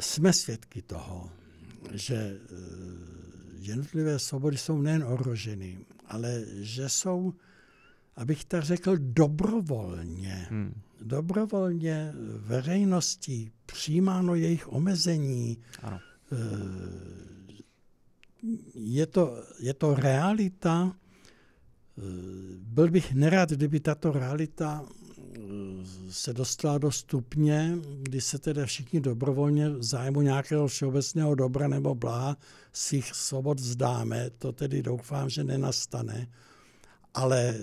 jsme svědky toho, že e, jednotlivé svobody jsou nejen ohroženy, ale že jsou, abych tak řekl, dobrovolně, hmm. dobrovolně veřejností přijímáno jejich omezení. Ano. E, je to, je to realita, e, byl bych nerad, kdyby tato realita se dostala do stupně, kdy se teda všichni dobrovolně v zájmu nějakého všeobecného dobra nebo blá svých svobod vzdáme. To tedy doufám, že nenastane. Ale e,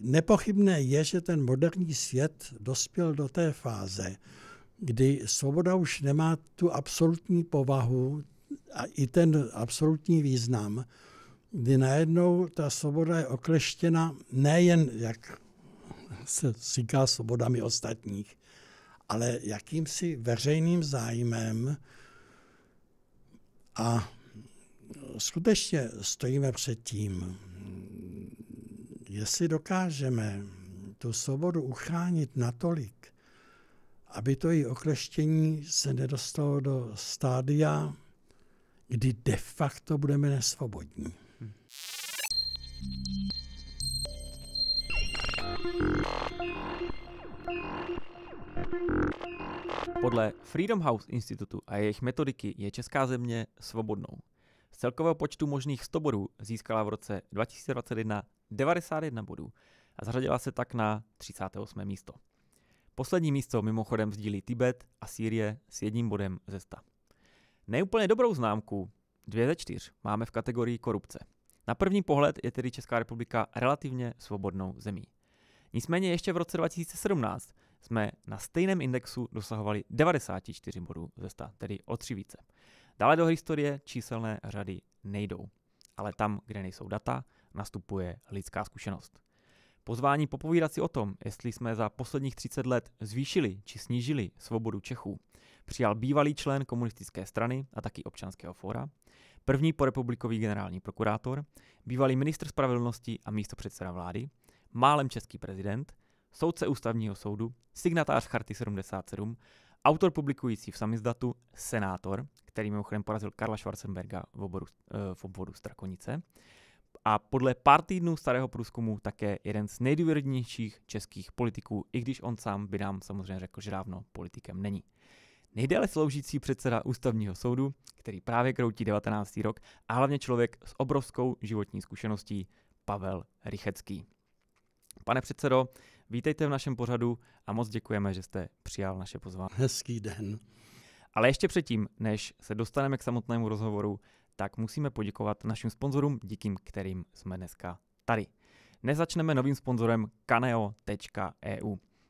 nepochybné je, že ten moderní svět dospěl do té fáze, kdy svoboda už nemá tu absolutní povahu a i ten absolutní význam, kdy najednou ta svoboda je okleštěna nejen, jak se říká svobodami ostatních, ale jakýmsi veřejným zájmem a skutečně stojíme před tím, jestli dokážeme tu svobodu uchránit natolik, aby to její okleštění se nedostalo do stádia, kdy de facto budeme nesvobodní. Hmm. Podle Freedom House institutu a jejich metodiky je česká země svobodnou. Z celkového počtu možných 100 bodů získala v roce 2021 91 bodů a zařadila se tak na 38. místo. Poslední místo mimochodem sdílí Tibet a Sýrie s jedním bodem ze 100. Neúplně dobrou známku, dvě ze čtyř, máme v kategorii korupce. Na první pohled je tedy Česká republika relativně svobodnou zemí. Nicméně ještě v roce 2017 jsme na stejném indexu dosahovali 94 bodů ze 100, tedy o 3 více. Dále do historie číselné řady nejdou, ale tam, kde nejsou data, nastupuje lidská zkušenost. Pozvání popovídat si o tom, jestli jsme za posledních 30 let zvýšili či snížili svobodu Čechů, přijal bývalý člen komunistické strany a taky občanského fóra, první porepublikový generální prokurátor, bývalý ministr spravedlnosti a místopředseda vlády, málem český prezident, soudce ústavního soudu, signatář Charty 77, autor publikující v samizdatu, senátor, který mimochodem porazil Karla Schwarzenberga v, oboru, eh, v obvodu Strakonice, a podle pár týdnů starého průzkumu také jeden z nejdůvěrnějších českých politiků, i když on sám by nám samozřejmě řekl, že dávno politikem není. Nejdéle sloužící předseda ústavního soudu, který právě kroutí 19. rok a hlavně člověk s obrovskou životní zkušeností, Pavel Rychecký. Pane předsedo, vítejte v našem pořadu a moc děkujeme, že jste přijal naše pozvání. Hezký den. Ale ještě předtím, než se dostaneme k samotnému rozhovoru, tak musíme poděkovat našim sponzorům, díky kterým jsme dneska tady. Nezačneme novým sponzorem kaneo.eu. E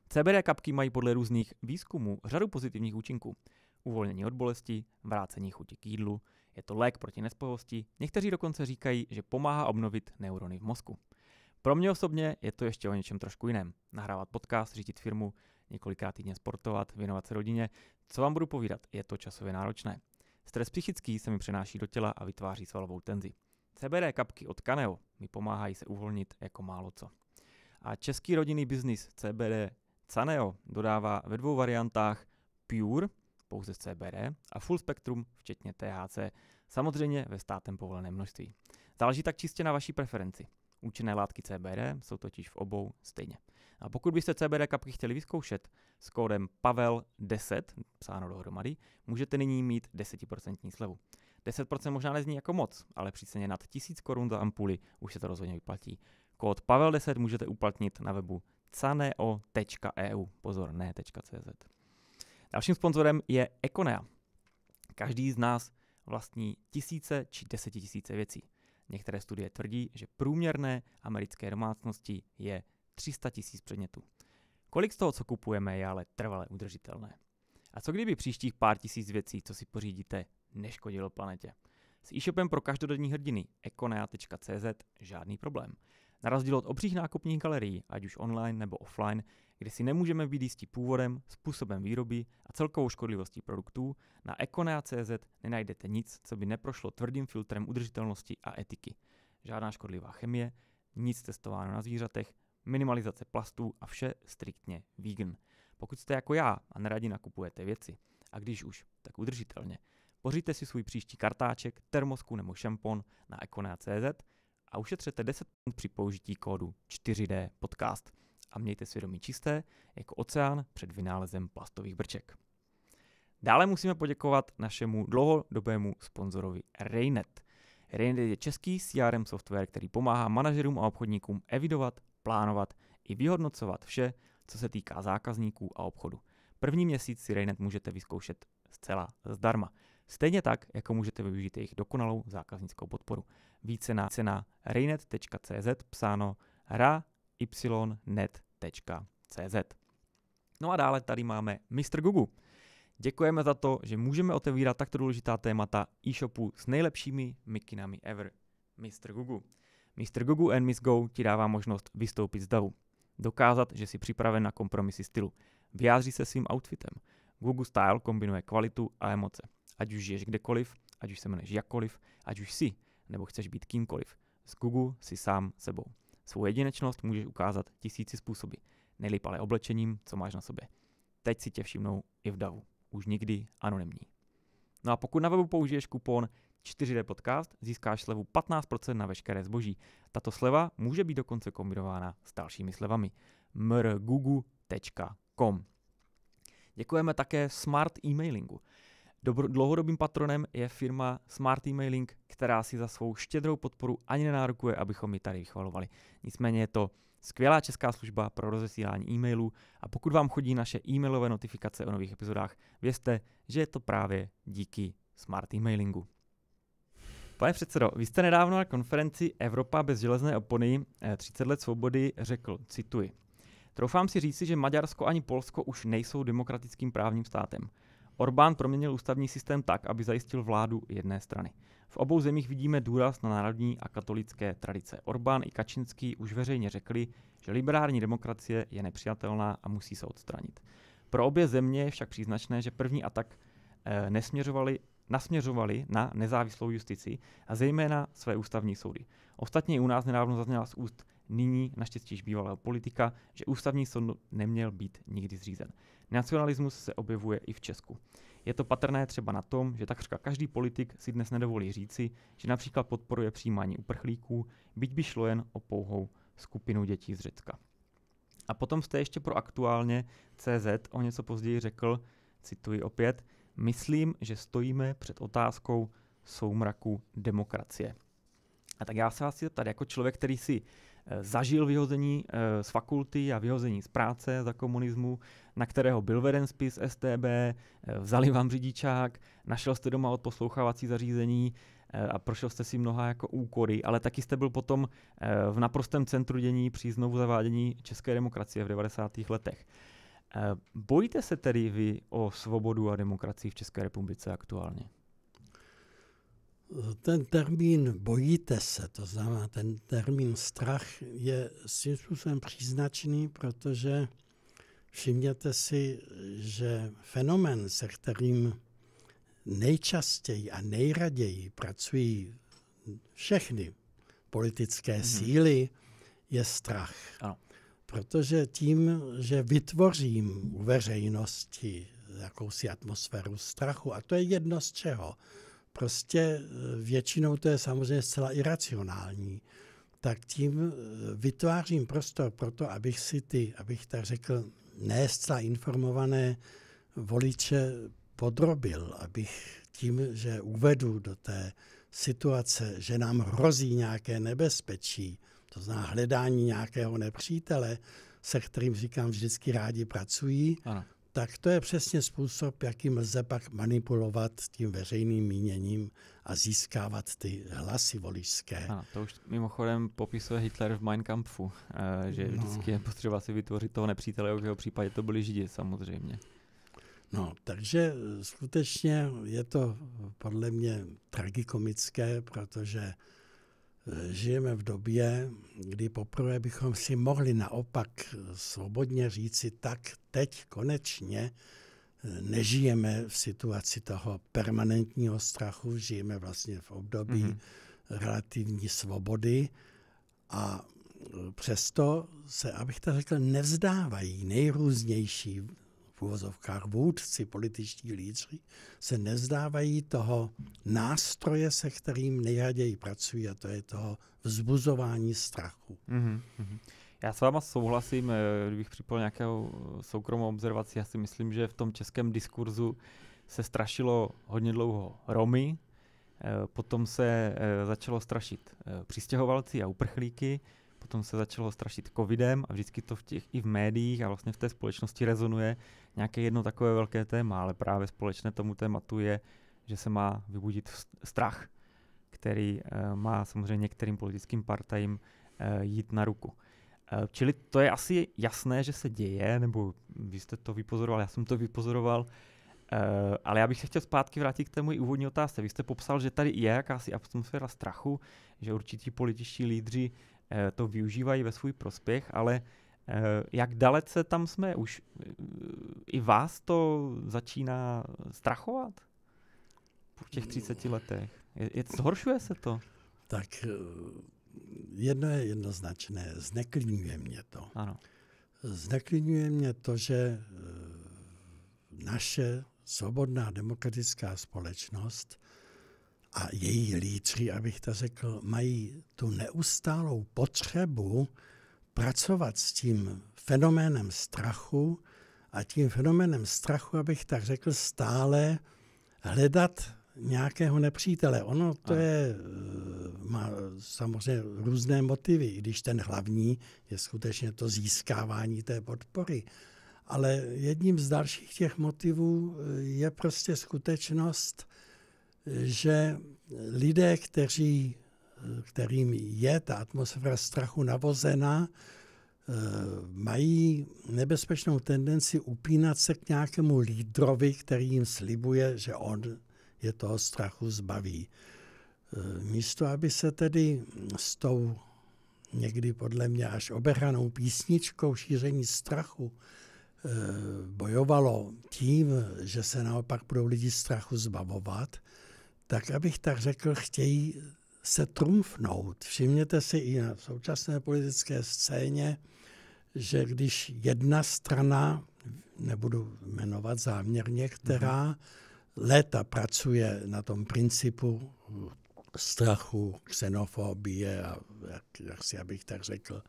CBD kapky mají podle různých výzkumů řadu pozitivních účinků. Uvolnění od bolesti, vrácení chuti k jídlu, je to lék proti nespavosti, někteří dokonce říkají, že pomáhá obnovit neurony v mozku. Pro mě osobně je to ještě o něčem trošku jiném. Nahrávat podcast, řídit firmu, několikrát týdně sportovat, věnovat se rodině. Co vám budu povídat, je to časově náročné. Stres psychický se mi přenáší do těla a vytváří svalovou tenzi. CBD kapky od Kaneo mi pomáhají se uvolnit jako málo co. A český rodinný biznis CBD Caneo dodává ve dvou variantách Pure, pouze z CBD, a Full Spectrum, včetně THC, samozřejmě ve státem povoleném množství. Záleží tak čistě na vaší preferenci. Účinné látky CBD jsou totiž v obou stejně. A pokud byste CBD kapky chtěli vyzkoušet s kódem PAVEL10, psáno dohromady, můžete nyní mít 10% slevu. 10% možná nezní jako moc, ale při ceně nad 1000 korun za ampuly už se to rozhodně vyplatí. Kód PAVEL10 můžete uplatnit na webu caneo.eu. E Pozor, ne.cz. Dalším sponzorem je Econea. Každý z nás vlastní tisíce či desetitisíce věcí. Některé studie tvrdí, že průměrné americké domácnosti je 300 tisíc předmětů. Kolik z toho, co kupujeme, je ale trvale udržitelné? A co kdyby příštích pár tisíc věcí, co si pořídíte, neškodilo planetě? S e-shopem pro každodenní hrdiny ekonea.cz žádný problém. Na rozdíl od obřích nákupních galerií, ať už online nebo offline, kde si nemůžeme být jistí původem, způsobem výroby a celkovou škodlivostí produktů, na Econea.cz nenajdete nic, co by neprošlo tvrdým filtrem udržitelnosti a etiky. Žádná škodlivá chemie, nic testováno na zvířatech, minimalizace plastů a vše striktně vegan. Pokud jste jako já a neradi nakupujete věci, a když už, tak udržitelně, poříte si svůj příští kartáček, termosku nebo šampon na Econea.cz, a ušetřete 10 při použití kódu 4D podcast a mějte svědomí čisté jako oceán před vynálezem plastových brček. Dále musíme poděkovat našemu dlouhodobému sponzorovi Raynet. Raynet je český CRM software, který pomáhá manažerům a obchodníkům evidovat, plánovat i vyhodnocovat vše, co se týká zákazníků a obchodu. První měsíc si Raynet můžete vyzkoušet zcela zdarma. Stejně tak, jako můžete využít jejich dokonalou zákaznickou podporu. Více na, cena reinet.cz psáno ynet.cz. No a dále tady máme Mr. Gugu. Děkujeme za to, že můžeme otevírat takto důležitá témata e-shopu s nejlepšími mikinami ever. Mr. Gugu, Mr. Gugu and Miss Go ti dává možnost vystoupit z davu. Dokázat, že jsi připraven na kompromisy stylu. Vyjádří se svým outfitem. Gugu Style kombinuje kvalitu a emoce. Ať už žiješ kdekoliv, ať už se jmenuješ jakkoliv, ať už jsi, nebo chceš být kýmkoliv. Z Google si sám sebou. Svou jedinečnost můžeš ukázat tisíci způsoby. Nejlíp ale oblečením, co máš na sobě. Teď si tě všimnou i v davu. Už nikdy anonymní. No a pokud na webu použiješ kupon 4D podcast, získáš slevu 15% na veškeré zboží. Tato sleva může být dokonce kombinována s dalšími slevami. mrgugu.com Děkujeme také Smart e-mailingu. Dobro, dlouhodobým patronem je firma Smart Emailing, která si za svou štědrou podporu ani nenárokuje, abychom ji tady vychvalovali. Nicméně je to skvělá česká služba pro rozesílání e-mailů a pokud vám chodí naše e-mailové notifikace o nových epizodách, vězte, že je to právě díky Smart Emailingu. Pane předsedo, vy jste nedávno na konferenci Evropa bez železné opony 30 eh, let svobody řekl, cituji, Troufám si říci, že Maďarsko ani Polsko už nejsou demokratickým právním státem. Orbán proměnil ústavní systém tak, aby zajistil vládu jedné strany. V obou zemích vidíme důraz na národní a katolické tradice. Orbán i Kačinský už veřejně řekli, že liberální demokracie je nepřijatelná a musí se odstranit. Pro obě země je však příznačné, že první atak eh, nesměřovali nasměřovali na nezávislou justici a zejména své ústavní soudy. Ostatně i u nás nedávno zazněla z úst nyní naštěstí bývalého politika, že ústavní soud neměl být nikdy zřízen. Nacionalismus se objevuje i v Česku. Je to patrné třeba na tom, že takřka každý politik si dnes nedovolí říci, že například podporuje přijímání uprchlíků, byť by šlo jen o pouhou skupinu dětí z Řecka. A potom jste ještě pro aktuálně CZ o něco později řekl, cituji opět, myslím, že stojíme před otázkou soumraku demokracie. A tak já se vás chci zeptat, jako člověk, který si Eh, zažil vyhození eh, z fakulty a vyhození z práce za komunismu, na kterého byl veden spis STB, eh, vzali vám řidičák, našel jste doma odposlouchávací zařízení a prošel jste si mnoha jako úkory, ale taky jste byl potom v naprostém centru dění při znovu zavádění české demokracie v 90. letech. Bojíte se tedy vy o svobodu a demokracii v České republice aktuálně? ten termín bojíte se, to znamená ten termín strach, je svým způsobem příznačný, protože všimněte si, že fenomen, se kterým nejčastěji a nejraději pracují všechny politické mm-hmm. síly, je strach. Ano. Protože tím, že vytvořím u veřejnosti jakousi atmosféru strachu, a to je jedno z čeho, prostě e, většinou to je samozřejmě zcela iracionální, tak tím e, vytvářím prostor pro to, abych si ty, abych tak řekl, ne zcela informované voliče podrobil, abych tím, že uvedu do té situace, že nám hrozí nějaké nebezpečí, to znamená hledání nějakého nepřítele, se kterým říkám vždycky rádi pracují, ano tak to je přesně způsob, jakým lze pak manipulovat tím veřejným míněním a získávat ty hlasy voličské. Ano, to už mimochodem popisuje Hitler v Mein Kampfu, eh, že no. vždycky no. je potřeba si vytvořit toho nepřítele, v jeho případě to byli Židi samozřejmě. No, takže eh, skutečně je to eh, podle mě tragikomické, protože žijeme v době, kdy poprvé bychom si mohli naopak svobodně říci, tak teď konečně nežijeme v situaci toho permanentního strachu, žijeme vlastně v období mm-hmm. relativní svobody a přesto se, abych to řekl, nevzdávají nejrůznější v úvozovkách vůdci, političtí lídři, se nezdávají toho nástroje, se kterým nejraději pracují, a to je toho vzbuzování strachu. Mm-hmm. Já s váma souhlasím, eh, kdybych připojil nějakou eh, soukromou observaci, já si myslím, že v tom českém diskurzu se strašilo hodně dlouho Romy, eh, potom se začalo strašit přistěhovalci a uprchlíky, potom se začalo strašit covidem a vždycky to v těch, i v médiích a vlastně v té společnosti rezonuje, nějaké jedno takové velké téma, ale právě společné tomu tématu je, že se má vybudit strach, který eh, má samozřejmě některým politickým partajím eh, jít na ruku. Eh, čili to je asi jasné, že se děje, nebo vy jste to vypozoroval, já jsem to vypozoroval, ale já bych se chtěl zpátky vrátit k té mojí úvodní otázce. Vy jste popsal, že tady je jakási atmosféra strachu, že určití političtí lídři to využívají ve svůj prospěch, ale Eh, jak dalece tam jsme? Už eh, i vás to začíná strachovat po těch 30 letech? Je, zhoršuje se to? Tak eh, jedno je jednoznačné. Zneklidňuje mě to. Ano. Zneklidňuje mě to, že naše svobodná demokratická společnost a její lídři, abych to řekl, mají tu neustálou potřebu pracovat s tím fenoménem strachu a tím fenoménem strachu, abych tak řekl, stále hledat nějakého nepřítele. Ono to je, eh, má samozřejmě různé motivy, i když ten hlavní je skutečně to získávání té podpory. Ale jedním z dalších těch motivů eh, je prostě skutečnost, že lidé, kteří kterým je ta atmosféra strachu navozená, eh, mají nebezpečnou tendenci upínat se k nějakému lídrovi, který jim slibuje, že on je toho strachu zbaví. Eh, místo, aby se tedy s tou někdy podle mě až obehranou písničkou šíření strachu eh, bojovalo tím, že se naopak budou lidi strachu zbavovat, tak abych tak řekl, chtějí se trumfnout. Všimněte si i na současné politické scéně, že když jedna strana, nebudu jmenovat záměrně, která mhm. léta pracuje na tom principu strachu, xenofobie a jak, jak si abych tak řekl,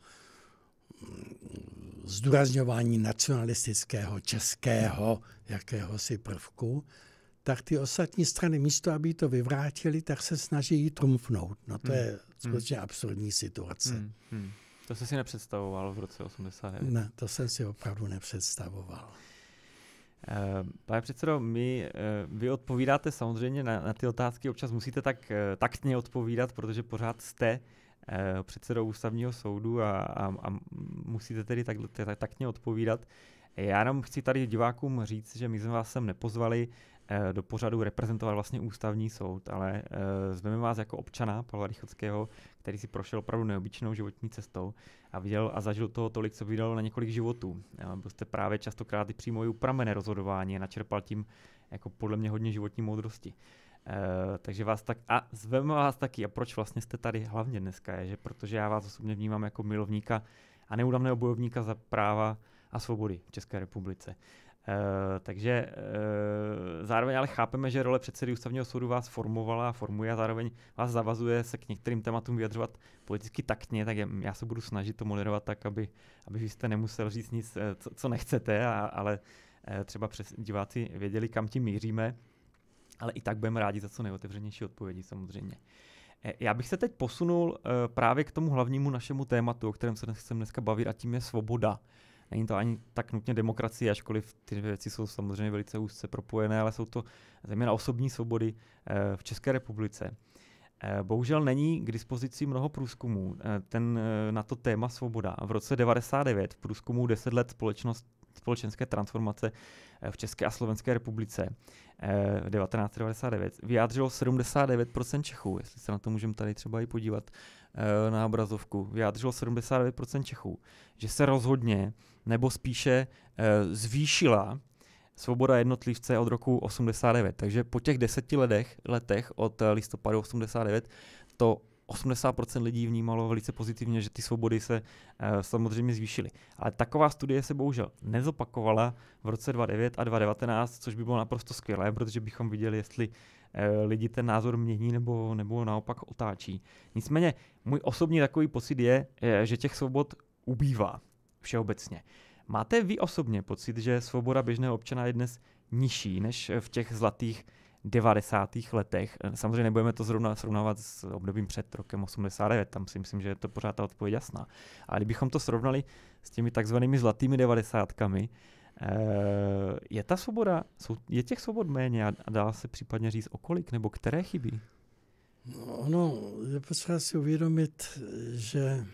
zdůrazňování nacionalistického, českého jakéhosi prvku, tak ty ostatní strany místo, aby to vyvrátili, tak se snaží ji trumfnout. No to hmm. je hmm. skutečně hmm. absurdní situace. Hmm. Hmm. To jsi si nepředstavoval v roce 89. Ne, to jsem si opravdu nepředstavoval. Ehm, pane předsedo, my, eh, vy odpovídáte samozřejmě na, na ty otázky, občas musíte tak eh, taktně odpovídat, protože pořád jste eh, předsedou ústavního soudu a, a, a musíte tedy tak, tak, taktně odpovídat. Já nám chci tady divákům říct, že my jsme vás sem nepozvali, Eh, do pořadu reprezentovat vlastně ústavní soud, ale eh, zveme vás jako občana Pavla Rychockého, který si prošel opravdu neobyčejnou životní cestou a viděl a zažil toho tolik, co vydal na několik životů. Eh, byl jste právě častokrát i přímo i upramené rozhodování a načerpal tím jako podle mě hodně životní moudrosti. takže vás tak, a zveme vás taky, a proč vlastně jste tady hlavně dneska, je, že protože já vás osobně vnímám jako milovníka a neudavného bojovníka za práva a svobody v České republice. Eh, takže uh, zároveň ale chápeme, že role předsedy ústavního soudu vás formovala, formuje a zároveň vás zavazuje se k některým tématům vyjadřovat politicky taktně, tak já se budu snažit to moderovat tak, aby, aby vy jste nemusel říct nic, eh, co, co nechcete, a, ale uh, třeba přes, diváci věděli, kam tím míříme, ale i tak budeme rádi za co nejotevřenější odpovědi samozřejmě. Já bych se teď posunul právě k tomu hlavnímu našemu tématu, o kterém se dnes chceme dneska bavit, a tím je svoboda. Uh, Není to ani tak nutně demokracie, ažkoliv ty věci jsou samozřejmě velice úzce propojené, ale jsou to zejména osobní svobody eh, v České republice. Eh, bohužel není k dispozici mnoho průzkumů eh, ten, na to téma svoboda. V roce 99 v průzkumu 10 let společnost, společenské transformace v České a Slovenské republice 1999 vyjádřilo 79% Čechů, jestli se na to můžeme tady třeba i podívat, Eh, na obrazovku vyjádřilo 79% Čechů, že se rozhodně nebo spíše eh, zvýšila svoboda jednotlivce od roku 89. Takže po těch deseti letech, letech od eh, listopadu 89 to 80% lidí vnímalo velice pozitivně, že ty svobody se e, samozřejmě zvýšily. Ale taková studie se bohužel nezopakovala v roce 2009 a 2019, což by bylo naprosto skvělé, protože bychom viděli, jestli Eh, lidi ten názor mění nebo, nebo naopak otáčí. Nicméně můj osobní takový pocit je, eh, že těch svobod ubývá všeobecně. Máte vy osobně pocit, že svoboda běžného občana je dnes nižší než v těch zlatých 90. letech. Eh, samozřejmě nebudeme to zrovna srovnávat s obdobím před rokem 89, tam si myslím, že je to pořád ta odpověď jasná. Ale kdybychom to srovnali s těmi takzvanými zlatými devadesátkami, Eh, je ta svoboda, jsou, je těch svobod méně a dá se případně říct o kolik nebo které chybí? No, je potřeba si uvědomit, že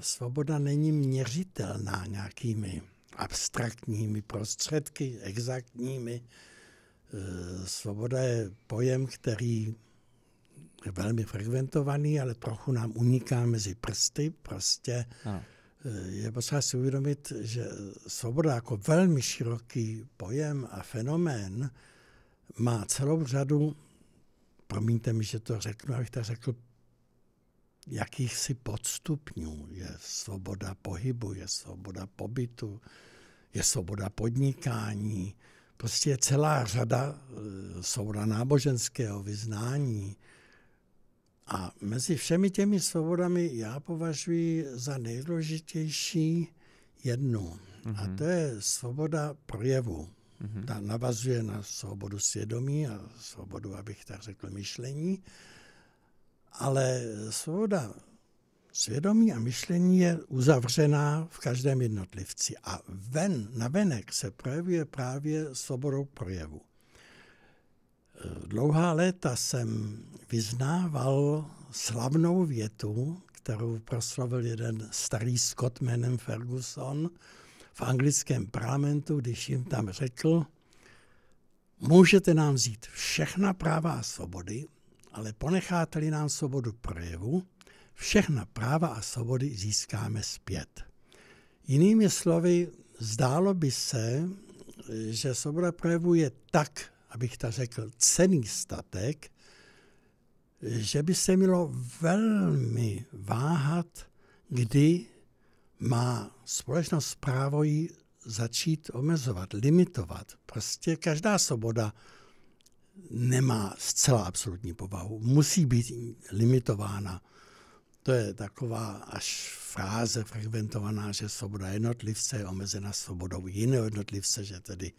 svoboda není měřitelná nějakými abstraktními prostředky, exaktními. Eh, svoboda je pojem, který je velmi frekventovaný, ale trochu nám uniká mezi prsty. Prostě ano. Eh, je potřeba si uvědomit, že svoboda jako velmi široký pojem a fenomén má celou řadu, promiňte mi, že to řeknu, abych to řekl, jakýchsi podstupňů. Je svoboda pohybu, je svoboda pobytu, je svoboda podnikání, prostě je celá řada eh, svoboda náboženského vyznání, a mezi všemi těmi svobodami já považuji za nejdůležitější jednu. Mm-hmm. A mhm. to je svoboda projevu. Mm-hmm. Ta navazuje na svobodu svědomí a svobodu, abych tak řekl, myšlení. Ale svoboda svědomí a myšlení je uzavřená v každém jednotlivci. A ven, navenek se projevuje právě svobodou projevu. Dlouhá léta jsem vyznával slavnou větu, kterou proslavil jeden starý Scott jménem Ferguson v anglickém parlamentu, když jim tam řekl, můžete nám vzít všechna práva a svobody, ale ponecháte-li nám svobodu projevu, všechna práva a svobody získáme zpět. Jinými slovy, zdálo by se, že svoboda projevu je tak abych to řekl, cený statek, že by se mělo velmi váhat, kdy má společnost právo ji začít omezovat, limitovat. Prostě každá svoboda nemá zcela absolutní povahu. Musí být limitována. To je taková až fráze frekventovaná, že svoboda jednotlivce je omezena svobodou jiného jednotlivce, že tedy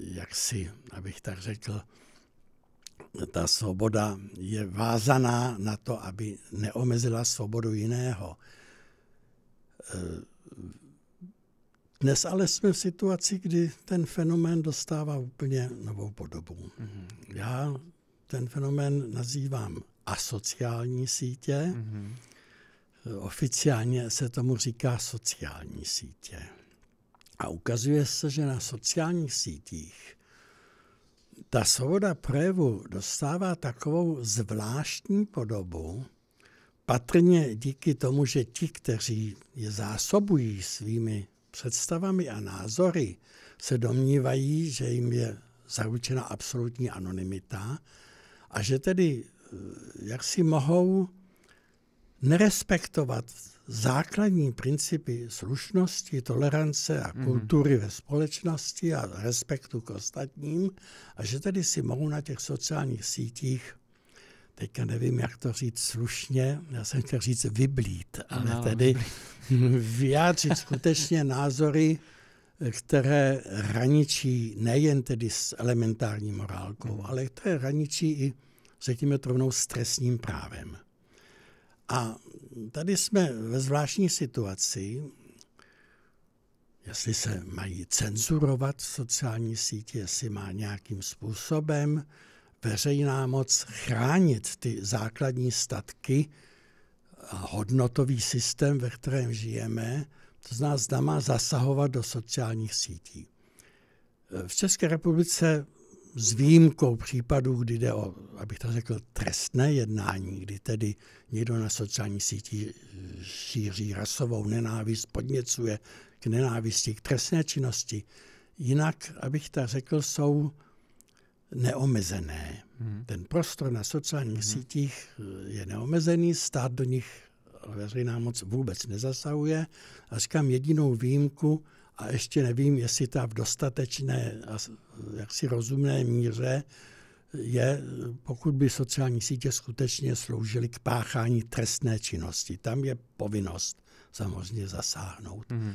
jak si abych tak řekl, ta svoboda je vázaná na to, aby neomezila svobodu jiného. Dnes ale jsme v situaci, kdy ten fenomén dostává úplně novou podobu. Mm-hmm. Já ten fenomén nazývám asociální sítě. Mm-hmm. Oficiálně se tomu říká sociální sítě. A ukazuje se, že na sociálních sítích ta svoboda projevu dostává takovou zvláštní podobu, patrně díky tomu, že ti, kteří je zásobují svými představami a názory, se domnívají, že jim je zaručena absolutní anonymita a že tedy eh, jak si mohou nerespektovat základní principy slušnosti, tolerance a mhm. kultury ve společnosti a respektu k ostatním a že tedy si mohou na těch sociálních sítích teďka nevím, jak to říct slušně, já jsem chtěl říct vyblít, ale no. tedy vyjádřit skutečně názory, které hraničí nejen tedy s elementární morálkou, mhm. ale které hraničí i, řekněme to rovnou, s trestním právem. A tady jsme ve zvláštní situaci, jestli se mají cenzurovat sociální sítě, jestli má nějakým způsobem veřejná moc chránit ty základní statky a hodnotový systém, ve kterém žijeme, to z nás má zasahovat do sociálních sítí. V České republice s výjimkou případů, kdy jde o, abych to řekl, trestné jednání, kdy tedy někdo na sociální síti šíří rasovou nenávist, podněcuje k nenávisti, k trestné činnosti. Jinak, abych to řekl, jsou neomezené. Hmm. Ten prostor na sociálních hmm. sítích eh, je neomezený, stát do nich veřejná moc vůbec nezasahuje. A říkám jedinou výjimku a ještě nevím, jestli ta v dostatečné, jaksi rozumné míře je, pokud by sociální sítě skutečně sloužily k páchání trestné činnosti. Tam je povinnost samozřejmě zasáhnout. Mm-hmm.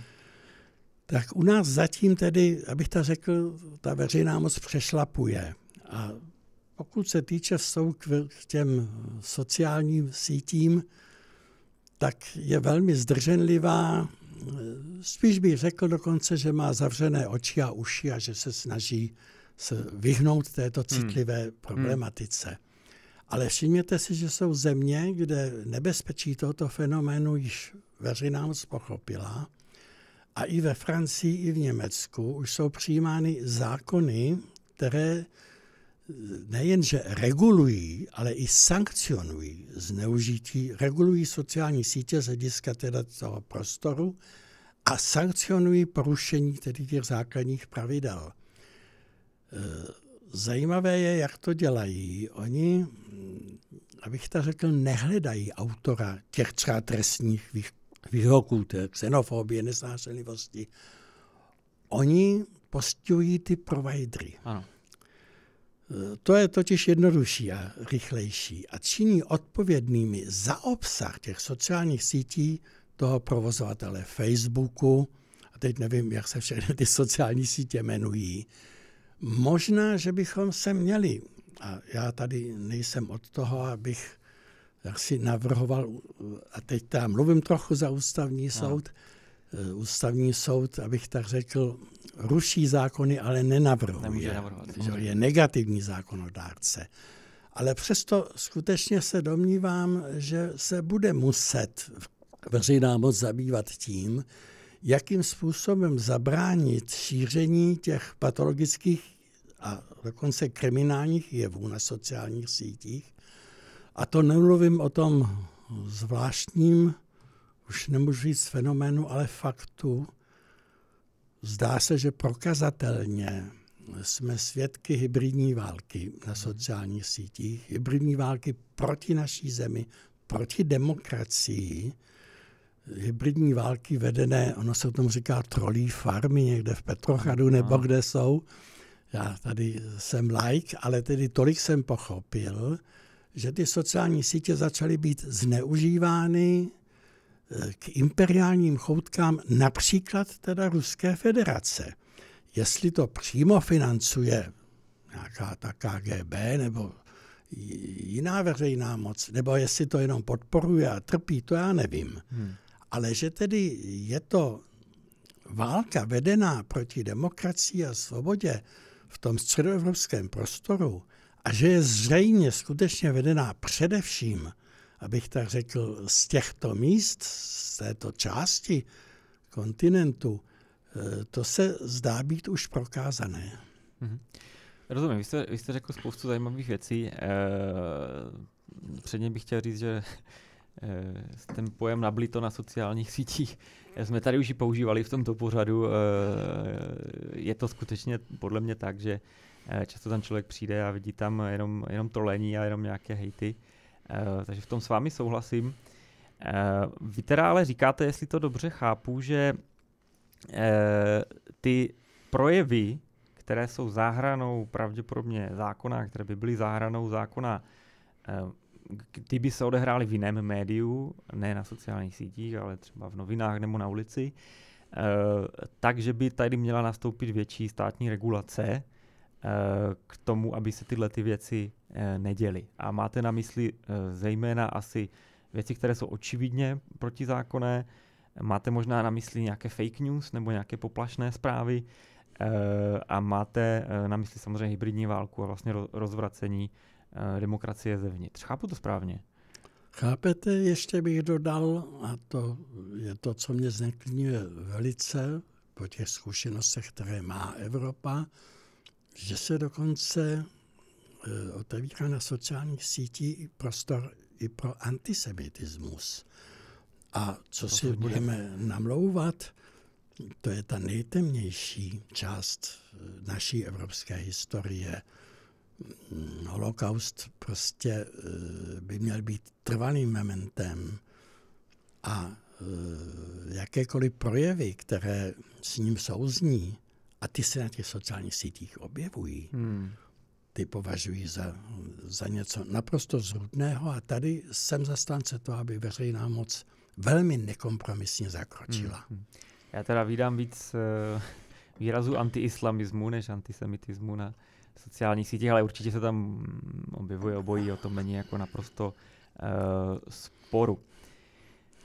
Tak u nás zatím tedy, abych to řekl, ta veřejná moc přešlapuje. A pokud se týče vstup k těm sociálním sítím, tak je velmi zdrženlivá, Spíš bych řekl dokonce, že má zavřené oči a uši a že se snaží se vyhnout této hmm. citlivé hmm. problematice. Ale všimněte si, že jsou země, kde nebezpečí tohoto fenoménu již veřejnost pochopila a i ve Francii, i v Německu už jsou přijímány zákony, které nejenže regulují, ale i sankcionují zneužití, regulují sociální sítě z hlediska teda toho prostoru a sankcionují porušení tedy těch základních pravidel. E, zajímavé je, jak to dělají. Oni, mm, abych to řekl, nehledají autora těch třeba trestních výroků, té xenofobie, nesnášenlivosti. Oni postihují ty providery. Ano to je totiž jednodušší a rychlejší a činí odpovědnými za obsah těch sociálních sítí toho provozovatele Facebooku, a teď nevím, jak se všechny ty sociální sítě jmenují, možná, že bychom se měli, a já tady nejsem od toho, abych jak si navrhoval, a teď tam mluvím trochu za ústavní no. soud, Eh, ústavní soud, abych tak řekl, ruší zákony, ale nenavrhuje. Že Je negativní zákonodárce. Ale přesto skutečně se domnívám, že se bude muset veřejná moc zabývat tím, jakým způsobem zabránit šíření těch patologických a dokonce kriminálních jevů na sociálních sítích. A to nemluvím o tom zvláštním už nemůžu říct fenoménu, ale faktu, zdá se, že prokazatelně jsme svědky hybridní války na mhm. sociálních sítích, hybridní války proti naší zemi, proti demokracii, hybridní války vedené, ono se o tom říká trolí farmy někde v Petrohradu nebo kde jsou. Já tady jsem like, ale tedy tolik jsem pochopil, že ty sociální sítě začaly být zneužívány k imperiálním choutkám například teda Ruské federace. Jestli to přímo financuje nějaká ta KGB nebo jiná veřejná moc, nebo jestli to jenom podporuje a trpí, to já nevím. Hmm. Ale že tedy je to válka vedená proti demokracii a svobodě v tom středoevropském prostoru a že je zřejmě skutečně vedená především abych tak řekl, z těchto míst, z této části kontinentu, eh, to se zdá být už prokázané. Mm-hmm. Rozumím, vy jste, vy jste řekl spoustu zajímavých věcí. Eh, předně bych chtěl říct, že s eh, ten pojem nablito na sociálních sítích jsme tady už ji používali v tomto pořadu. je to skutečně podle mě tak, že často tam člověk přijde a vidí tam jenom, jenom trolení a jenom nějaké hejty. Eh, takže v tom s vámi souhlasím. Eh, Vy teda ale říkáte, jestli to dobře chápu, že eh, ty projevy, které jsou záhranou pravděpodobně zákona, které by byly záhranou zákona, ty by se odehrály v jiném médiu, ne na sociálních sítích, ale třeba v novinách nebo na ulici, takže by tady měla nastoupit větší státní regulace, k tomu, aby se tyhle ty věci eh, neděly. A máte na mysli eh, zejména asi věci, které jsou očividně protizákonné, máte možná na mysli nějaké fake news nebo nějaké poplašné zprávy eh, a máte na mysli samozřejmě hybridní válku a vlastně rozvracení demokracie zevnitř. Chápu to správně? Chápete, ještě bych dodal, a to je to, co mě zneklidňuje velice po těch zkušenostech, které má Evropa, že se dokonce e, otevírá na sociálních sítích prostor i pro antisemitismus. A co to si to budeme namlouvat, to je ta nejtemnější část e, naší evropské historie. Mm, holokaust prostě e, by měl být trvalým momentem a jakékoliv projevy, které s ním souzní, a ty se na těch sociálních sítích objevují. Hmm. Ty považují za, za něco naprosto zrudného a tady jsem zastánce toho, aby veřejná moc velmi nekompromisně zakročila. Hmm. hmm. Já teda vydám víc uh, eh, výrazů antiislamismu než antisemitismu na sociálních sítích, ale určitě se tam mm, objevuje obojí, o tom není jako naprosto uh, sporu.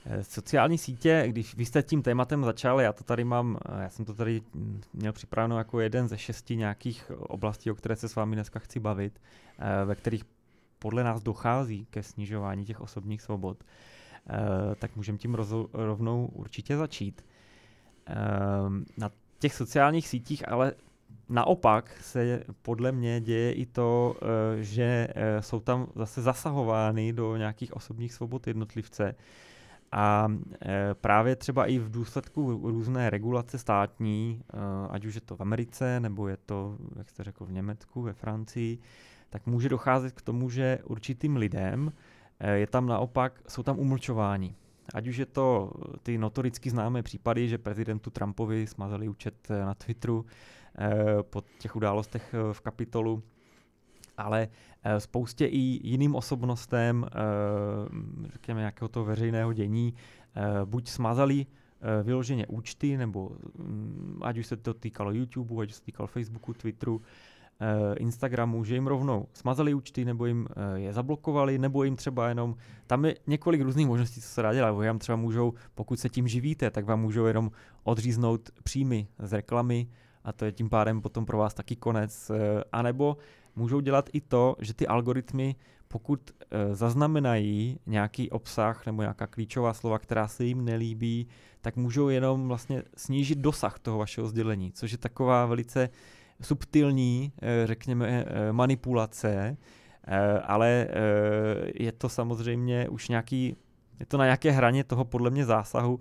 Eh, sociální sítě, když vy jste tím tématem začal, já to tady mám, eh, já jsem to tady mm, měl připraveno jako jeden ze šesti nějakých oblastí, o které se s vámi dneska chci bavit, eh, ve kterých podle nás dochází ke snižování těch osobních svobod, tak můžeme tím rovnou určitě začít. Na těch sociálních sítích ale naopak se podle mě děje i to, že jsou tam zase zasahovány do nějakých osobních svobod jednotlivce a e, právě třeba i v důsledku různé regulace státní, e, ať už je to v Americe, nebo je to, jak jste řekl, v Německu, ve Francii, tak může docházet k tomu, že určitým lidem e, je tam naopak, jsou tam umlčováni. Ať už je to ty notoricky známé případy, že prezidentu Trumpovi smazali účet na Twitteru po těch událostech v kapitolu, ale eh, spoustě i jiným osobnostem, eh, řekněme, nějakého toho veřejného dění, eh, buď smazali vyloženě účty, nebo mm, ať už se to týkalo YouTube, ať už se týkalo Facebooku, Twitteru, Instagramu, že jim rovnou smazali účty, nebo jim je zablokovali, nebo jim třeba jenom, tam je několik různých možností, co se dá dělat, vám třeba můžou, pokud se tím živíte, tak vám můžou jenom odříznout příjmy z reklamy a to je tím pádem potom pro vás taky konec, anebo můžou dělat i to, že ty algoritmy, pokud e, zaznamenají nějaký obsah nebo nějaká klíčová slova, která se jim nelíbí, tak můžou jenom vlastně snížit dosah toho vašeho sdělení, což je taková velice subtilní, e, řekněme, e, manipulace, ale je to samozřejmě už nějaký, je to na nějaké hraně toho podle mě zásahu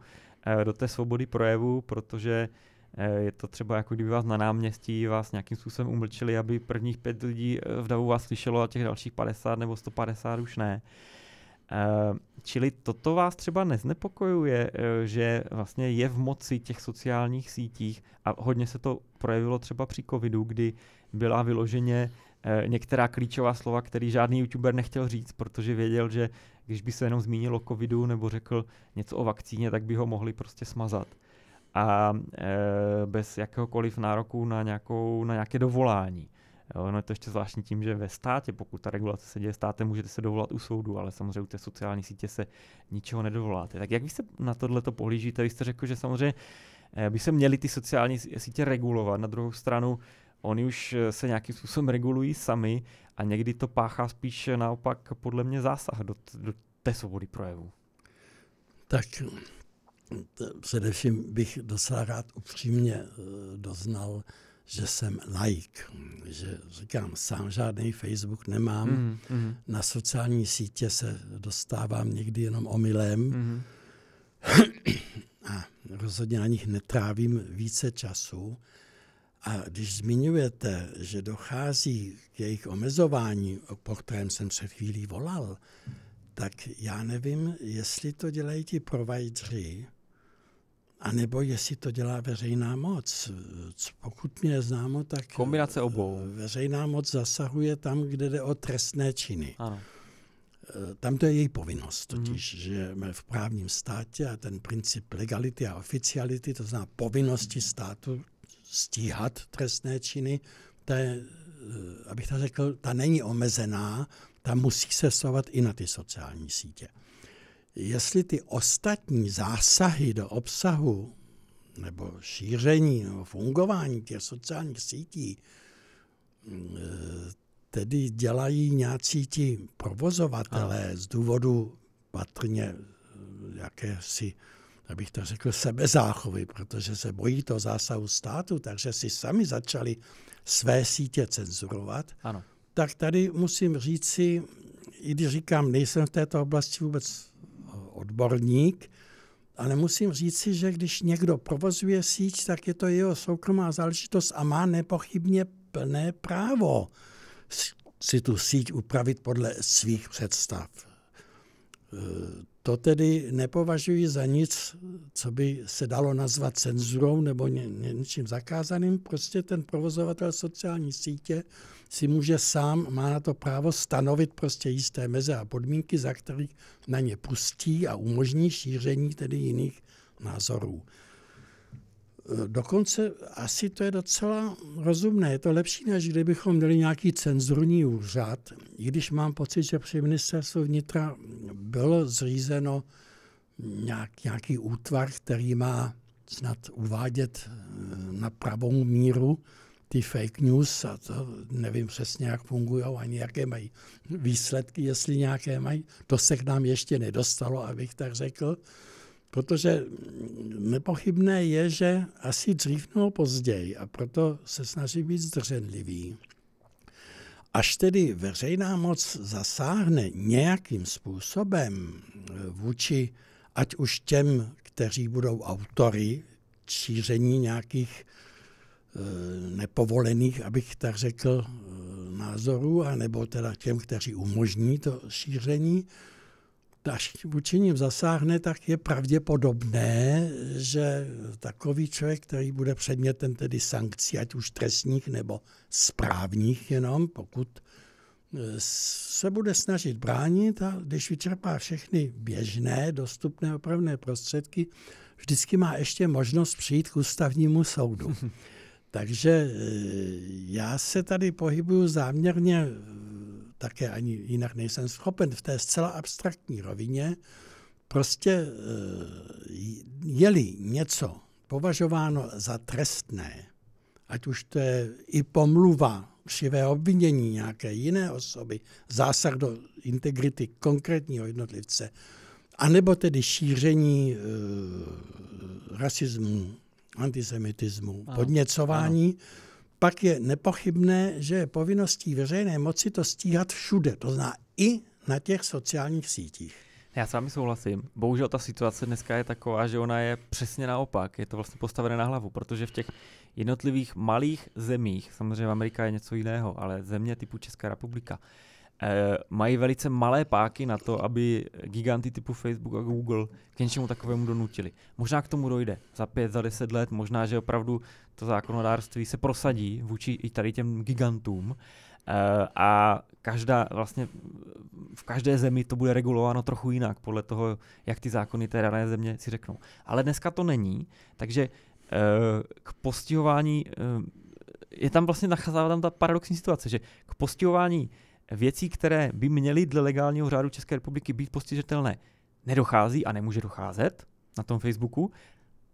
do té svobody projevu, protože Eh, je to třeba jako kdyby vás na náměstí vás nějakým způsobem umlčili, aby prvních pět lidí eh, v davu vás slyšelo a těch dalších 50 nebo 150 už ne. Eh, čili toto vás třeba neznepokojuje, že vlastně je v moci těch sociálních sítích a hodně se to projevilo třeba při covidu, kdy byla vyloženě některá klíčová slova, který žádný youtuber nechtěl říct, protože věděl, že když by se jenom zmínilo covidu nebo řekl něco o vakcíně, tak by ho mohli prostě smazat a e, bez jakéhokoliv nároku na, nějakou, na nějaké dovolání. Jo, no je to ještě zvláštní tím, že ve státě, pokud ta regulace se děje státem, můžete se dovolat u soudu, ale samozřejmě u té sociální sítě se ničeho nedovoláte. Tak jak vy se na tohle to pohlížíte? Vy jste řekl, že samozřejmě e, by se měly ty sociální sítě regulovat. Na druhou stranu, oni už e, se nějakým způsobem regulují sami a někdy to páchá spíš naopak podle mě zásah do, do té svobody projevu. Tak Především bych docela rád upřímně eh, doznal, že jsem laik, že říkám, sám žádný Facebook nemám, mm, mm. na sociální sítě se dostávám někdy jenom omylem mm. a rozhodně na nich netrávím více času. A když zmiňujete, že dochází k jejich omezování, o kterém jsem před chvílí volal, mm tak já nevím, jestli to dělají ti provajdři, anebo jestli to dělá veřejná moc. Pokud mě je známo, tak... Kombinace eh, obou. Veřejná moc zasahuje tam, kde jde o trestné činy. Ano. Eh, tam to je její povinnost mhm. totiž, mm. že jsme v právním státě a ten princip legality a oficiality, to znamená povinnosti státu stíhat trestné činy, ta je, eh, abych to řekl, ta není omezená, ta musí se sovat i na ty sociální sítě. Jestli ty ostatní zásahy do obsahu nebo šíření nebo fungování těch sociálních sítí eh, tedy dělají nějací ti provozovatelé ano. z důvodu patrně eh, jakési, abych to řekl, sebezáchovy, protože se bojí to zásahu státu, takže si sami začali své sítě cenzurovat. Ano tak tady musím říci, i když říkám, nejsem v této oblasti vůbec eh, odborník, ale musím říci, že když někdo provozuje síť, tak je to jeho soukromá záležitost a má nepochybně plné právo si tu síť upravit podle svých představ. Eh, to tedy nepovažuji za nic, co by se dalo nazvat cenzurou nebo něčím zakázaným. Prostě ten provozovatel sociální sítě si může sám, má na to právo stanovit prostě jisté meze a podmínky, za kterých na ně pustí a umožní šíření tedy jiných názorů. E, dokonce asi to je docela rozumné. Je to lepší, než kdybychom měli nějaký cenzurní úřad, i když mám pocit, že při ministerstvu vnitra bylo zřízeno nějak, nějaký útvar, který má snad uvádět e, na pravou míru ty fake news, a to nevím přesně, jak fungují, ani jaké mají výsledky, jestli nějaké mají, to se k nám ještě nedostalo, abych tak řekl, protože nepochybné je, že asi dřív nebo později, a proto se snaží být zdrženlivý. Až tedy veřejná moc zasáhne nějakým způsobem vůči ať už těm, kteří budou autory šíření nějakých Eh, nepovolených, abych tak řekl, eh, názorů, anebo teda těm, kteří umožní to šíření, až vůči ním zasáhne, tak je pravděpodobné, že takový člověk, který bude předmětem tedy sankcí, ať už trestních nebo správních jenom, pokud eh, se bude snažit bránit a když vyčerpá všechny běžné dostupné opravné prostředky, vždycky má ještě možnost přijít k ústavnímu soudu. Takže e, já se tady pohybuju záměrně, e, také ani jinak nejsem schopen, v té zcela abstraktní rovině. Prostě e, je-li něco považováno za trestné, ať už to je i pomluva, křivé obvinění nějaké jiné osoby, zásah do integrity konkrétního jednotlivce, anebo tedy šíření e, rasismu, antisemitismu, ano. podněcování, ano. pak je nepochybné, že je povinností veřejné moci to stíhat všude, to zná i na těch sociálních sítích. Já s vámi souhlasím. Bohužel ta situace dneska je taková, že ona je přesně naopak. Je to vlastně postavené na hlavu, protože v těch jednotlivých malých zemích, samozřejmě Amerika je něco jiného, ale země typu Česká republika, Eh, mají velice malé páky na to, aby giganty typu Facebook a Google k něčemu takovému donutili. Možná k tomu dojde za pět, za deset let, možná, že opravdu to zákonodárství se prosadí vůči i tady těm gigantům eh, a každá vlastně v každé zemi to bude regulováno trochu jinak podle toho, jak ty zákony té dané země si řeknou. Ale dneska to není, takže eh, k postihování je tam vlastně nacházela tam ta paradoxní situace, že k postihování věcí, které by měly dle legálního řádu České republiky být postižitelné, nedochází a nemůže docházet na tom Facebooku,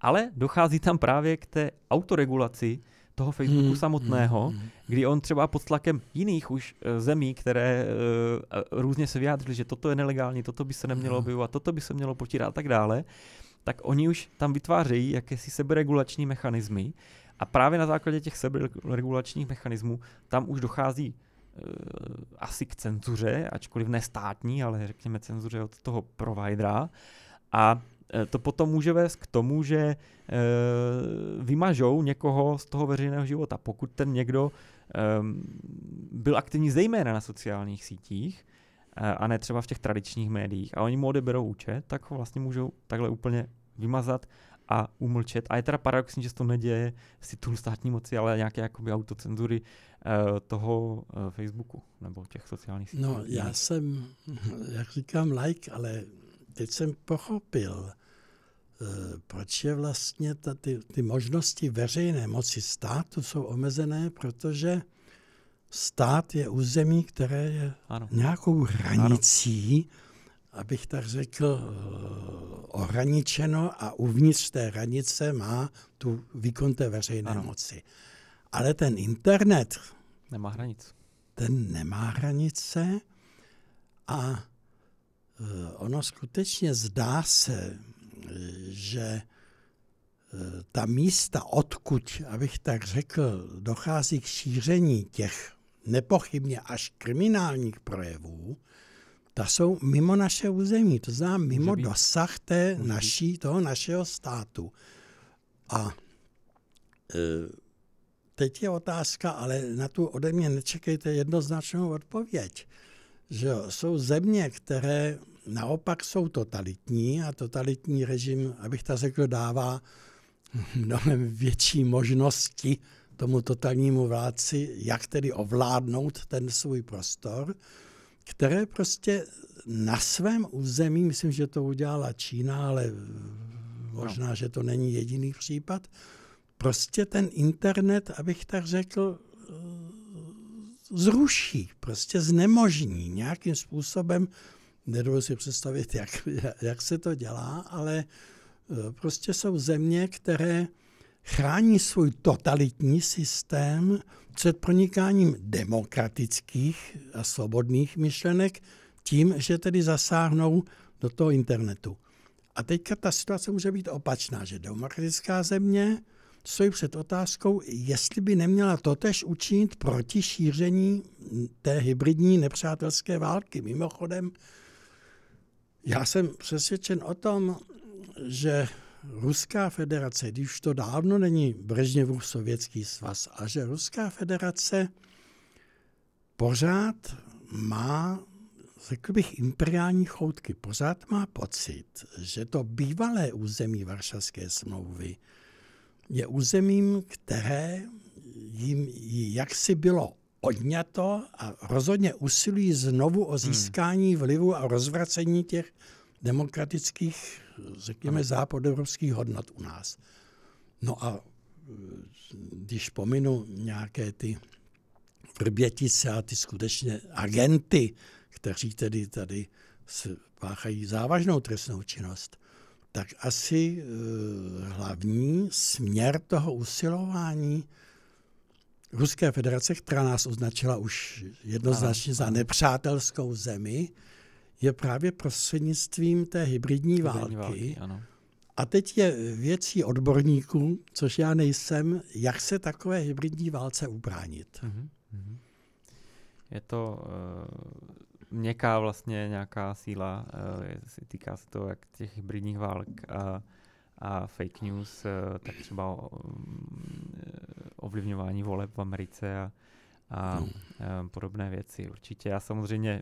ale dochází tam právě k té autoregulaci toho Facebooku hmm, hmm samotného, hmm, kdy on třeba pod tlakem jiných už eh, zemí, které uh, různě se vyjádřily, že toto je nelegální, toto by se nemělo hmm. objevovat, toto by se mělo potírat a tak dále, tak oni už tam vytvářejí jakési seberegulační mechanismy a právě na základě těch seberegulačních mechanismů tam už dochází Eh, asi k cenzuře, ačkoliv ne státní, ale řekněme cenzuře od toho providera. A eh, to potom může vést k tomu, že eh, vymažou někoho z toho veřejného života. Pokud ten někdo ehm, byl aktivní zejména na sociálních sítích a ne třeba v těch tradičních médiích a oni mu odeberou účet, tak ho vlastně můžou takhle úplně vymazat a umlčet. A je teda paradoxní, že se to neděje s titulu státní moci, ale nějaké jakoby autocenzury uh, toho uh, Facebooku nebo těch sociálních sítí. No já jsem, jak říkám, like, ale teď jsem pochopil, eh, proč je vlastně ta, ty, ty možnosti veřejné moci státu jsou omezené, protože stát je území, které je ano. nějakou hranicí, ano abych tak řekl, eh, ohraničeno a uvnitř té hranice má tu výkon té veřejné ano. moci. Ale ten internet... Nemá hranic. Ten nemá hranice a eh, ono skutečně zdá se, že eh, ta místa, odkud, abych tak řekl, dochází k šíření těch nepochybně až kriminálních projevů, ta jsou mimo naše území, to znamená mimo být. dosah té naší, toho našeho státu. A e, teď je otázka, ale na tu ode mě nečekejte jednoznačnou odpověď, že jsou země, které naopak jsou totalitní a totalitní režim, abych to řekl, dává mnohem větší možnosti tomu totalnímu vládci, jak tedy ovládnout ten svůj prostor které prostě na svém území, myslím, že to udělala Čína, ale možná, no. že to není jediný případ, prostě ten internet, abych tak řekl, zruší, prostě znemožní nějakým způsobem. Nedovedu si představit, jak, jak se to dělá, ale eh, prostě jsou země, které chrání svůj totalitní systém před pronikáním demokratických a svobodných myšlenek tím, že tedy zasáhnou do toho internetu. A teďka ta situace může být opačná, že demokratická země stojí před otázkou, jestli by neměla totež učinit proti šíření té hybridní nepřátelské války. Mimochodem, já jsem přesvědčen o tom, že Ruská federace, když to dávno není Brežněvů sovětský svaz, a že Ruská federace pořád má, řekl bych, imperiální choutky, pořád má pocit, že to bývalé území Varšavské smlouvy je územím, které jim jaksi bylo odňato a rozhodně usilují znovu o hmm. získání vlivu a rozvracení těch demokratických řekněme, západoevropských hodnot u nás. No a eh, když pominu nějaké ty vrbětice a ty skutečně agenty, kteří tedy tady páchají závažnou trestnou činnost, tak asi eh, hlavní směr toho usilování Ruské federace, která nás označila už jednoznačně za nepřátelskou zemi, je právě prostřednictvím té hybridní války. Hybridní války ano. A teď je věcí odborníků, což já nejsem, jak se takové hybridní válce ubránit. Mhm, mhm. Je to uh, měkká vlastně nějaká síla, uh, týká se to jak těch hybridních válk a, a fake news, uh, tak třeba o, um, ovlivňování voleb v Americe a, a mm. podobné věci. Určitě já samozřejmě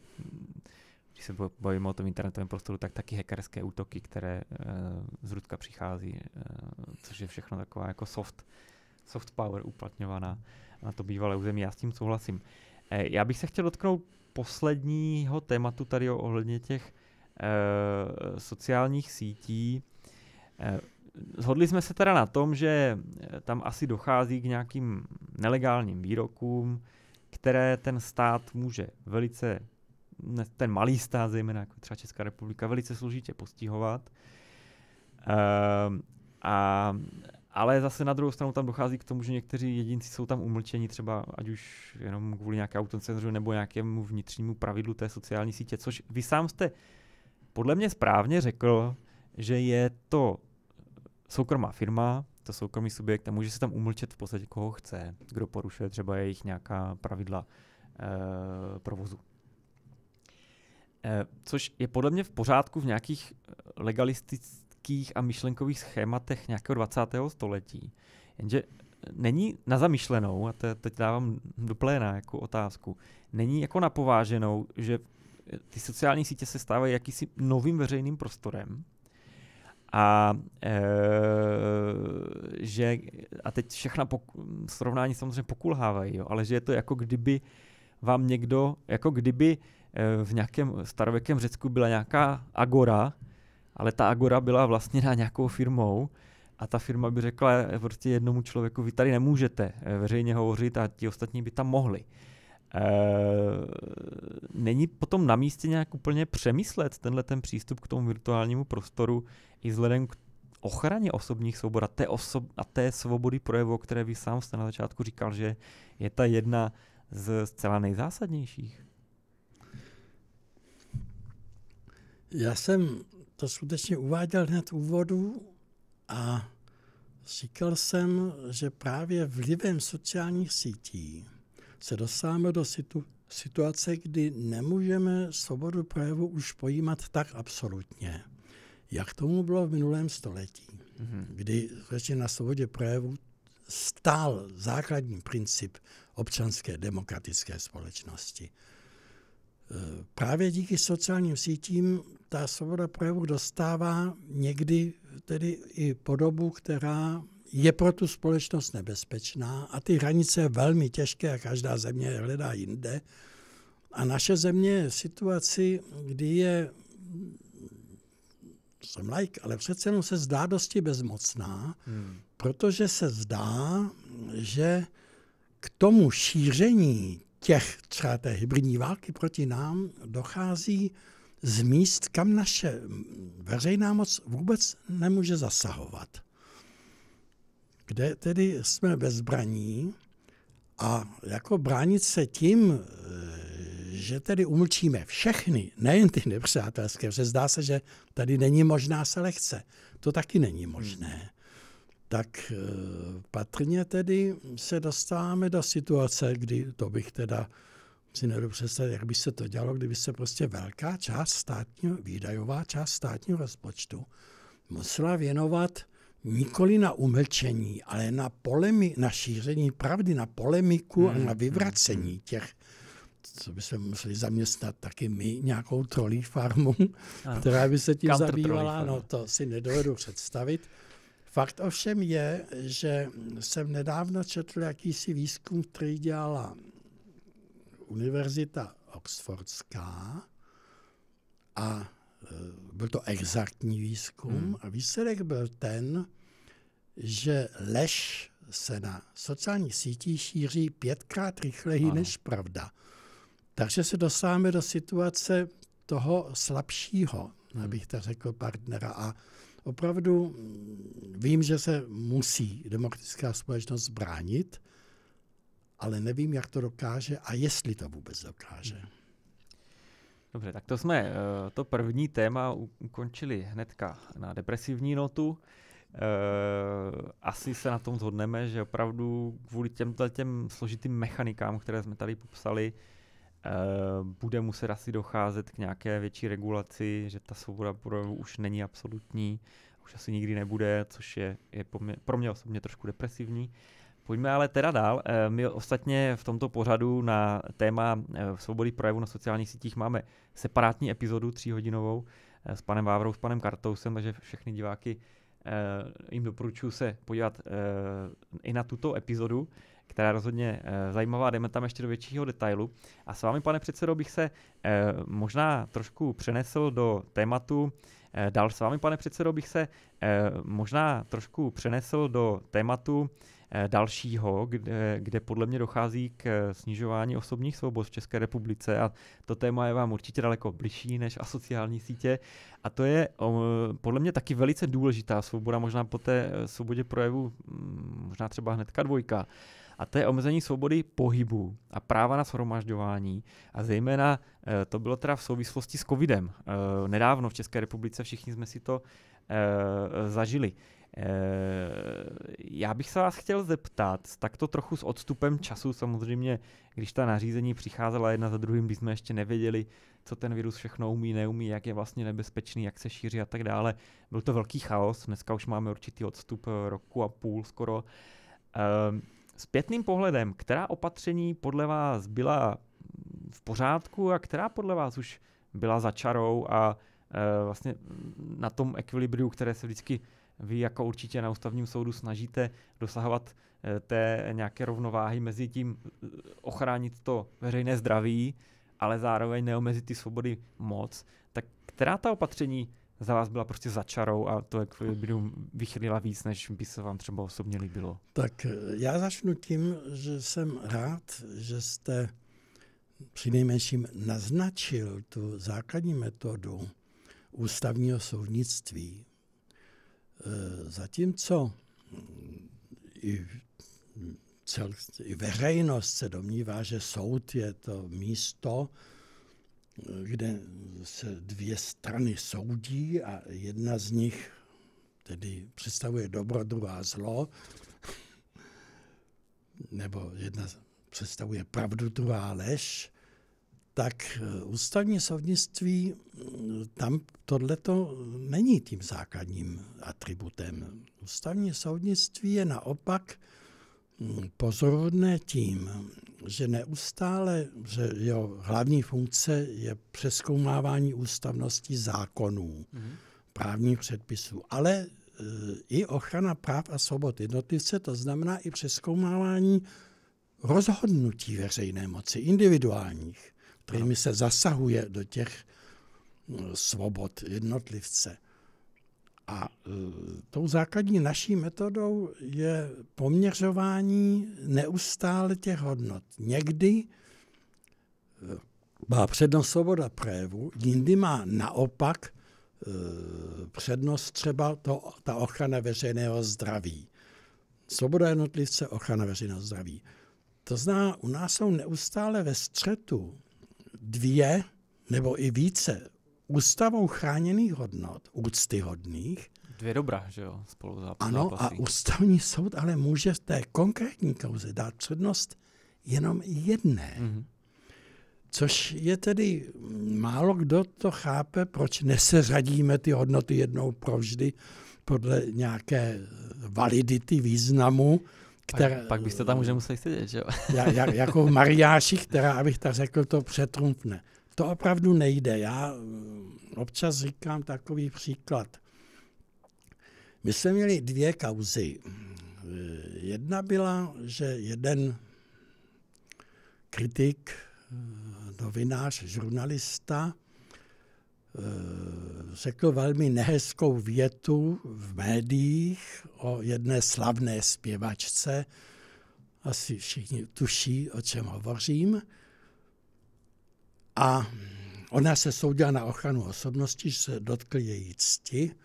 když se bavím o tom internetovém prostoru, tak taky hackerské útoky, které eh, z Rudka přichází, eh, což je všechno taková jako soft, soft power uplatňovaná na to bývalé území. Já s tím souhlasím. Eh, já bych se chtěl dotknout posledního tématu tady ohledně těch sociálních sítí. Zhodli jsme se teda na tom, že tam asi dochází k nějakým nelegálním výrokům, které ten stát může velice ten malý stát, zejména jako třeba Česká republika, velice složitě postihovat. Uh, a, ale zase na druhou stranu tam dochází k tomu, že někteří jedinci jsou tam umlčeni, třeba ať už jenom kvůli nějaké autocenzuře nebo nějakému vnitřnímu pravidlu té sociální sítě, což vy sám jste podle mě správně řekl, že je to soukromá firma, to soukromý subjekt a může se tam umlčet v podstatě koho chce, kdo porušuje třeba jejich nějaká pravidla e, provozu. Eh, což je podle mě v pořádku v nějakých eh, legalistických a myšlenkových schématech nějakého 20. století. Jenže eh, není na zamýšlenou a te, teď dávám do pléna jako otázku, není jako napováženou, že ty sociální sítě se stávají jakýsi novým veřejným prostorem, a, e, že, a teď všechna pok- srovnání samozřejmě pokulhávají, jo, ale že je to jako kdyby vám někdo, jako kdyby Eh, v nějakém starověkém Řecku byla nějaká agora, ale ta agora byla vlastně na nějakou firmou a ta firma by řekla eh, prostě jednomu člověku, vy tady nemůžete eh, veřejně hovořit a ti ostatní by tam mohli. E, není potom na místě nějak úplně přemyslet tenhle ten přístup k tomu virtuálnímu prostoru i vzhledem k ochraně osobních svobod a té, osob, a té svobody projevu, o které vy sám jste na začátku říkal, že je ta jedna z zcela nejzásadnějších? Já jsem to skutečně uváděl hned úvodu a říkal jsem, že právě vlivem sociálních sítí se dostáváme do situ- situace, kdy nemůžeme svobodu projevu už pojímat tak absolutně, jak tomu bylo v minulém století, mm-hmm. kdy skutečně na svobodě projevu stál základní princip občanské demokratické společnosti. Právě díky sociálním sítím ta svoboda projevu dostává někdy tedy i podobu, která je pro tu společnost nebezpečná a ty hranice je velmi těžké a každá země je hledá jinde. A naše země je v situaci, kdy je, jsem lajk, ale přece jenom se zdá dosti bezmocná, hmm. protože se zdá, že k tomu šíření těch třeba té hybridní války proti nám dochází z míst, kam naše veřejná moc vůbec nemůže zasahovat. Kde tedy jsme bezbraní a jako bránit se tím, eh, že tedy umlčíme všechny, nejen ty nepřátelské, protože zdá se, že tady není možná selekce. To taky není možné tak eh, patrně tedy se dostáváme do situace, kdy to bych teda si nedovedu představit, jak by se to dělalo, kdyby se prostě velká část státního, výdajová část státního rozpočtu musela věnovat nikoli na umlčení, ale na, polemi, na šíření pravdy, na polemiku a na hmm, hmm, vyvracení hmm. těch, co by se museli zaměstnat taky my, nějakou trolí farmu, ano. která by se tím zabývala, no to si nedovedu představit. Fakt ovšem je, že jsem nedávno četl jakýsi výzkum, který dělala Univerzita Oxfordská a e, byl to exaktní výzkum hmm. a výsledek byl ten, že lež se na sociálních sítích šíří pětkrát rychleji ano. než pravda. Takže se dostáváme do situace toho slabšího, hmm. abych to řekl, partnera. A opravdu mm, vím, že se musí demokratická společnost bránit, ale nevím, jak to dokáže a jestli to vůbec dokáže. Dobře, tak to jsme eh, to první téma ukončili hnedka na depresivní notu. Eh, asi se na tom zhodneme, že opravdu kvůli těmto těm složitým mechanikám, které jsme tady popsali, Eh, bude muset asi docházet k nějaké větší regulaci, že ta svoboda projevu už není absolutní, už asi nikdy nebude, což je, je pro, mě, pro mě osobně trošku depresivní. Pojďme ale teda dál. Eh, my ostatně v tomto pořadu na téma eh, svobody projevu na sociálních sítích máme separátní epizodu tříhodinovou s panem Vávrou, s panem Kartousem, takže všechny diváky jim doporučuji se podívat i na tuto epizodu která je rozhodně eh, zajímavá. Jdeme tam ještě do většího detailu. A s vámi, pane předsedo, bych se eh, možná trošku přenesl do tématu. Eh, dál s vámi, pane předsedo, bych se možná trošku přenesl do tématu dalšího, kde, kde podle mě dochází k snižování osobních svobod v České republice a to téma je vám určitě daleko bližší než asociální sítě a to je podle mě taky velice důležitá svoboda, možná po té svobodě projevu, mm, možná třeba hnedka dvojka a to je omezení svobody pohybu a práva na shromažďování a zejména eh, to bylo teda v souvislosti s covidem. Eh, nedávno v České republice všichni jsme si to eh, zažili. Já bych se vás chtěl zeptat, tak to trochu s odstupem času samozřejmě, když ta nařízení přicházela jedna za druhým, když jsme ještě nevěděli, co ten virus všechno umí, neumí, jak je vlastně nebezpečný, jak se šíří a tak dále. Byl to velký chaos, dneska už máme určitý odstup roku a půl skoro. Ehm, Zpětným pohledem, která opatření podle vás byla v pořádku a která podle vás už byla za čarou a e, vlastně na tom ekvilibriu, které se vždycky vy jako určitě na ústavním soudu snažíte dosahovat e, té nějaké rovnováhy mezi tím e, ochránit to veřejné zdraví, ale zároveň neomezit ty svobody moc, tak která ta opatření za vás byla prostě začarou a to jak by vychylila víc, než by se vám třeba osobně líbilo? Tak eh, já začnu tím, že jsem rád, že jste přinejmenším naznačil tu základní metodu ústavního soudnictví. Eh, zatímco mm, i, cel, i veřejnost se domnívá, že soud je to místo, kde se dvě strany soudí a jedna z nich tedy představuje dobro, druhá zlo, nebo jedna představuje pravdu, druhá lež, tak eh, ústavní soudnictví, eh, tam tohleto není tím základním atributem. Ústavní soudnictví je naopak pozoruhodné tím, že neustále, že jeho hlavní funkce je přeskoumávání ústavnosti zákonů, mm. právních předpisů, ale e, i ochrana práv a svobod jednotlivce, to znamená i přeskoumávání rozhodnutí veřejné moci, individuálních, kterými se zasahuje do těch e, svobod jednotlivce. A e, tou základní naší metodou je poměřování neustále těch hodnot. Někdy e, má přednost svoboda projevu, jindy má naopak e, přednost třeba to, ta ochrana veřejného zdraví. Svoboda jednotlivce, ochrana veřejného zdraví. To zná, u nás jsou neustále ve střetu dvě nebo i více ústavou chráněných hodnot, úctyhodných. Dvě dobrá, že jo, spolu zápasí. Ano, a ústavní soud ale může v té konkrétní kauze dát přednost jenom jedné. Mm-hmm. Což je tedy, mm, málo kdo to chápe, proč neseřadíme ty hodnoty jednou provždy podle nějaké eh, validity významu. Která, pak, pak byste tam už nemuseli sedět, že jo? jako v Mariáši, která, abych tak řekl, to přetrumpne. To opravdu nejde. Já mm, občas říkám takový příklad. My jsme měli dvě kauzy. Jedna byla, že jeden kritik, novinář, žurnalista, eh, řekl velmi nehezkou větu v médiích o jedné slavné zpěvačce. Asi všichni tuší, o čem hovořím. A ona se soudila na ochranu osobnosti, že se dotkl její cti.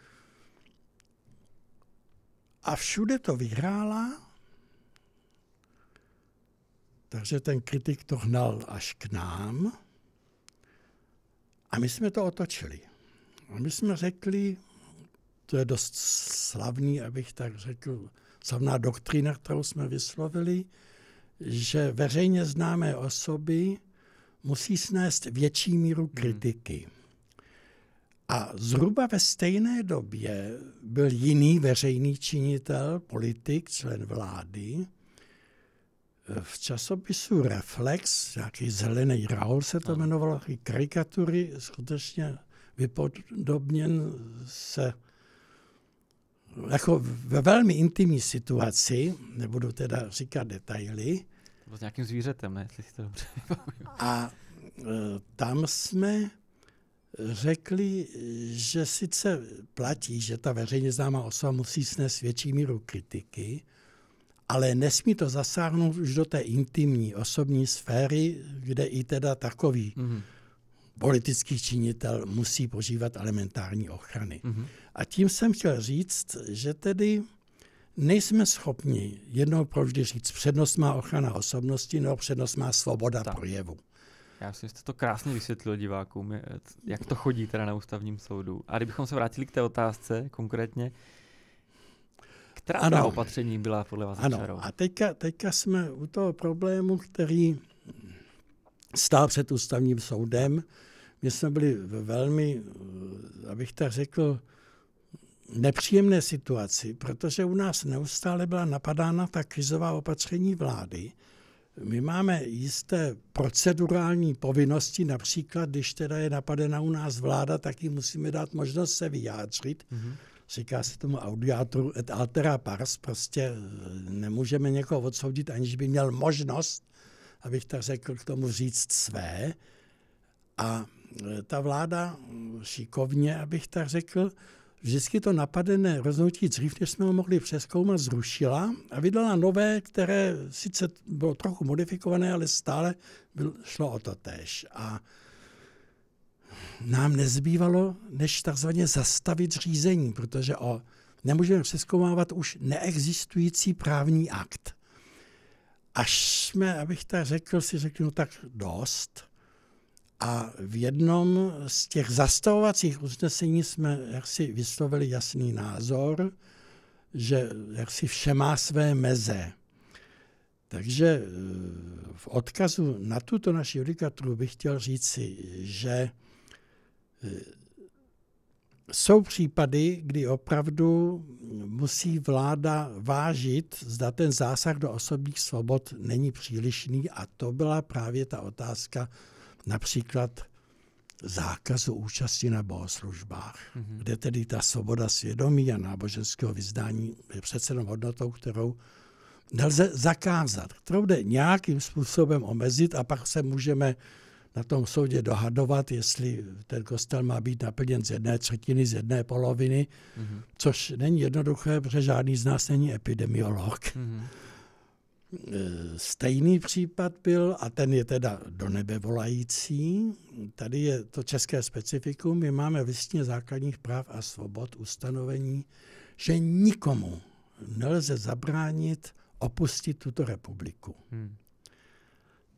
A všude to vyhrála, takže ten kritik to hnal až k nám. A my jsme to otočili. A my jsme řekli, to je dost slavný, abych tak řekl, slavná doktrína, kterou jsme vyslovili, že veřejně známé osoby musí snést větší míru hmm. kritiky. A zhruba ve stejné době byl jiný veřejný činitel, politik, člen vlády, v časopisu Reflex, nějaký zelený Raul se to jmenovalo, i karikatury, skutečně vypodobněn se jako ve velmi intimní situaci, nebudu teda říkat detaily, nebo s nějakým zvířetem, ne? Jestli si to dobře A e, tam jsme řekli, že sice platí, že ta veřejně známá osoba musí snést větší míru kritiky, ale nesmí to zasáhnout už do té intimní, osobní sféry, kde i teda takový mm-hmm. politický činitel musí požívat elementární ochrany. Mm-hmm. A tím jsem chtěl říct, že tedy nejsme schopni jednou provždy říct, přednost má ochrana osobnosti, nebo přednost má svoboda tak. projevu. Já si jste to krásně vysvětlil divákům, jak to chodí teda na ústavním soudu. A kdybychom se vrátili k té otázce konkrétně, která ano. opatření byla podle vás ano. Čarou? A teďka, teďka jsme u toho problému, který stál před ústavním soudem. My jsme byli velmi, eh, abych tak řekl, nepříjemné situaci, protože u nás neustále byla napadána ta krizová opatření vlády. My máme jisté procedurální povinnosti, například když teda je napadena u nás vláda, tak jí musíme dát možnost se vyjádřit. Mm-hmm. Říká se tomu audiatur et altera pars, prostě eh, nemůžeme někoho odsoudit, aniž by měl možnost, abych tak řekl, k tomu říct své. A eh, ta vláda hm, šikovně, abych tak řekl, vždycky to napadené rozhodnutí dřív, než jsme ho mohli přeskoumat, zrušila a vydala nové, které sice bylo trochu modifikované, ale stále bylo, šlo o to tež. A nám nezbývalo, než takzvaně zastavit řízení, protože o, nemůžeme přeskoumávat už neexistující právní akt. Až jsme, abych tak řekl, si řekl, no tak dost – a v jednom z těch zastavovacích usnesení jsme jaksi vyslovili jasný názor, že jaksi vše má své meze. Takže e, v odkazu na tuto naši judikaturu bych chtěl říci, že e, jsou případy, kdy opravdu musí vláda vážit, zda ten zásah do osobních svobod není přílišný a to byla právě ta otázka například zákazu účasti na bohoslužbách, mm-hmm. kde tedy ta svoboda svědomí a náboženského vyznání je přece jenom hodnotou, kterou nelze zakázat, kterou jde nějakým způsobem omezit a pak se můžeme na tom soudě dohadovat, jestli ten kostel má být naplněn z jedné třetiny, z jedné poloviny, mm-hmm. což není jednoduché, protože žádný z nás není epidemiolog. Mm-hmm. E, stejný případ byl, a ten je teda do nebe volající, tady je to české specifikum, my máme v listině základních práv a svobod ustanovení, že nikomu nelze zabránit opustit tuto republiku. Hmm.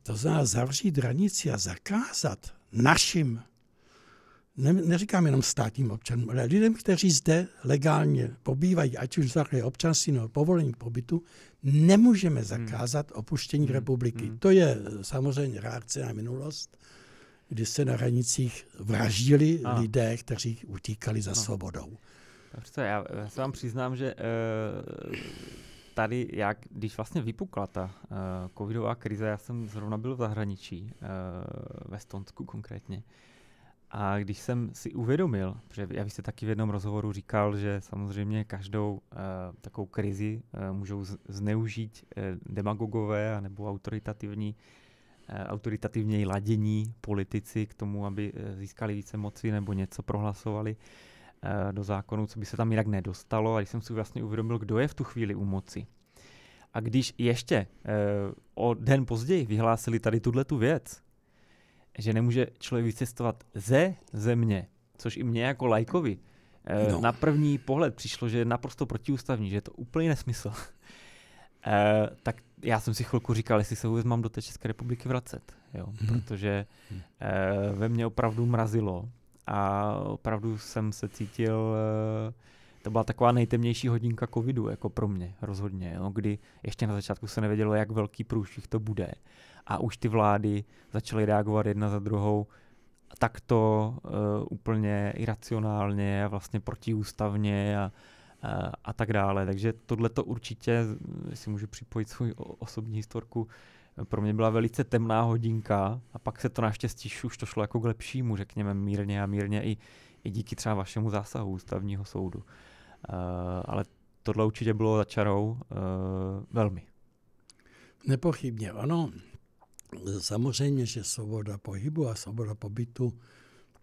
To znamená zavřít hranici a zakázat našim ne, neříkám jenom státním občanům, ale lidem, kteří zde legálně pobývají, ať už základě občanství nebo povolení pobytu, nemůžeme hmm. zakázat opuštění hmm. republiky. Hmm. To je eh, samozřejmě reakce na minulost, kdy se na hranicích vraždili a. lidé, kteří utíkali za a. No. svobodou. já, já se vám přiznám, že eh, tady, jak, když vlastně vypukla ta uh, covidová krize, já jsem zrovna byl v zahraničí, ve Stonsku konkrétně, a když jsem si uvědomil, že já jste taky v jednom rozhovoru říkal, že samozřejmě každou uh, takovou krizi uh, můžou zneužít uh, demagogové nebo autoritativní, uh, autoritativněji ladění politici k tomu, aby získali více moci nebo něco prohlasovali do zákonu, co by se tam jinak nedostalo. A když jsem si vlastně uvědomil, kdo je v tu chvíli u moci. A když ještě o den později vyhlásili tady tuhle tu věc, že nemůže člověk vycestovat ze země, což i mě jako lajkovi eh, no. na první pohled přišlo, že je naprosto protiústavní, že je to úplný nesmysl. E, tak já jsem si chvilku říkal, jestli se vůbec mám do té České republiky vracet, jo? Mm-hmm. protože e, ve mně opravdu mrazilo a opravdu jsem se cítil, to byla taková nejtemnější hodinka covidu, jako pro mě rozhodně, no? kdy ještě na začátku se nevědělo, jak velký průšvih to bude a už ty vlády začaly reagovat jedna za druhou takto uh, eh, úplně iracionálně a vlastně protiústavně a, a, a tak dále. Takže tohle to určitě, si můžu připojit svou osobní historku, pro mě byla velice temná hodinka a pak se to naštěstí už to šlo jako k lepšímu, řekněme mírně a mírně i, i díky třeba vašemu zásahu ústavního soudu. Uh, ale tohle určitě bylo začarou uh, eh, velmi. Nepochybně, ano samozřejmě, že svoboda pohybu a svoboda pobytu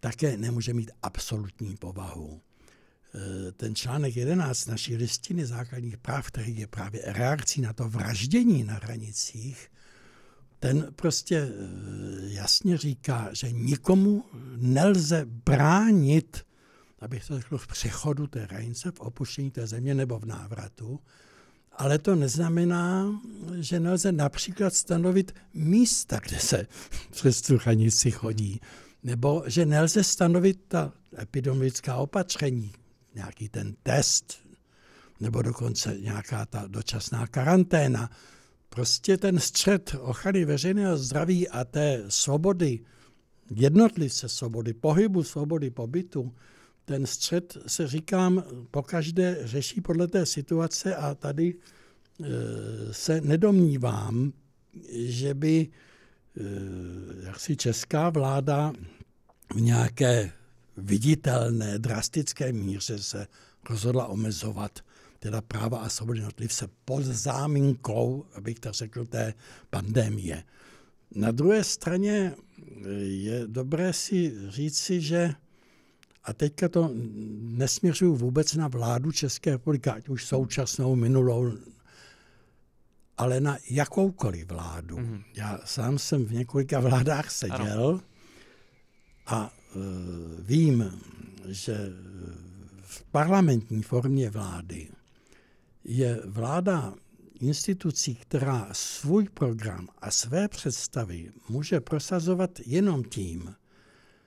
také nemůže mít absolutní povahu. E, ten článek 11 naší listiny základních práv, který je právě reakcí na to vraždění na hranicích, ten prostě e, jasně říká, že nikomu nelze bránit, abych to řekl, v přechodu té hranice, v opuštění té země nebo v návratu, ale to neznamená, že nelze například stanovit místa, kde se přes Cuchanici chodí, nebo že nelze stanovit ta epidemiologická opatření, nějaký ten test, nebo dokonce nějaká ta dočasná karanténa. Prostě ten střed ochrany veřejného zdraví a té svobody, jednotlivce svobody, pohybu svobody pobytu, ten střed se, říkám, pokaždé řeší podle té situace a tady e, se nedomnívám, že by e, jaksi česká vláda v nějaké viditelné, drastické míře se rozhodla omezovat teda práva a svobody jednotlivce pod záminkou, abych tak řekl, té pandémie. Na druhé straně e, je dobré si říci, že a teďka to nesměřuju vůbec na vládu České republiky, ať už současnou, minulou, ale na jakoukoliv vládu. Mm-hmm. Já sám jsem v několika vládách seděl ano. a e, vím, že v parlamentní formě vlády je vláda institucí, která svůj program a své představy může prosazovat jenom tím,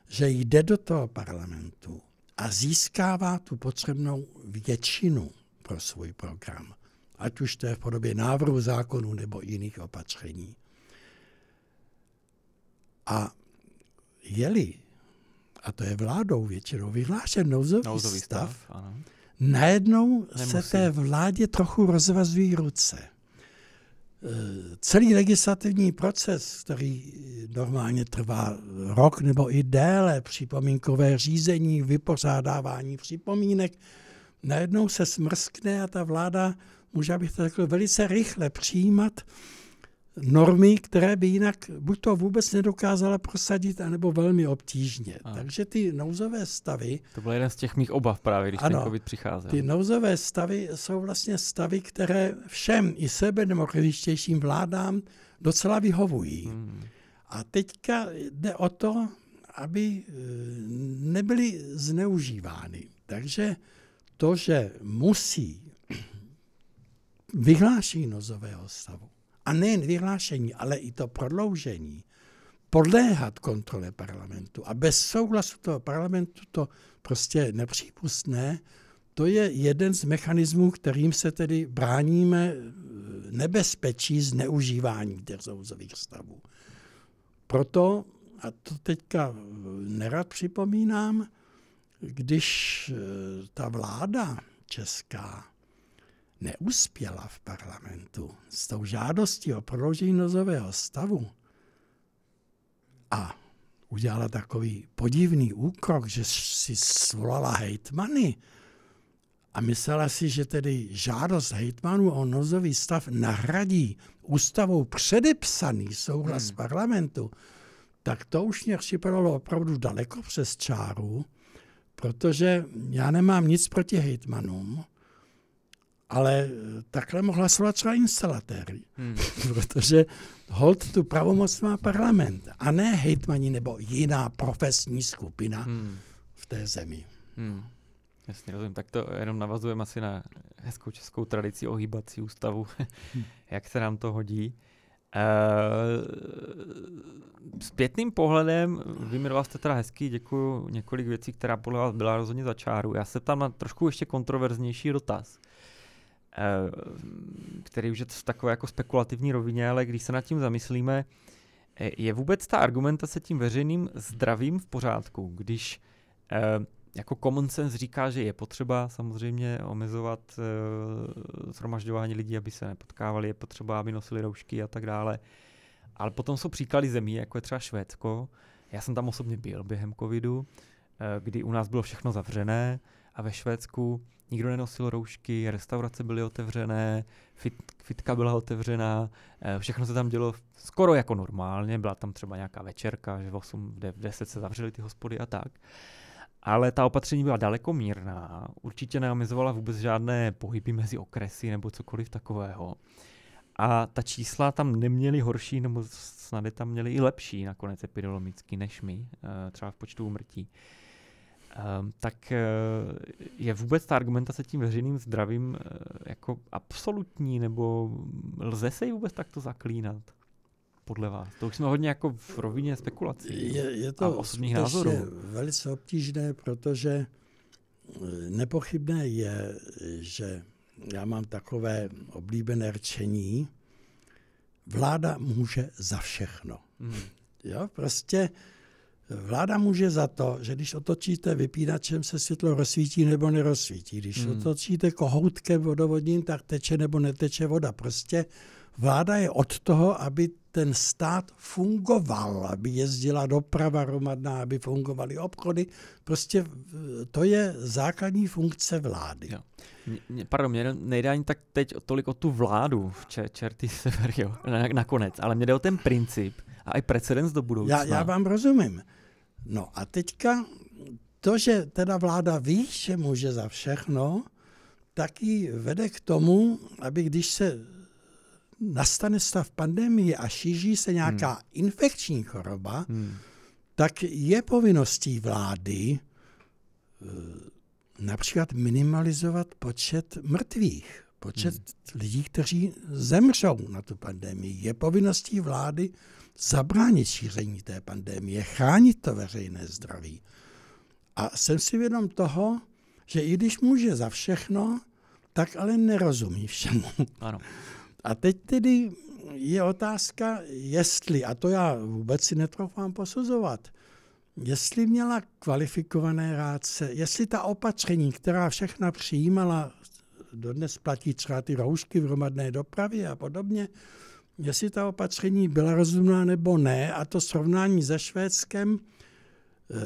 že jde do toho parlamentu a získává tu potřebnou většinu pro svůj program, ať už to je v podobě návrhu zákonů nebo jiných opatření. A jeli, a to je vládou většinou, vyhlášen nouzový, nouzový stav, stav ano. najednou Nemusím. se té vládě trochu rozvazují ruce celý legislativní proces, který normálně trvá rok nebo i déle, připomínkové řízení, vypořádávání připomínek, najednou se smrskne a ta vláda může, abych to řekl, velice rychle přijímat normy, které by jinak buď to vůbec nedokázala prosadit, anebo velmi obtížně. A. Takže ty nouzové stavy... To byl jeden z těch mých obav právě, když ano, ten COVID přicházel. Ty nouzové stavy jsou vlastně stavy, které všem i sebe demokratičtějším vládám docela vyhovují. Hmm. A teďka jde o to, aby e, nebyly zneužívány. Takže to, že musí vyhlášení nozového stavu, a nejen vyhlášení, ale i to prodloužení, podléhat kontrole parlamentu a bez souhlasu toho parlamentu to prostě nepřípustné, to je jeden z mechanismů, kterým se tedy bráníme nebezpečí zneužívání těch zouzových stavů. Proto, a to teďka nerad připomínám, když ta vláda česká neuspěla v parlamentu s tou žádostí o prodloužení nozového stavu a udělala takový podivný úkrok, že si svolala hejtmany a myslela si, že tedy žádost hejtmanů o nozový stav nahradí ústavou předepsaný souhlas hmm. parlamentu, tak to už mě připadalo opravdu daleko přes čáru, protože já nemám nic proti hejtmanům, ale eh, takhle mohl hlasovat třeba instalatéry, hmm. protože hold tu pravomoc má parlament a ne hejtmani nebo jiná profesní skupina hmm. v té zemi. Hmm. Jasně, rozumím. Tak to jenom navazujeme asi na hezkou českou tradici ohýbací ústavu, hmm. jak se nám to hodí. Uh, zpětným pohledem, vyjmenoval jste teda hezky, děkuji, několik věcí, která podle vás byla rozhodně za čáru. Já se tam na trošku ještě kontroverznější dotaz. Uh, Eh, který už je v takové jako spekulativní rovině, ale když se nad tím zamyslíme, eh, je vůbec ta argumentace tím veřejným zdravím v pořádku, když eh, jako common sense říká, že je potřeba samozřejmě omezovat zhromažďování lidí, aby se nepotkávali, je potřeba, aby nosili roušky a tak dále. Ale potom jsou příklady zemí, jako je třeba Švédsko. Já jsem tam osobně byl během covidu, kdy u nás bylo všechno zavřené a ve Švédsku nikdo nenosil roušky, restaurace byly otevřené, fit, fitka byla otevřená, eh, všechno se tam dělo skoro jako normálně, byla tam třeba nějaká večerka, že v 8, v 10 se zavřely ty hospody a tak. Ale ta opatření byla daleko mírná, určitě neomezovala vůbec žádné pohyby mezi okresy nebo cokoliv takového. A ta čísla tam neměly horší, nebo snad tam měly i lepší nakonec epidemiologicky než my, eh, třeba v počtu úmrtí. Ehm, tak eh, je vůbec ta argumentace tím veřejným zdravím eh, jako absolutní, nebo lze se ji vůbec takto zaklínat? podle vás? To už jsme hodně jako v rovině spekulací je, je to a osobních názorů. velice obtížné, protože eh, nepochybné je, že já mám takové oblíbené rčení, vláda může za všechno. Hmm. Jo, prostě Vláda může za to, že když otočíte vypínačem, se světlo rozsvítí nebo nerozsvítí. Když hmm. otočíte kohoutkem vodovodním, tak teče nebo neteče voda. Prostě vláda je od toho, aby ten stát fungoval, aby jezdila doprava hromadná, aby fungovaly obchody. Prostě eh, to je základní funkce vlády. Jo. Mě, pardon, mě nejde ani tak teď tolik o tu vládu, če, Čertý sever, jo, nakonec, ale mě jde o ten princip a i precedens do budoucna. Já, já vám rozumím. No a teďka to, že teda vláda ví, že může za všechno, taky vede k tomu, aby když se nastane stav pandemie a šíří se nějaká hmm. infekční choroba, hmm. tak je povinností vlády eh, například minimalizovat počet mrtvých, počet hmm. lidí, kteří zemřou na tu pandemii. Je povinností vlády zabránit šíření té pandemie, chránit to veřejné zdraví. A jsem si vědom toho, že i když může za všechno, tak ale nerozumí všemu. Ano. A teď tedy je otázka, jestli, a to já vůbec si netroufám posuzovat, jestli měla kvalifikované rádce, jestli ta opatření, která všechna přijímala, dodnes platí třeba ty roušky v hromadné dopravě a podobně, jestli ta opatření byla rozumná nebo ne, a to srovnání se Švédskem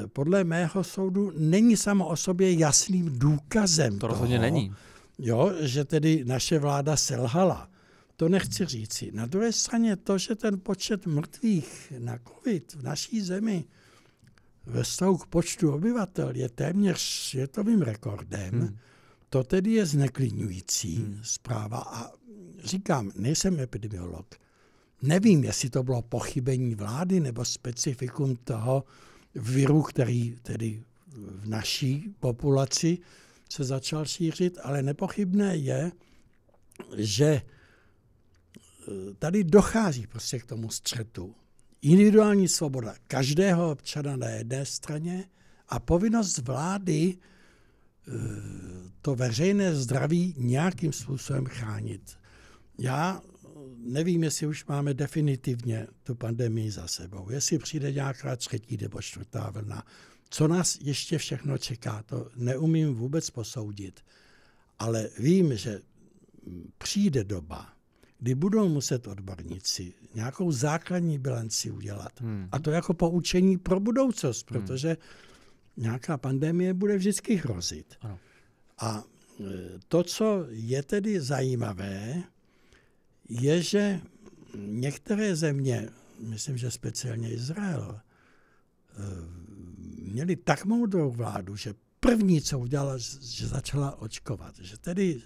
eh, podle mého soudu není samo o sobě jasným důkazem. To rozhodně toho, není. Jo, že tedy naše vláda selhala. To nechci říci. Na druhé straně to, že ten počet mrtvých na COVID v naší zemi ve stavu k počtu obyvatel je téměř světovým rekordem, hmm. to tedy je zneklidňující hmm. zpráva. A říkám, nejsem epidemiolog. Nevím, jestli to bylo pochybení vlády nebo specifikum toho viru, který tedy v naší populaci se začal šířit, ale nepochybné je, že eh, tady dochází prostě k tomu střetu. Individuální svoboda každého občana na jedné straně a povinnost vlády eh, to veřejné zdraví nějakým způsobem chránit. Já nevím, jestli už máme definitivně tu pandemii za sebou, jestli přijde nějaká třetí nebo čtvrtá vlna. Co nás ještě všechno čeká, to neumím vůbec posoudit. Ale vím, že přijde doba, kdy budou muset odborníci nějakou základní bilanci udělat. Hmm. A to jako poučení pro budoucnost, hmm. protože hmm. nějaká pandemie bude vždycky hrozit. Ano. A e, to, co je tedy zajímavé, je, že některé země, myslím, že speciálně Izrael, eh, měli tak moudrou vládu, že první, co udělala, že začala očkovat. Že tedy,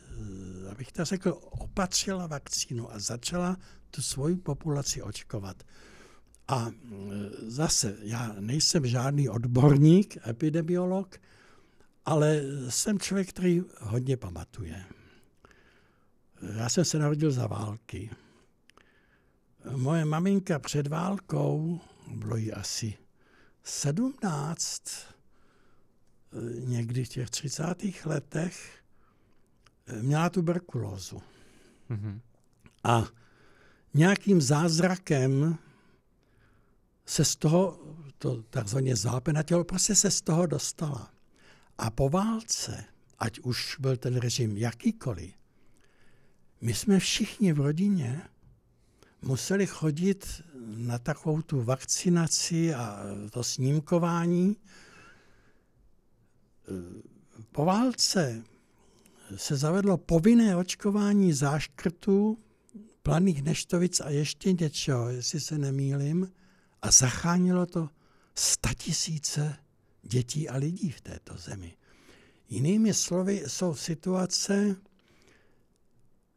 eh, abych to řekl, opatřila vakcínu a začala tu svoji populaci očkovat. A eh, zase, já nejsem žádný odborník, epidemiolog, ale jsem člověk, který hodně pamatuje. Já jsem se narodil za války. Moje maminka před válkou, bylo jí asi 17, někdy v těch 30. letech, měla tuberkulózu. Mm-hmm. A nějakým zázrakem se z toho, to takzvaně zápena tělo, prostě se z toho dostala. A po válce, ať už byl ten režim jakýkoliv, my jsme všichni v rodině museli chodit na takovou tu vakcinaci a to snímkování. Eh, po válce se zavedlo povinné očkování záškrtů, planých neštovic a ještě něčeho, jestli se nemýlim, a zachránilo to statisíce dětí a lidí v této zemi. Jinými slovy jsou situace,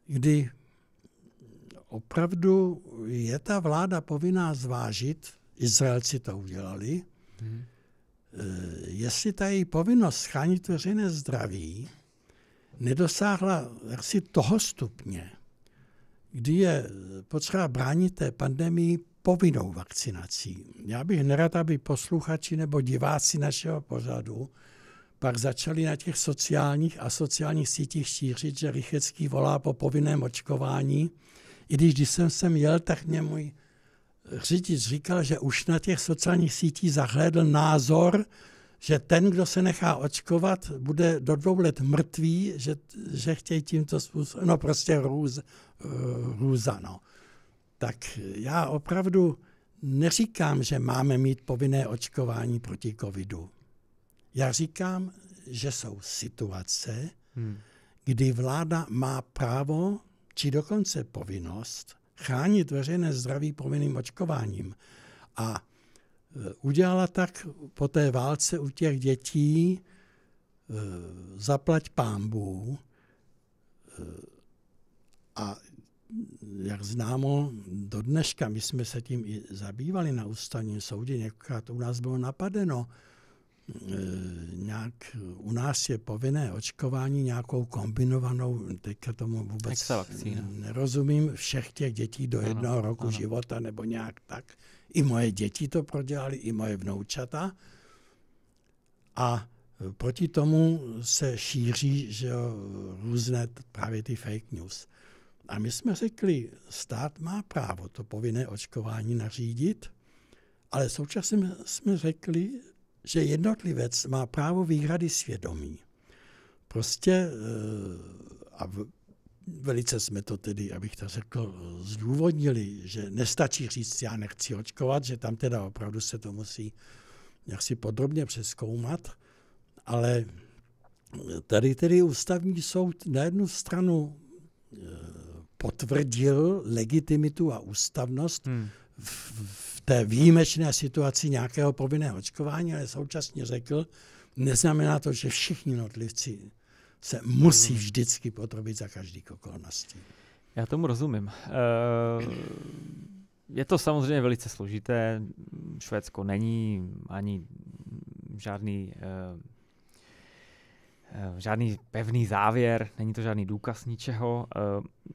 kdy opravdu je ta vláda povinná zvážit, Izraelci to udělali, hmm. jestli ta její povinnost chránit veřejné zdraví nedosáhla si toho stupně, kdy je potřeba bránit té pandemii povinnou vakcinací. Já bych nerad, aby posluchači nebo diváci našeho pořadu pak začali na těch sociálních a sociálních sítích šířit, že Rychecký volá po povinném očkování. I když, když jsem sem jel, tak mě můj řidič říkal, že už na těch sociálních sítích zahlédl názor, že ten, kdo se nechá očkovat, bude do dvou let mrtvý, že, že chtějí tímto způsobem, no prostě růz, růza, no. Tak já opravdu neříkám, že máme mít povinné očkování proti covidu. Já říkám, že jsou situace, hmm. kdy vláda má právo či dokonce povinnost chránit veřejné zdraví povinným očkováním. A e, udělala tak po té válce u těch dětí e, zaplať pámbu e, a jak známo, do dneška my jsme se tím i zabývali na ústavním soudě, několikrát u nás bylo napadeno, nějak, u nás je povinné očkování nějakou kombinovanou, teďka tomu vůbec nerozumím, všech těch dětí do ano, jednoho roku ano. života nebo nějak tak. I moje děti to prodělali, i moje vnoučata. A proti tomu se šíří že různé právě ty fake news. A my jsme řekli, stát má právo to povinné očkování nařídit, ale současně jsme řekli, že jednotlivec má právo výhrady svědomí. Prostě eh, a velice jsme to tedy, abych to řekl, zdůvodnili, že nestačí říct, já nechci očkovat, že tam teda opravdu se to musí jaksi podrobně přeskoumat, ale tady tedy ústavní soud na jednu stranu eh, potvrdil legitimitu a ústavnost hmm. v, v té výjimečné situaci nějakého povinného očkování, ale současně řekl, neznamená to, že všichni notlivci se musí hmm. vždycky potrobit za každý okolností. Já tomu rozumím. Eh, je to samozřejmě velice složité. Švédsko není ani žádný eh, eh, žádný pevný závěr, není to žádný důkaz ničeho.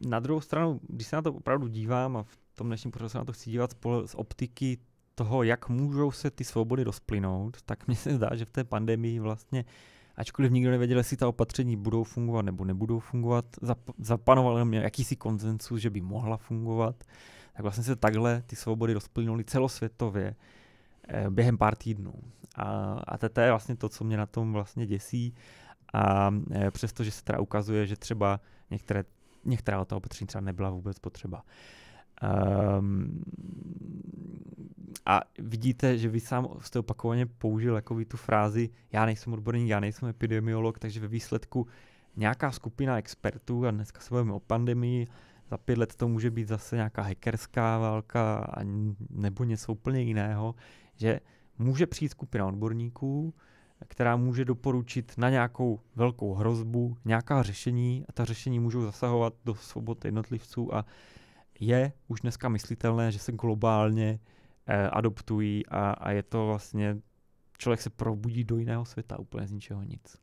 Na druhou stranu, když se na to opravdu dívám a v tom dnešním pořadu se na to chci dívat z optiky toho, jak můžou se ty svobody rozplynout, tak mně se zdá, že v té pandemii vlastně, ačkoliv nikdo nevěděl, jestli ta opatření budou fungovat nebo nebudou fungovat, zap- zapanoval jenom jakýsi konsensus, že by mohla fungovat, tak vlastně se takhle ty svobody rozplynuly celosvětově eh, během pár týdnů. A, a to je vlastně to, co mě na tom vlastně děsí. A eh, přestože se teda ukazuje, že třeba některé, některá ta opatření třeba nebyla vůbec potřeba. Eh, Um, a vidíte, že vy sám jste opakovaně použil jako tu frázi já nejsem odborník, já nejsem epidemiolog, takže ve výsledku nějaká skupina expertů, a dneska se budeme o pandemii, za pět let to může být zase nějaká hackerská válka a nebo něco úplně jiného, že může přijít skupina odborníků, která může doporučit na nějakou velkou hrozbu, nějaká řešení a ta řešení můžou zasahovat do svobod jednotlivců a je už dneska myslitelné, že se globálně eh, adoptují a, a je to vlastně, člověk se probudí do jiného světa úplně z ničeho nic.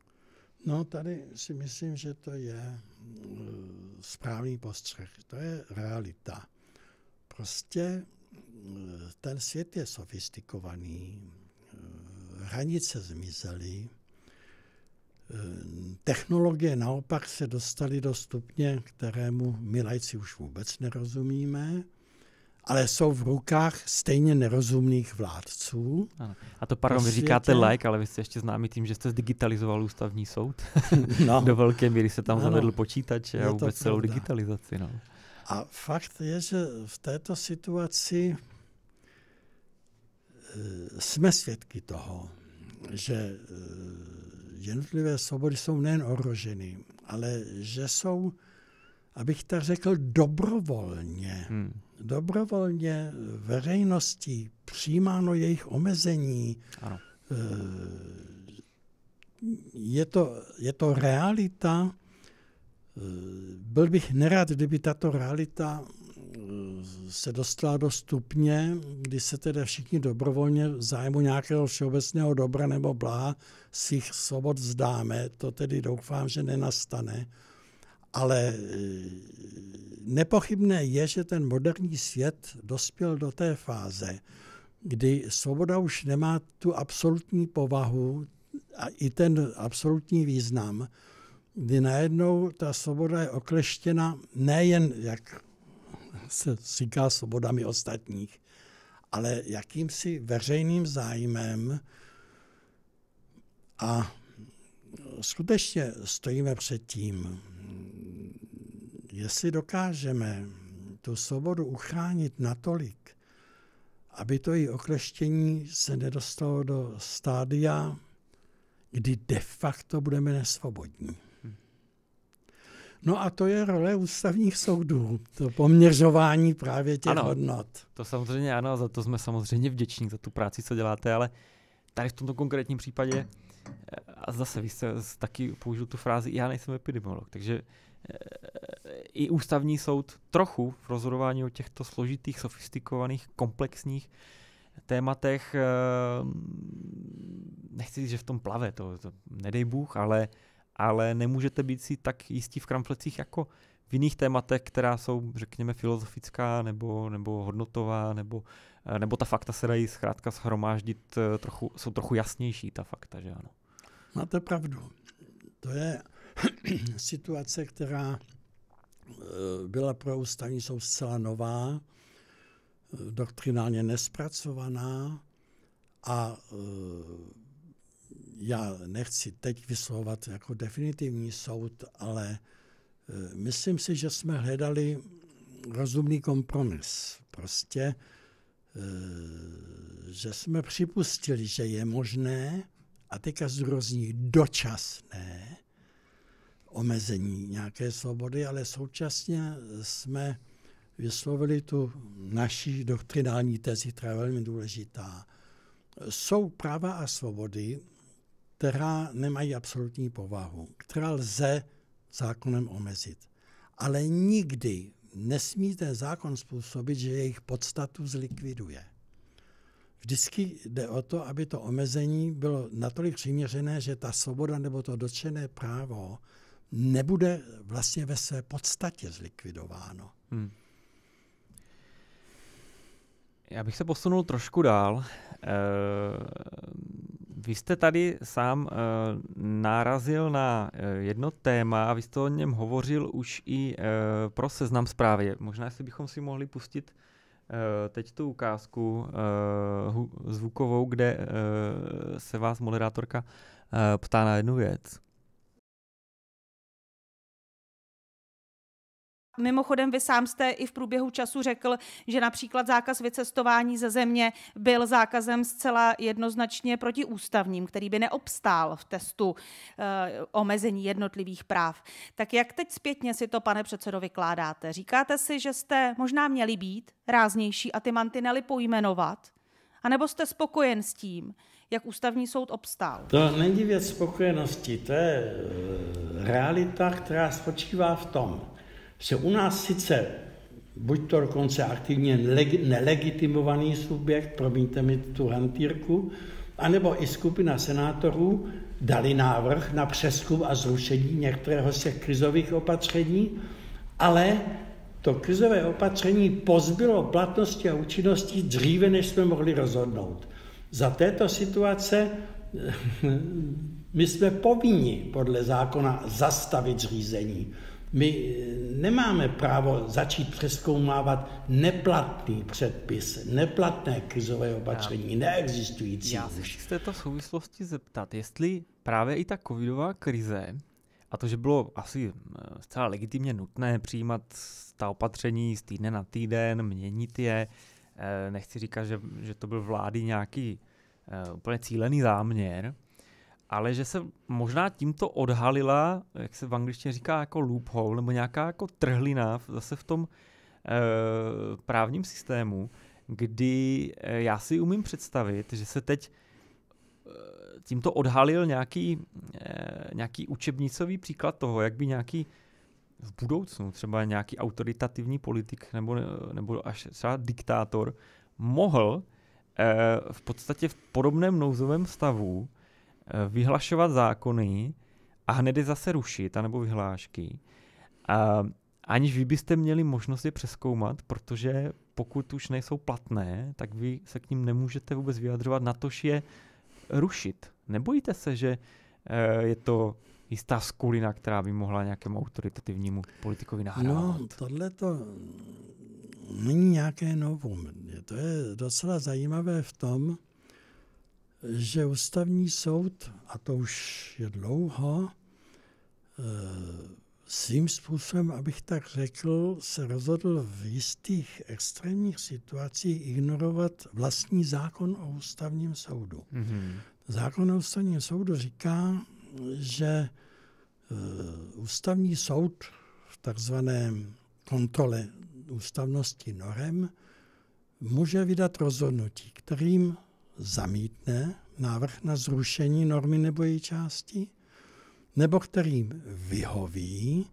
No tady si myslím, že to je eh, správný postřeh. To je realita. Prostě eh, ten svět je sofistikovaný, eh, hranice zmizely, Technologie naopak se dostaly do stupně, kterému my lajci už vůbec nerozumíme, ale jsou v rukách stejně nerozumných vládců. Ano. A to, pardon, vy prostě říkáte like, ale vy jste ještě známi tím, že jste zdigitalizoval ústavní soud. No. do velké míry se tam ano. zavedl počítač a vůbec celou digitalizaci. No. A fakt je, že v této situaci e, jsme svědky toho, že e, jednotlivé svobody jsou nejen ohroženy, ale že jsou, abych tak řekl, dobrovolně, hmm. dobrovolně veřejností přijímáno jejich omezení. Ano. Eh, je to, je to realita. Eh, byl bych nerad, kdyby tato realita se dostala do stupně, kdy se teda všichni dobrovolně v zájmu nějakého všeobecného dobra nebo blá svých svobod vzdáme. To tedy doufám, že nenastane. Ale e, nepochybné je, že ten moderní svět dospěl do té fáze, kdy svoboda už nemá tu absolutní povahu a i ten absolutní význam, kdy najednou ta svoboda je okleštěna nejen, jak se říká svobodami ostatních, ale jakýmsi veřejným zájmem a skutečně stojíme před tím, jestli dokážeme tu svobodu uchránit natolik, aby to její okleštění se nedostalo do stádia, kdy de facto budeme nesvobodní. No a to je role ústavních soudů, to poměřování právě těch ano, hodnot. To samozřejmě ano, za to jsme samozřejmě vděční, za tu práci, co děláte, ale tady v tomto konkrétním případě, eh, a zase vy jste taky použil tu frázi, já nejsem epidemiolog, takže eh, i ústavní soud trochu v rozhodování o těchto složitých, sofistikovaných, komplexních tématech, eh, nechci říct, že v tom plave, to, to nedej Bůh, ale ale nemůžete být si tak jistí v kramflecích jako v jiných tématech, která jsou, řekněme, filozofická nebo, nebo hodnotová, nebo, eh, nebo ta fakta se dají zkrátka shromáždit, eh, trochu, jsou trochu jasnější ta fakta, že ano? Máte no, pravdu. To je situace, která eh, byla pro ústavní soud zcela nová, doktrinálně nespracovaná a já nechci teď vyslovovat jako definitivní soud, ale e, myslím si, že jsme hledali rozumný kompromis. Prostě, e, že jsme připustili, že je možné, a teďka zrozní dočasné omezení nějaké svobody, ale současně jsme vyslovili tu naší doktrinální tezi, která je velmi důležitá. Jsou práva a svobody která nemají absolutní povahu, která lze zákonem omezit. Ale nikdy nesmí ten zákon způsobit, že jejich podstatu zlikviduje. Vždycky jde o to, aby to omezení bylo natolik přiměřené, že ta svoboda nebo to dotčené právo nebude vlastně ve své podstatě zlikvidováno. Hmm. Já bych se posunul trošku dál. Eh, vy jste tady sám e, eh, nárazil na e, jedno téma a vy jste o něm hovořil už i e, pro seznam zprávy. Možná, jestli bychom si mohli pustit e, teď tu ukázku e, hu, zvukovou, kde e, se vás moderátorka e, ptá na jednu věc. mimochodem vy sám jste i v průběhu času řekl, že například zákaz vycestování ze země byl zákazem zcela jednoznačně protiústavním, který by neobstál v testu e, omezení jednotlivých práv. Tak jak teď zpětně si to, pane předsedo, vykládáte? Říkáte si, že jste možná měli být ráznější a ty mantinely pojmenovat? A nebo jste spokojen s tím, jak ústavní soud obstál? To není věc spokojenosti, to je eh, realita, která spočívá v tom, se u nás sice buď to dokonce aktivně nelegitimovaný subjekt, promiňte mi tu hantýrku, anebo i skupina senátorů dali návrh na přeskum a zrušení některého z těch krizových opatření, ale to krizové opatření pozbylo platnosti a účinnosti dříve, než jsme mohli rozhodnout. Za této situace eh, my jsme povinni podle zákona zastavit zřízení. My eh, nemáme právo začít přeskoumávat neplatný předpis, neplatné krizové opatření, já, neexistující. Já se chci z této souvislosti zeptat, jestli právě i ta covidová krize a to, že bylo asi eh, zcela legitimně nutné přijímat ta opatření z týdne na týden, měnit je, eh, nechci říkat, že, že to byl vlády nějaký úplně cílený záměr, ale že se možná tímto odhalila, jak se v angličtině říká, jako loophole, nebo nějaká jako trhlina zase v tom e, právním systému, kdy eh, já si umím představit, že se teď eh, tímto odhalil nějaký, nějaký učebnicový příklad toho, jak by nějaký v budoucnu třeba nějaký autoritativní politik nebo, nebo až třeba diktátor mohl v podstatě v podobném nouzovém stavu Eh, vyhlašovat zákony a hned je zase rušit, anebo vyhlášky, a, aniž vy byste měli možnost je přeskoumat, protože pokud už nejsou platné, tak vy se k ním nemůžete vůbec vyjadřovat, natož je rušit. Nebojíte se, že eh, je to jistá skulina, která by mohla nějakému autoritativnímu politikovi nahrávat. No, tohle to není nějaké novum. To je docela zajímavé v tom, že ústavní soud, a to už je dlouho, eh, svým způsobem, abych tak řekl, se rozhodl v jistých extrémních situacích ignorovat vlastní zákon o ústavním soudu. Mm-hmm. Zákon o ústavním soudu říká, že eh, ústavní soud v takzvané kontrole ústavnosti norem může vydat rozhodnutí, kterým zamítne návrh na zrušení normy nebo její části, nebo který vyhoví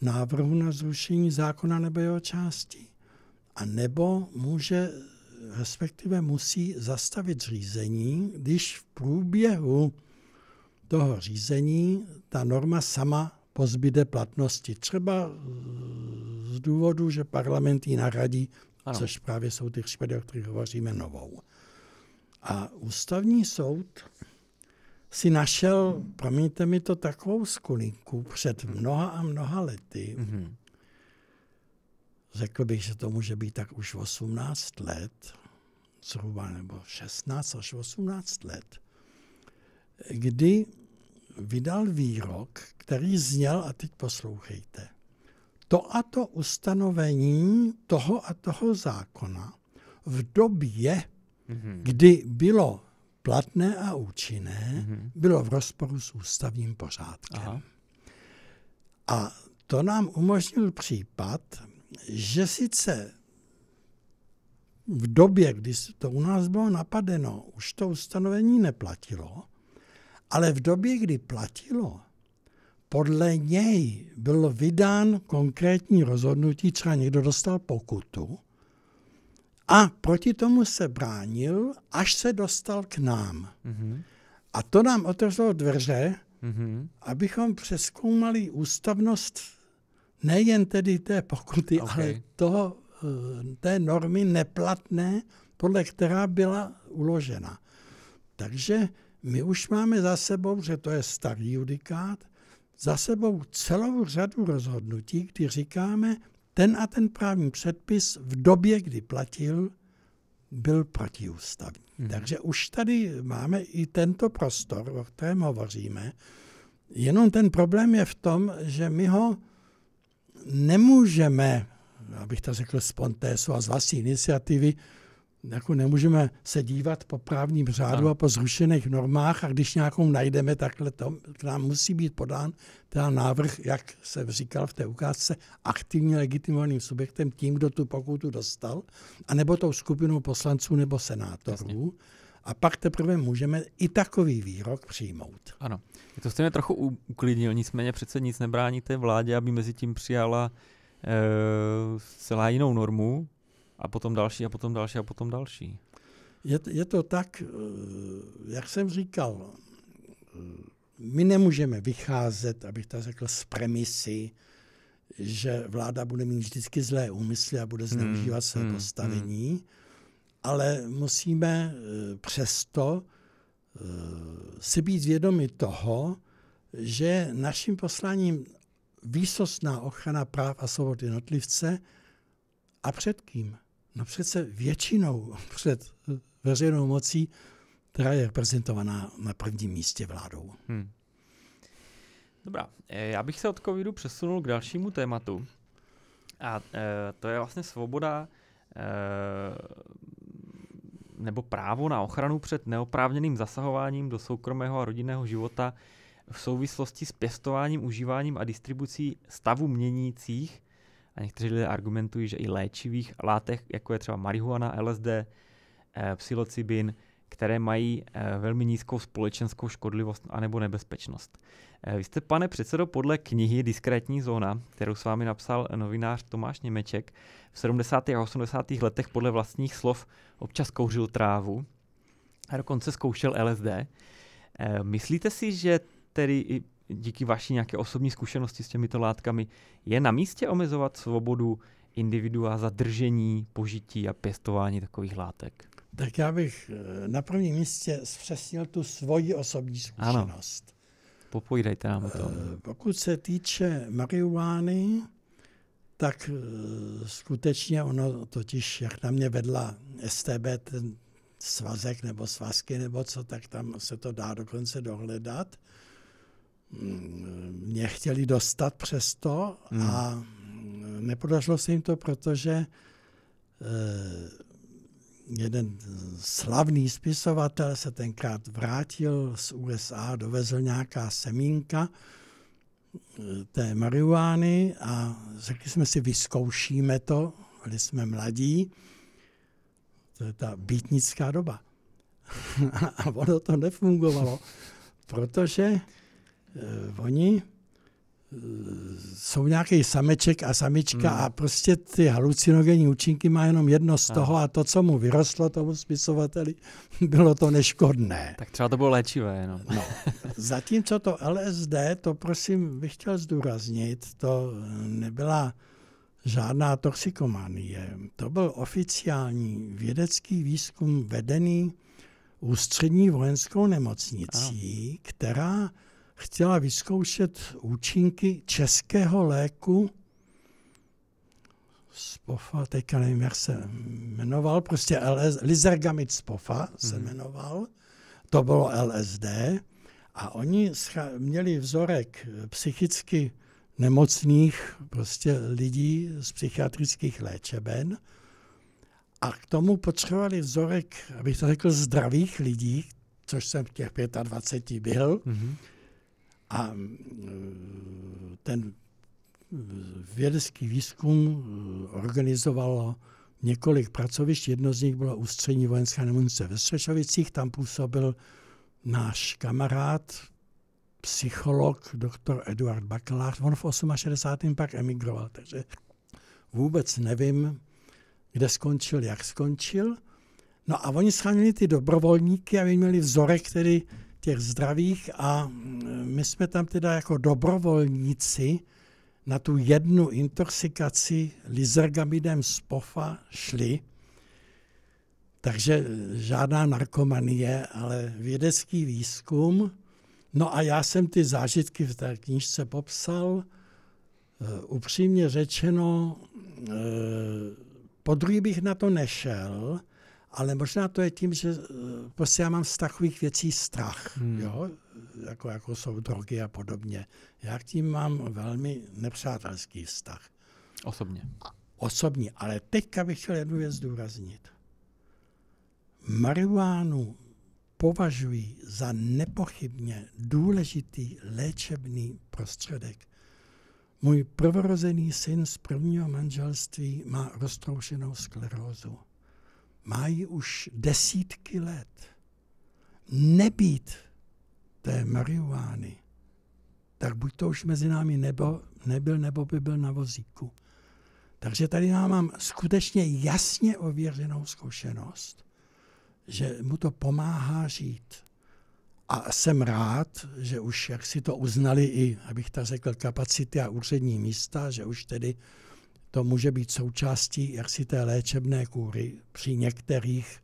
návrhu na zrušení zákona nebo jeho části, a nebo může, respektive musí zastavit řízení, když v průběhu toho řízení ta norma sama pozbyde platnosti. Třeba z důvodu, že parlament ji nahradí, ano. což právě jsou ty případy, o kterých hovoříme, novou. A ústavní soud si našel, promiňte mi to, takovou skulinku před mnoha a mnoha lety. Mm-hmm. Řekl bych, že to může být tak už 18 let, zhruba nebo 16 až 18 let, kdy vydal výrok, který zněl, a teď poslouchejte, to a to ustanovení toho a toho zákona v době, Mhm. kdy bylo platné a účinné, mhm. bylo v rozporu s ústavním pořádkem. Aha. A to nám umožnil případ, že sice v době, kdy to u nás bylo napadeno, už to ustanovení neplatilo, ale v době, kdy platilo, podle něj bylo vydán konkrétní rozhodnutí, třeba někdo dostal pokutu, a proti tomu se bránil, až se dostal k nám. Mm-hmm. A to nám otevřelo dveře, mm-hmm. abychom přeskoumali ústavnost nejen tedy té pokuty, okay. ale toho, eh, té normy neplatné, podle která byla uložena. Takže my už máme za sebou, že to je starý judikát, za sebou celou řadu rozhodnutí, kdy říkáme, ten a ten právní předpis v době, kdy platil, byl protiústavní. Hmm. Takže už tady máme i tento prostor, o kterém hovoříme. Jenom ten problém je v tom, že my ho nemůžeme, abych to řekl spontésu a z vlastní iniciativy, jako nemůžeme se dívat po právním řádu a po zrušených normách a když nějakou najdeme, takhle to k nám musí být podán teda návrh, jak se říkal v té ukázce, aktivně legitimovaným subjektem, tím, kdo tu pokutu dostal, anebo tou skupinou poslanců nebo senátorů. A pak teprve můžeme i takový výrok přijmout. Ano, to stejně trochu uklidnil, nicméně přece nic nebrání té vládě, aby mezi tím přijala e, eh, celá jinou normu, a potom další a potom další a potom další. Je, je to tak, eh, jak jsem říkal, eh, my nemůžeme vycházet, abych tak řekl, z premisy, že vláda bude mít vždycky zlé úmysly a bude hmm, zneužívat hmm, své hmm, postavení, hmm. ale musíme eh, přesto si být vědomi toho, že naším posláním výsostná ochrana práv a svobod jednotlivce a před kým? No přece většinou před eh, veřejnou mocí, která je reprezentovaná na prvním místě vládou. Hmm. Dobrá, eh, já bych se od covidu přesunul k dalšímu tématu. A e, to je vlastně svoboda e, nebo právo na ochranu před neoprávněným zasahováním do soukromého a rodinného života v souvislosti s pěstováním, užíváním a distribucí stavu měnících a někteří lidé argumentují, že i léčivých látek, jako je třeba marihuana, LSD, eh, psilocybin, které mají eh, velmi nízkou společenskou škodlivost anebo nebezpečnost. Eh, vy jste, pane předsedo, podle knihy Diskrétní zóna, kterou s vámi napsal novinář Tomáš Němeček, v 70. a 80. letech podle vlastních slov občas kouřil trávu a dokonce zkoušel LSD. Myslíte si, že tedy díky vaší nějaké osobní zkušenosti s těmito látkami, je na místě omezovat svobodu individua zadržení, požití a pěstování takových látek? Tak já bych eh, na prvním místě zpřesnil tu svoji osobní zkušenost. Ano. Popojdejte nám o tom. Eh, pokud se týče marihuány, tak eh, skutečně ono totiž, jak na mě vedla STB, ten svazek nebo svazky nebo co, tak tam se to dá dokonce dohledat mě chtěli dostat přesto hmm. a eh, nepodařilo se jim to, protože eh, jeden slavný spisovatel se tenkrát vrátil z USA, dovezl nějaká semínka eh, té marihuány a řekli jsme si, vyzkoušíme to, byli jsme mladí. To je ta býtnická doba. a ono to nefungovalo, protože Eh, oni eh, jsou nějaký sameček a samička hmm. a prostě ty halucinogenní účinky má jenom jedno z toho a to, co mu vyrostlo tomu spisovateli, bylo to neškodné. Tak třeba to bylo léčivé jenom. No. Zatímco to LSD, to prosím bych chtěl zdůraznit, to eh, nebyla žádná toxikomanie. To byl oficiální vědecký výzkum vedený ústřední vojenskou nemocnicí, ano. která chtěla vyzkoušet účinky českého léku Spofa, teďka nevím, jak se jmenoval, prostě LS, Lizergamid Spofa se hmm. jmenoval, to bylo LSD a oni měli vzorek psychicky nemocných prostě lidí z psychiatrických léčeben a k tomu potřebovali vzorek, abych to řekl, zdravých lidí, což jsem v těch 25 byl, mm-hmm a e, ten vědecký výzkum e, organizovalo několik pracovišť. Jedno z nich bylo ústřední vojenská nemocnice ve Střešovicích. Tam působil náš kamarád, psycholog, doktor Eduard Bakalář. On v 68. pak emigroval, takže vůbec nevím, kde skončil, jak skončil. No a oni schránili ty dobrovolníky a měli vzorek, který těch zdravých a mm, my jsme tam teda jako dobrovolníci na tu jednu intoxikaci lizergamidem z pofa šli. Takže žádná narkomanie, ale vědecký výzkum. No a já jsem ty zážitky v té knižce popsal. E, upřímně řečeno, e, druhý bych na to nešel, ale možná to je tím, že eh, prostě já mám z takových věcí strach, hmm. jo? Jako, jako jsou drogy a podobně. Já k tím mám velmi nepřátelský vztah. Osobně. Osobně, ale teďka bych chtěl jednu věc zdůraznit. Marihuánu považuji za nepochybně důležitý léčebný prostředek. Můj prvorozený syn z prvního manželství má roztroušenou sklerózu mají už desítky let. Nebýt té marihuány, tak buď to už mezi námi nebo, nebyl, nebo by byl na vozíku. Takže tady já mám skutečně jasně ověřenou zkušenost, že mu to pomáhá žít. A jsem rád, že už jak si to uznali i, abych tak řekl, kapacity a úřední místa, že už tedy uh, to může být součástí jaksi té léčebné kůry při některých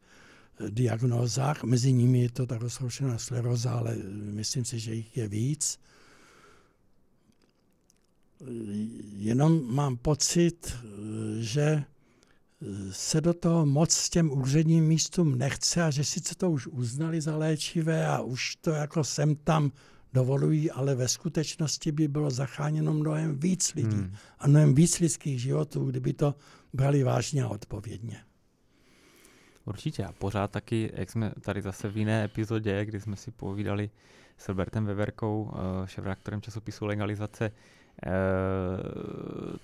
eh, diagnózách, mezi nimi je to ta rozhoršená skleroza, ale eh, myslím si, že jich je víc. Eh, jenom mám pocit, že se do toho moc s těm úředním místům nechce a že sice to už uznali za léčivé a už to jako sem tam dovolují, ale ve skutečnosti by bylo zachráněno mnohem víc lidí hmm. a mnohem víc lidských životů, kdyby to brali vážně a odpovědně. Určitě a pořád taky, jak jsme tady zase v jiné epizodě, kdy jsme si povídali s Robertem Weverkou, eh, šéfredaktorem časopisu Legalizace, eh,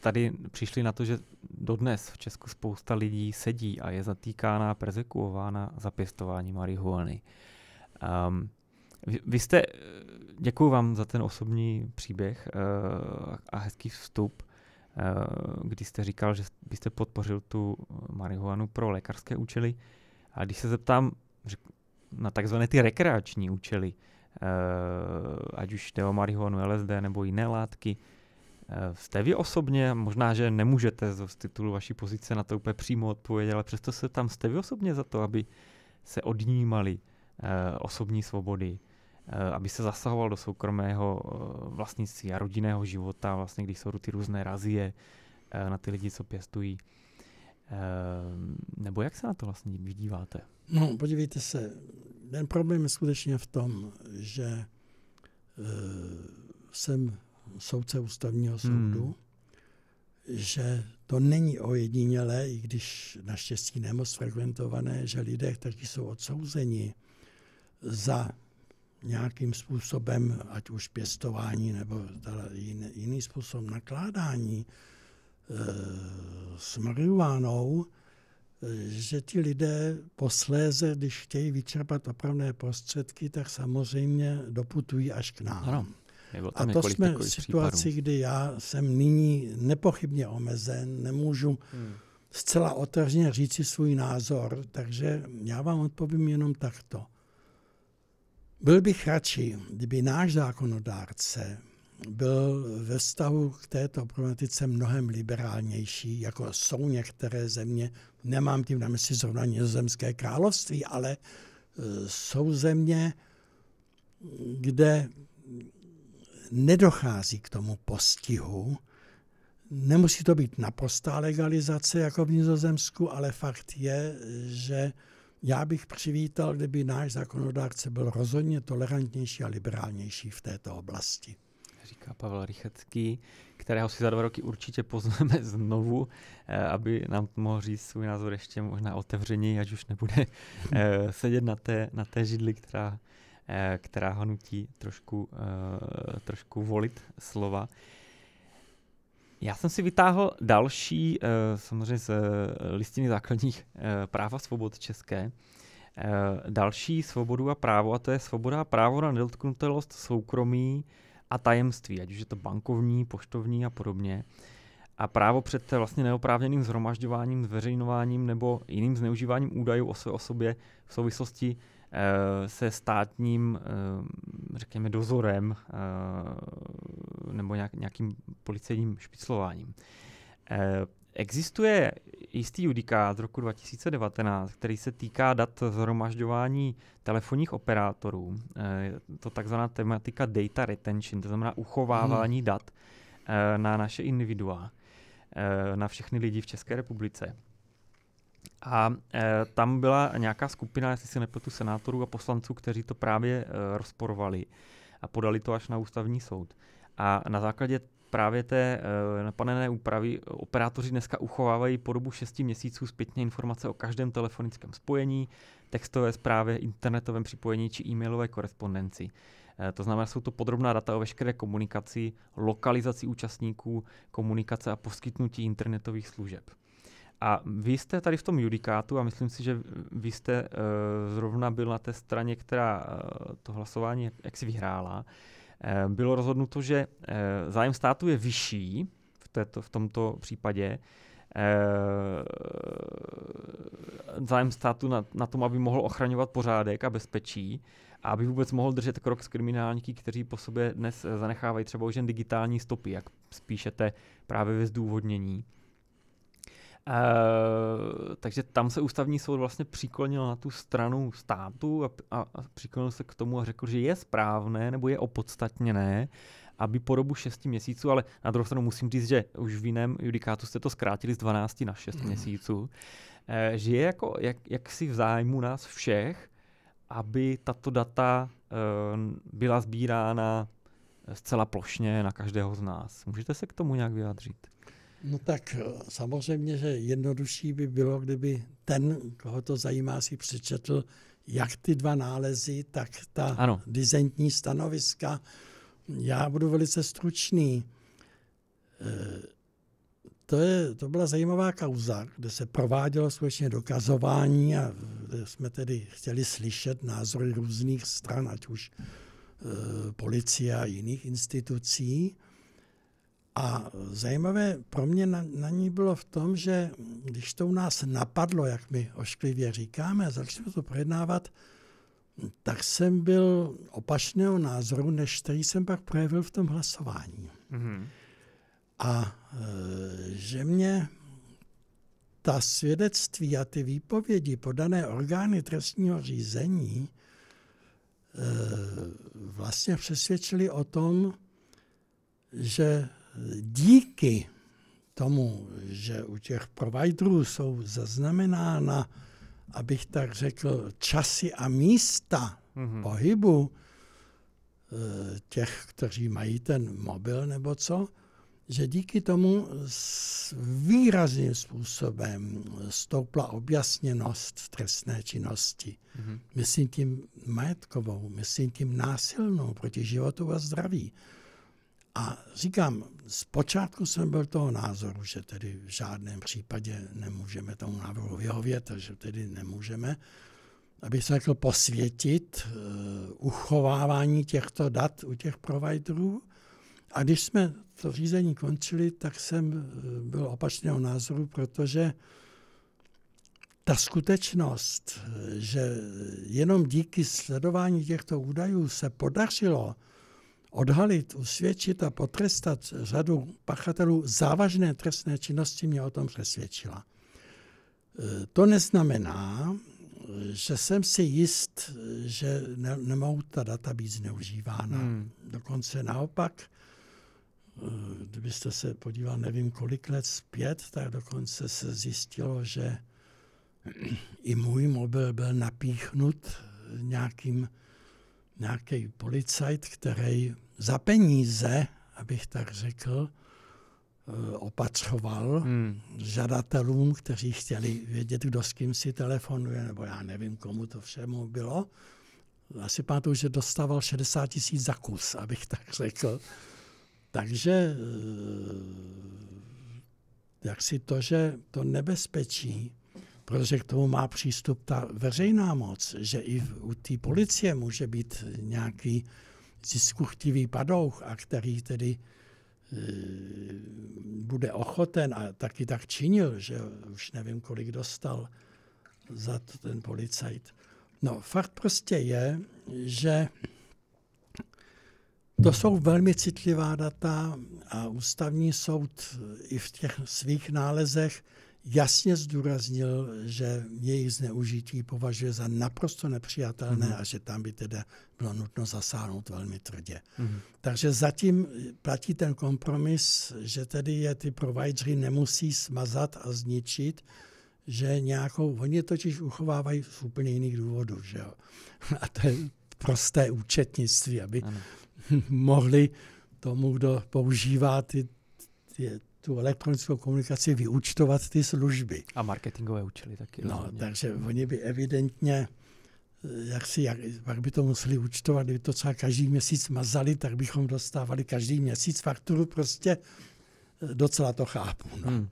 tady přišli na to, že dodnes v Česku spousta lidí sedí a je zatýkána, persekuována za pěstování marihuany. Um, vy, vy jste, eh, děkuji vám za ten osobní příběh uh, a hezký vstup, uh, kdy jste říkal, že byste podpořil tu marihuanu pro lékařské účely. A když se zeptám na takzvané ty rekreační účely, uh, ať už jde o marihuanu, LSD nebo jiné látky, Jste vy osobně, možná, že nemůžete z titulu vaší pozice na to úplně přímo odpovědět, ale přesto se tam jste vy osobně za to, aby se odnímali osobní svobody Eh, aby se zasahoval do soukromého eh, vlastnictví a rodinného života, vlastně když jsou ty různé razie eh, na ty lidi, co pěstují. Nebo jak se na to vlastně vydíváte? No, podívejte se, ten problém je skutečně v tom, že jsem soudce ústavního hmm. soudu, hmm. že to není ojedinělé, i když naštěstí nemoc frekventované, že lidé, kteří jsou odsouzeni za nějakým způsobem, ať už pěstování nebo jiný jiný způsob nakládání eh, s marihuanou, eh, že ti lidé posléze, když chtějí vyčerpat opravné prostředky, tak samozřejmě doputují až k nám. Ano. A to jsme v situaci, případů. kdy já jsem nyní nepochybně omezen, nemůžu hmm. zcela otevřeně říci svůj názor, takže já vám odpovím jenom takto. Byl bych radši, kdyby náš zákonodárce byl ve vztahu k této problematice mnohem liberálnější, jako jsou některé země. Nemám tím na mysli zrovna nizozemské království, ale e, jsou země, kde nedochází k tomu postihu. Nemusí to být naprostá legalizace, jako v Nizozemsku, ale fakt je, že já bych přivítal, kdyby náš zákonodárce byl rozhodně tolerantnější a liberálnější v této oblasti. Říká Pavel Rychecký, kterého si za dva roky určitě pozveme znovu, eh, aby nám mohl říct svůj názor ještě možná otevřeněji, ať už nebude eh, sedět na té, na té židli, která, eh, která ho nutí trošku, trošku volit slova. Já jsem si vytáhl další, eh, samozřejmě z eh, listiny základních eh, práv a svobod české, další svobodu a právo, a to je svoboda a právo na nedotknutelnost soukromí a tajemství, ať už je to bankovní, poštovní a podobně. A právo před vlastně neoprávněným zhromažďováním, zveřejňováním nebo jiným zneužíváním údajů o své osobě v souvislosti Eh, se státním, eh, řekněme, dozorem eh, nebo nějakým policejním špiclováním. Existuje jistý judikát z roku 2019, který se týká dat zhromažďování telefonních operátorů. Je to takzvaná tematika data retention, to znamená uchovávání hmm. dat na naše individua, na všechny lidi v České republice. A e, tam byla nějaká skupina, jestli si nepletu, senátorů a poslanců, kteří to právě e, rozporovali a podali to až na ústavní soud. A na základě právě té e, napadené úpravy operátoři dneska uchovávají po dobu 6 měsíců zpětně informace o každém telefonickém spojení, textové zprávě, internetovém připojení či e-mailové korespondenci. E, to znamená, jsou to podrobná data o veškeré komunikaci, lokalizaci účastníků, komunikace a poskytnutí internetových služeb. A vy jste tady v tom judikátu, a myslím si, že vy jste uh, zrovna byl na té straně, která uh, to hlasování ex vyhrála, uh, bylo rozhodnuto, že uh, zájem státu je vyšší v, této, v tomto případě, uh, zájem státu na, na tom, aby mohl ochraňovat pořádek a bezpečí, a aby vůbec mohl držet krok s kriminálníky, kteří po sobě dnes zanechávají třeba už jen digitální stopy, jak spíšete právě ve zdůvodnění. E, takže tam se ústavní soud vlastně přiklonil na tu stranu státu a, a, a přiklonil se k tomu a řekl, že je správné nebo je opodstatněné, aby po dobu 6 měsíců, ale na druhou stranu musím říct, že už v jiném judikátu jste to zkrátili z 12 na 6 mm. měsíců, e, že je jako jak, jaksi v zájmu nás všech, aby tato data e, byla sbírána zcela plošně na každého z nás. Můžete se k tomu nějak vyjádřit? No tak eh, samozřejmě, že jednodušší by bylo, kdyby ten, koho to zajímá, si přečetl jak ty dva nálezy, tak ta ano. dizentní stanoviska. Já budu velice stručný. Eh, to, je, to byla zajímavá kauza, kde se provádělo skutečně dokazování a jsme tedy chtěli slyšet názory různých stran, ať už eh, policie a jiných institucí. A zajímavé pro mě na, na ní bylo v tom, že když to u nás napadlo, jak my ošklivě říkáme, a začali jsme to projednávat, tak jsem byl opačného názoru, než který jsem pak projevil v tom hlasování. Mm-hmm. A e, že mě ta svědectví a ty výpovědi podané orgány trestního řízení e, vlastně přesvědčili o tom, že díky tomu, že u těch providerů jsou zaznamenána, abych tak řekl, časy a místa mm-hmm. pohybu eh, těch, kteří mají ten mobil nebo co, že díky tomu výrazným způsobem stoupla objasněnost trestné činnosti. Mm-hmm. Myslím tím majetkovou, myslím tím násilnou proti životu a zdraví. A říkám, Zpočátku jsem byl toho názoru, že tedy v žádném případě nemůžeme tomu návrhu vyhovět a že tedy nemůžeme, aby se řekl, posvětit uh, uchovávání těchto dat u těch providerů. A když jsme to řízení končili, tak jsem eh, byl opačného názoru, protože ta skutečnost, eh, že jenom díky sledování těchto údajů se podařilo odhalit, usvědčit a potrestat řadu pachatelů závažné trestné činnosti, mě o tom přesvědčila. E, to neznamená, že jsem si jist, že ne, nemohou ta data být zneužívána. Hmm. Dokonce naopak, e, kdybyste se podíval, nevím kolik let zpět, tak dokonce se zjistilo, že i můj mobil byl napíchnut nějakým nějaký policajt, který za peníze, abych tak řekl, eh, opatřoval hmm. žadatelům, kteří chtěli vědět, kdo s kým si telefonuje, nebo já nevím, komu to všemu bylo. Asi pamatuju, že dostával 60 tisíc za kus, abych tak řekl. Takže eh, jak si to, že to nebezpečí protože k tomu má přístup ta veřejná moc, že i u té policie může být nějaký ziskuchtivý padouch, a který tedy e, bude ochoten a taky tak činil, že už nevím, kolik dostal za to ten policajt. No, fakt prostě je, že to jsou velmi citlivá data a ústavní soud i v těch svých nálezech jasně zdůraznil, že jejich zneužití považuje za naprosto nepřijatelné mm-hmm. a že tam by teda bylo nutno zasáhnout velmi tvrdě. Mm-hmm. Takže zatím platí ten kompromis, že tedy je ty providery nemusí smazat a zničit, že nějakou, oni totiž uchovávají z úplně jiných důvodů, že jo. A to je prosté účetnictví, aby ano. mohli tomu, kdo používá ty, ty, tu elektronickou komunikaci vyúčtovat ty služby. A marketingové účely taky. No, rozhodně. takže oni by evidentně, eh, jak, si, jak, jak by to museli účtovat, kdyby to třeba každý měsíc mazali, tak bychom dostávali každý měsíc fakturu, prostě eh, docela to chápu. No. Hmm.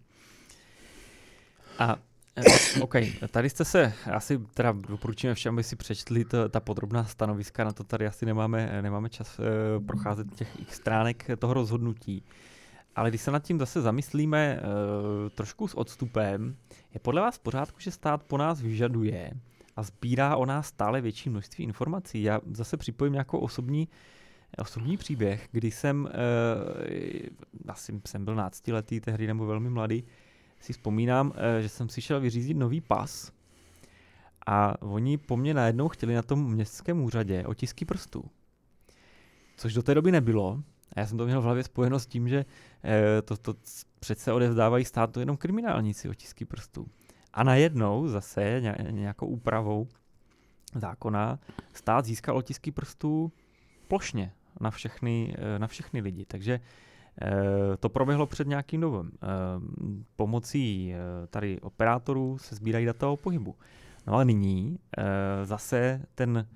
A eh, OK, tady jste se, asi teda doporučíme všem, aby si přečtli to, ta podrobná stanoviska, na to tady asi nemáme, nemáme čas e, procházet těch stránek toho rozhodnutí. Ale když se nad tím zase zamyslíme uh, trošku s odstupem, je podle vás v pořádku, že stát po nás vyžaduje a sbírá o nás stále větší množství informací? Já zase připojím jako osobní osobní příběh, kdy jsem, uh, asi jsem byl náctiletý tehdy nebo velmi mladý, si vzpomínám, uh, že jsem si šel vyřídit nový pas a oni po mně najednou chtěli na tom městském úřadě otisky prstů. Což do té doby nebylo. A já jsem to měl v hlavě spojeno s tím, že Eh, to, to přece odevzdávají státu jenom kriminálníci otisky prstů. A najednou zase nějakou úpravou zákona stát získal otisky prstů plošně na všechny, eh, na všechny lidi. Takže eh, to proběhlo před nějakým dobem. Pomocí tady operátorů se sbírají data o pohybu. No a nyní zase ten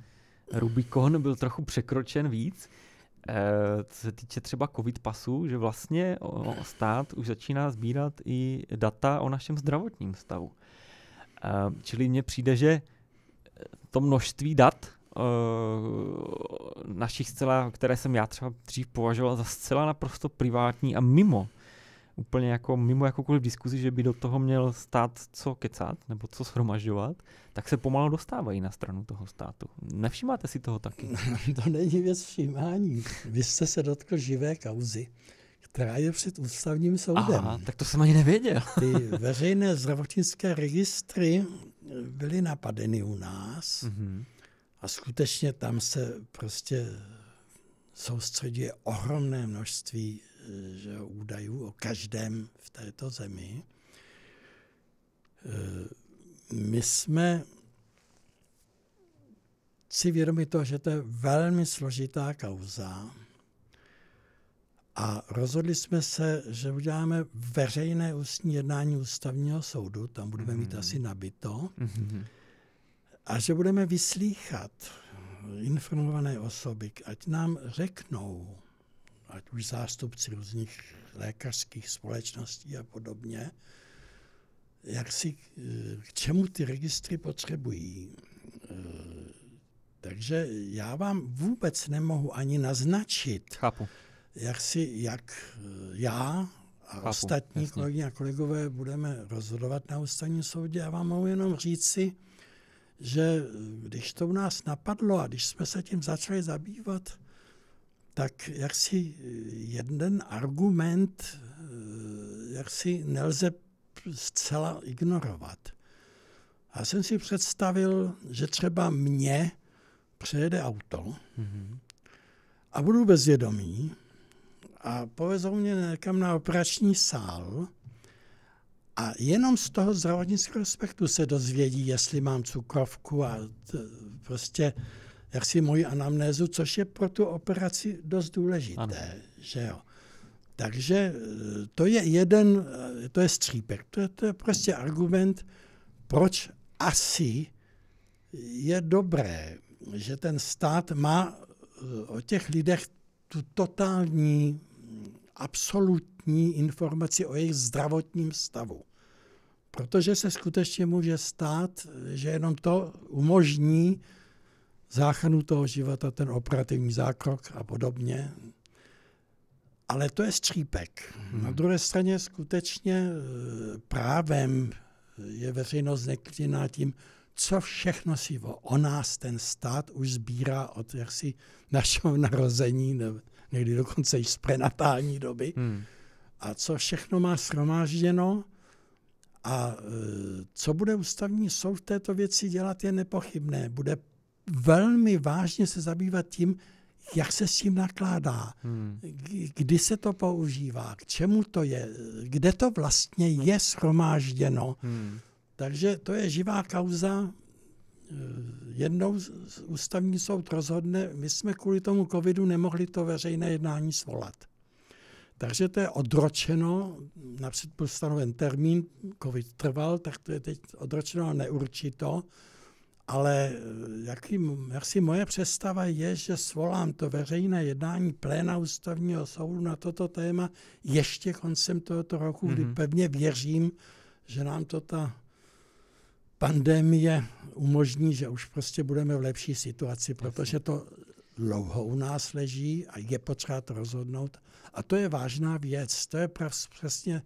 Rubikon byl trochu překročen víc, Eh, co se týče třeba covid pasu, že vlastně stát už začíná sbírat i data o našem zdravotním stavu. Eh, čili mně přijde, že eh, to množství dat našich zcela, které jsem já třeba dřív považoval za zcela naprosto privátní a mimo úplně jako mimo jakoukoliv diskuzi, že by do toho měl stát co kecat nebo co shromažďovat, tak se pomalu dostávají na stranu toho státu. Nevšímáte si toho taky? to není věc všímání. Vy jste se dotkl živé kauzy která je před ústavním soudem. Aha, tak to jsem ani nevěděl. Ty veřejné zdravotnické registry byly napadeny u nás mm-hmm. a skutečně tam se prostě soustředuje ohromné množství že, údajů o každém v této zemi. Eh, my jsme si vědomi toho, že to je velmi složitá kauza a rozhodli jsme se, že uděláme veřejné ústní jednání ústavního soudu, tam budeme mm-hmm. mít mhm. asi nabito, mm-hmm. a že budeme vyslýchat informované osoby, ať nám řeknou, ať už zástupci různých lékařských společností a podobně, jak si, eh, k čemu ty registry potřebují. Eh, takže já vám vůbec nemohu ani naznačit, Chápu. jak si, jak eh, já a Chápu, ostatní jasně. kolegyně a kolegové budeme rozhodovat na ústavním soudě. Já vám mohu jenom říci, že když to u nás napadlo a když jsme se tím začali zabývat, tak jak si eh, jeden argument eh, jak si nelze zcela ignorovat. Já jsem si představil, že třeba mě přejede auto mm-hmm. a budu bezvědomý a povezou mě někam na operační sál a jenom z toho zdravotnického aspektu se dozvědí, jestli mám cukrovku a t- prostě jaksi moji anamnézu, což je pro tu operaci dost důležité. Že jo. Takže eh, to je jeden, eh, to je střípek, to je, to je prostě argument, proč asi je dobré, že ten stát má eh, o těch lidech tu totální, mm, absolutní informaci o jejich zdravotním stavu. Protože se skutečně může stát, že jenom to umožní záchranu toho života, ten operativní zákrok a podobně. Ale to je střípek. Hmm. Na mhm. druhé straně skutečně e, právem je veřejnost zneklidněná tím, co všechno si o nás ten stát už sbírá od jaksi našeho narození, někdy dokonce i z prenatální doby, hmm. a co všechno má shromážděno a e, co bude ústavní soud v této věci dělat, je nepochybné. Bude velmi vážně se zabývat tím, jak se s tím nakládá, hmm. kdy se to používá, k čemu to je, kde to vlastně je schromážděno. Hmm. Takže to je živá kauza. Jednou ústavní soud rozhodne, my jsme kvůli tomu covidu nemohli to veřejné jednání svolat. Takže to je odročeno, například byl stanoven termín, covid trval, tak to je teď odročeno a neurčito. Ale eh, jaký, si moje představa je, že svolám to veřejné jednání pléna ústavního soudu na toto téma ještě koncem tohoto roku, mm-hmm. kdy mhm. pevně věřím, že nám to ta pandemie umožní, že už prostě budeme v lepší situaci, protože to dlouho u nás leží a je potřeba to rozhodnout. A to je vážná věc. To je prav, přesně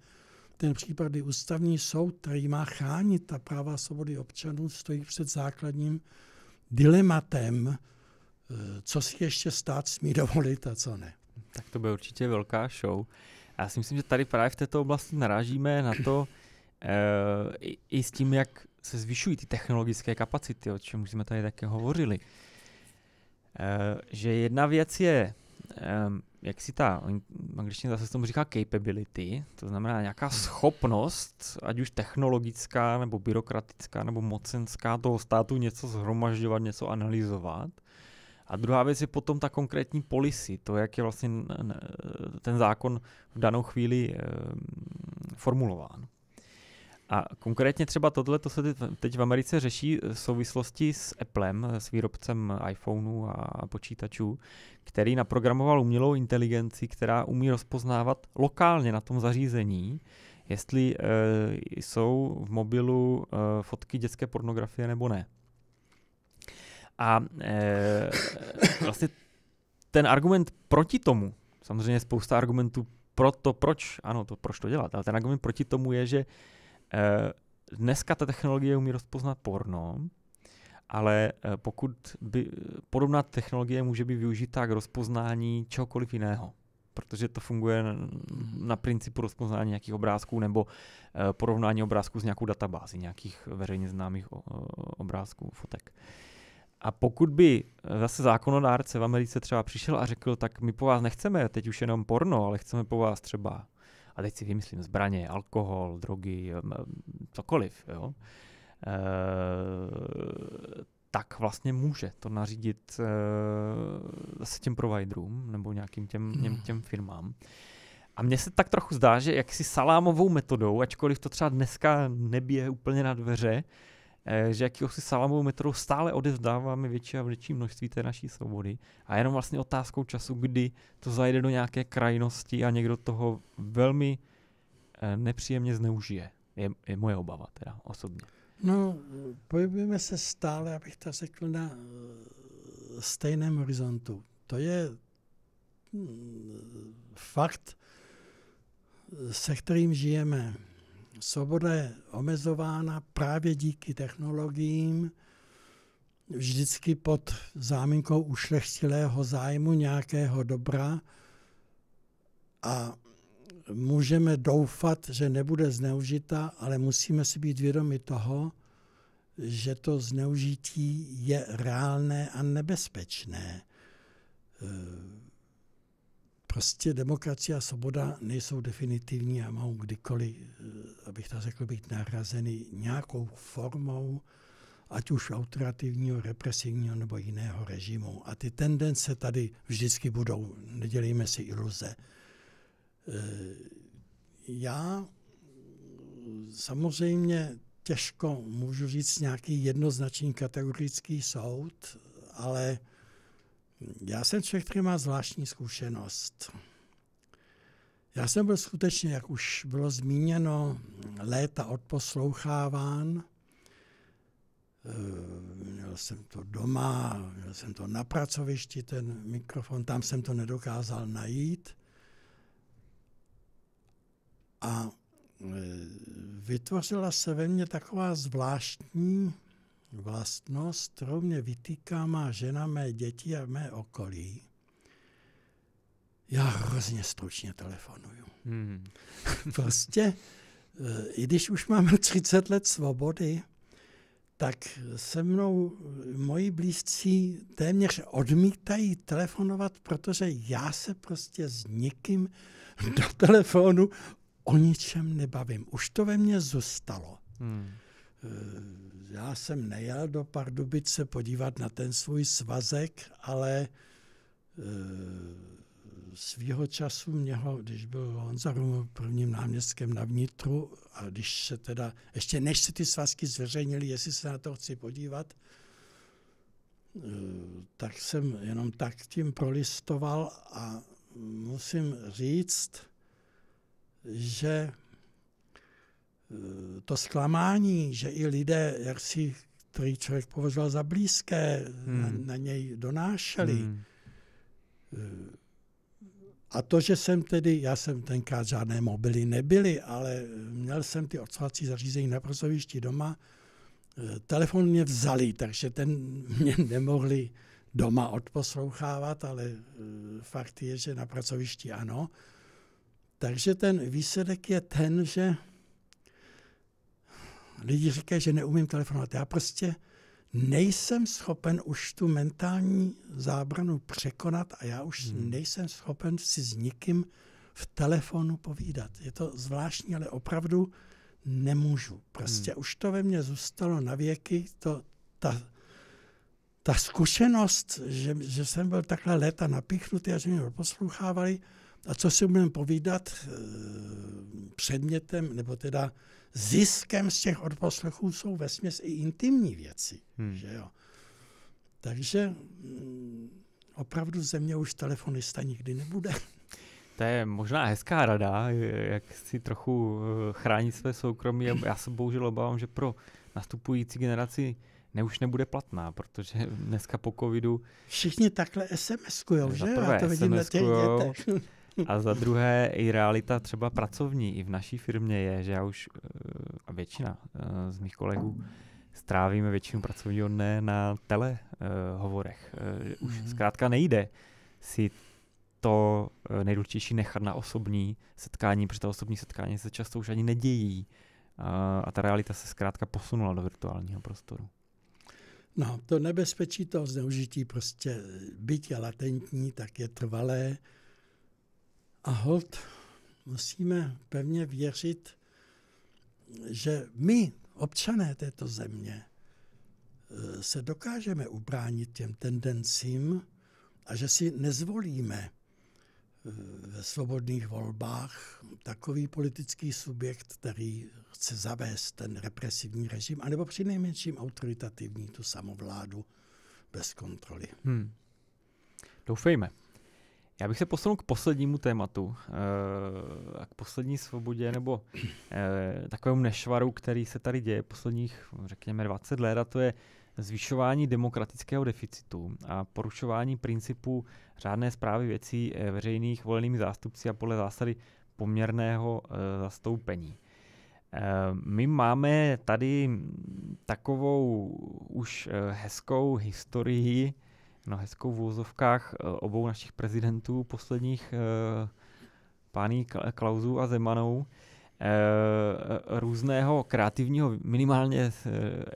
ten případ, kdy ústavní soud, který má chránit ta práva a svobody občanů, stojí před základním dilematem, eh, co si ještě stát smí dovolit a co ne. Tak to bude určitě velká show. Já si myslím, že tady právě v této oblasti narážíme na to, e, i s tím, jak se zvyšují ty technologické kapacity, o čem jsme tady také hovořili. E, že jedna věc je jak si ta, angličtině zase se tomu říká capability, to znamená nějaká schopnost, ať už technologická, nebo byrokratická, nebo mocenská toho státu něco zhromažďovat, něco analyzovat. A druhá věc je potom ta konkrétní policy, to, jak je vlastně ten zákon v danou chvíli eh, formulován. A konkrétně třeba tohle, to se teď v Americe řeší v souvislosti s Applem, s výrobcem iPhoneů a počítačů, který naprogramoval umělou inteligenci, která umí rozpoznávat lokálně na tom zařízení, jestli e, jsou v mobilu e, fotky dětské pornografie nebo ne. A e, vlastně ten argument proti tomu, samozřejmě spousta argumentů pro to, proč, ano, to proč to dělat, ale ten argument proti tomu je, že Eh, dneska ta technologie umí rozpoznat porno, ale eh, pokud by eh, podobná technologie může být využita k rozpoznání čehokoliv jiného, protože to funguje na principu rozpoznání nějakých obrázků nebo porovnání obrázků s nějakou databází, nějakých veřejně známých obrázků, fotek. A pokud by zase zákonodárce v Americe třeba přišel a řekl, tak my po vás nechceme teď už jenom porno, ale chceme po vás třeba a teď si vymyslím zbraně, alkohol, drogy, cokoliv, jo, e, tak vlastně může to nařídit e, zase těm providerům nebo nějakým těm, hmm. těm, těm firmám. A mně se tak trochu zdá, že jaksi salámovou metodou, ačkoliv to třeba dneska nebije úplně na dveře, Eh, že jakýhosi salamovou metrou stále odevzdáváme větší a větší množství té naší svobody. A jenom vlastně otázkou času, kdy to zajde do nějaké krajnosti a někdo toho velmi eh, nepříjemně zneužije. Je, je moje obava teda osobně. No, pohybujeme se stále, abych to řekl, na eh, stejném horizontu. To je mm, fakt, se kterým žijeme svoboda je omezována právě díky technologiím, vždycky pod záminkou ušlechtilého zájmu nějakého dobra a můžeme doufat, že nebude zneužita, ale musíme si být vědomi toho, že to zneužití je reálné a nebezpečné prostě demokracie a svoboda nejsou definitivní a mohou kdykoliv, eh, abych to řekl, být nahrazeny nějakou formou, ať už autorativního, represivního nebo jiného režimu. A ty tendence tady vždycky budou, nedělejme si iluze. Eh, já samozřejmě těžko můžu říct nějaký jednoznačný kategorický soud, ale já jsem člověk, který má zvláštní zkušenost. Já jsem byl skutečně, jak už bylo zmíněno, léta odposloucháván. Eh, měl jsem to doma, měl jsem to na pracovišti, ten mikrofon, tam jsem to nedokázal najít. A eh, vytvořila se ve mně taková zvláštní vlastnost, kterou mě vytýká má žena, mé děti a mé okolí. Já hrozně stručně telefonuju. Hmm. prostě, eh, i když už máme 30 let svobody, tak se mnou eh, moji blízcí téměř odmítají telefonovat, protože já se prostě s nikým do telefonu o ničem nebavím. Už to ve mně zůstalo. Hmm. Eh, já jsem nejel do Pardubice podívat na ten svůj svazek, ale e, svýho času mě ho, když byl Honza Ruml prvním náměstkem na vnitru a když se teda, ještě než se ty svazky zveřejnili, jestli se na to chci podívat, e, tak jsem jenom tak tím prolistoval a musím říct, že Eh, to zklamání, že i lidé, jak si, který člověk považoval za blízké, hmm. na, na něj donášeli. Hmm. Eh, a to, že jsem tedy, já jsem tenkrát žádné mobily nebyly, ale měl jsem ty odsvací zařízení na pracovišti doma, eh, telefon mě vzali, takže ten mě nemohli doma odposlouchávat, ale fakt je, že na pracovišti ano. Takže ten výsledek je ten, že lidi říkají, že neumím telefonovat. Já prostě nejsem schopen už tu mentální zábranu překonat a já už hmm. nejsem schopen si s nikým v telefonu povídat. Je to zvláštní, ale opravdu nemůžu. Prostě hmm. už to ve mně zůstalo na věky, to, ta, ta zkušenost, že, že jsem byl takhle léta napíchnutý a že mě poslouchávali a co si budeme povídat eh, předmětem, nebo teda ziskem z těch odposlechů jsou ve směs i intimní věci. Hmm. Že jo? Takže mm, opravdu ze mě už telefonista nikdy nebude. To je možná hezká rada, jak si trochu eh, chránit své soukromí. Já se bohužel obávám, že pro nastupující generaci ne, už nebude platná, protože dneska po covidu... Všichni takhle SMS-kujou, že? Já to vidím na těch dětech. A za druhé i realita třeba pracovní i v naší firmě je, že já už eh, a většina eh, z mých kolegů strávíme většinu pracovního dne na telehovorech. Eh, už mhm. zkrátka nejde si to nejdůležitější nechat na osobní setkání, protože ta osobní setkání se často už ani nedějí a ta realita se zkrátka posunula do virtuálního prostoru. No, to nebezpečí toho zneužití prostě, byť je latentní, tak je trvalé a hold musíme pevně věřit, že my, občané této země, eh, se dokážeme ubránit těm tendencím a že si nezvolíme eh, ve svobodných volbách takový politický subjekt, který chce zavést ten represivní režim, anebo při nejmenším autoritativní tu samovládu bez kontroly. Hmm. Doufejme. Já bych se posunul k poslednímu tématu, eh, k poslední svobodě, nebo eh, takovému nešvaru, který se tady děje posledních, řekněme, 20 let, a to je zvyšování demokratického deficitu a porušování principu řádné zprávy věcí eh, veřejných volenými zástupci a podle zásady poměrného zastoupení. My máme tady takovou už hezkou historii na hezkou v úvozovkách eh, obou našich prezidentů posledních eh, pání Klausů a Zemanou eh, různého kreativního, minimálně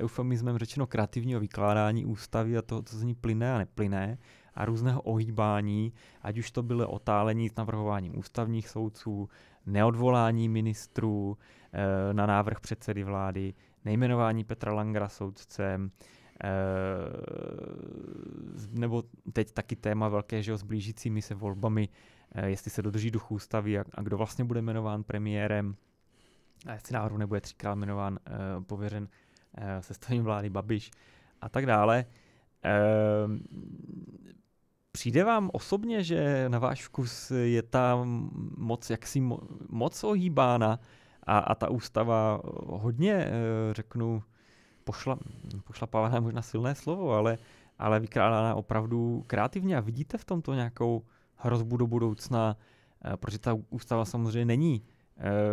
eufemismem řečeno kreativního vykládání ústavy a toho, co z ní plyne a neplyne a různého ohýbání, ať už to bylo otálení s navrhováním ústavních soudců, neodvolání ministrů na návrh předsedy vlády, nejmenování Petra Langra soudcem, Eh, nebo teď taky téma velké, že jo, s blížícími se volbami, eh, jestli se dodrží duch ústavy a, a kdo vlastně bude jmenován premiérem a jestli náhodou nebude třikrát jmenován, eh, pověřen se stavím vlády Babiš a tak dále. Přijde vám osobně, že na váš vkus je ta moc jaksi moc ohýbána a, a ta ústava hodně, řeknu, pošla, pošlapávané možná silné slovo, ale, ale vykrádána opravdu kreativně a vidíte v tomto nějakou hrozbu do budoucna, eh, protože ta ústava samozřejmě není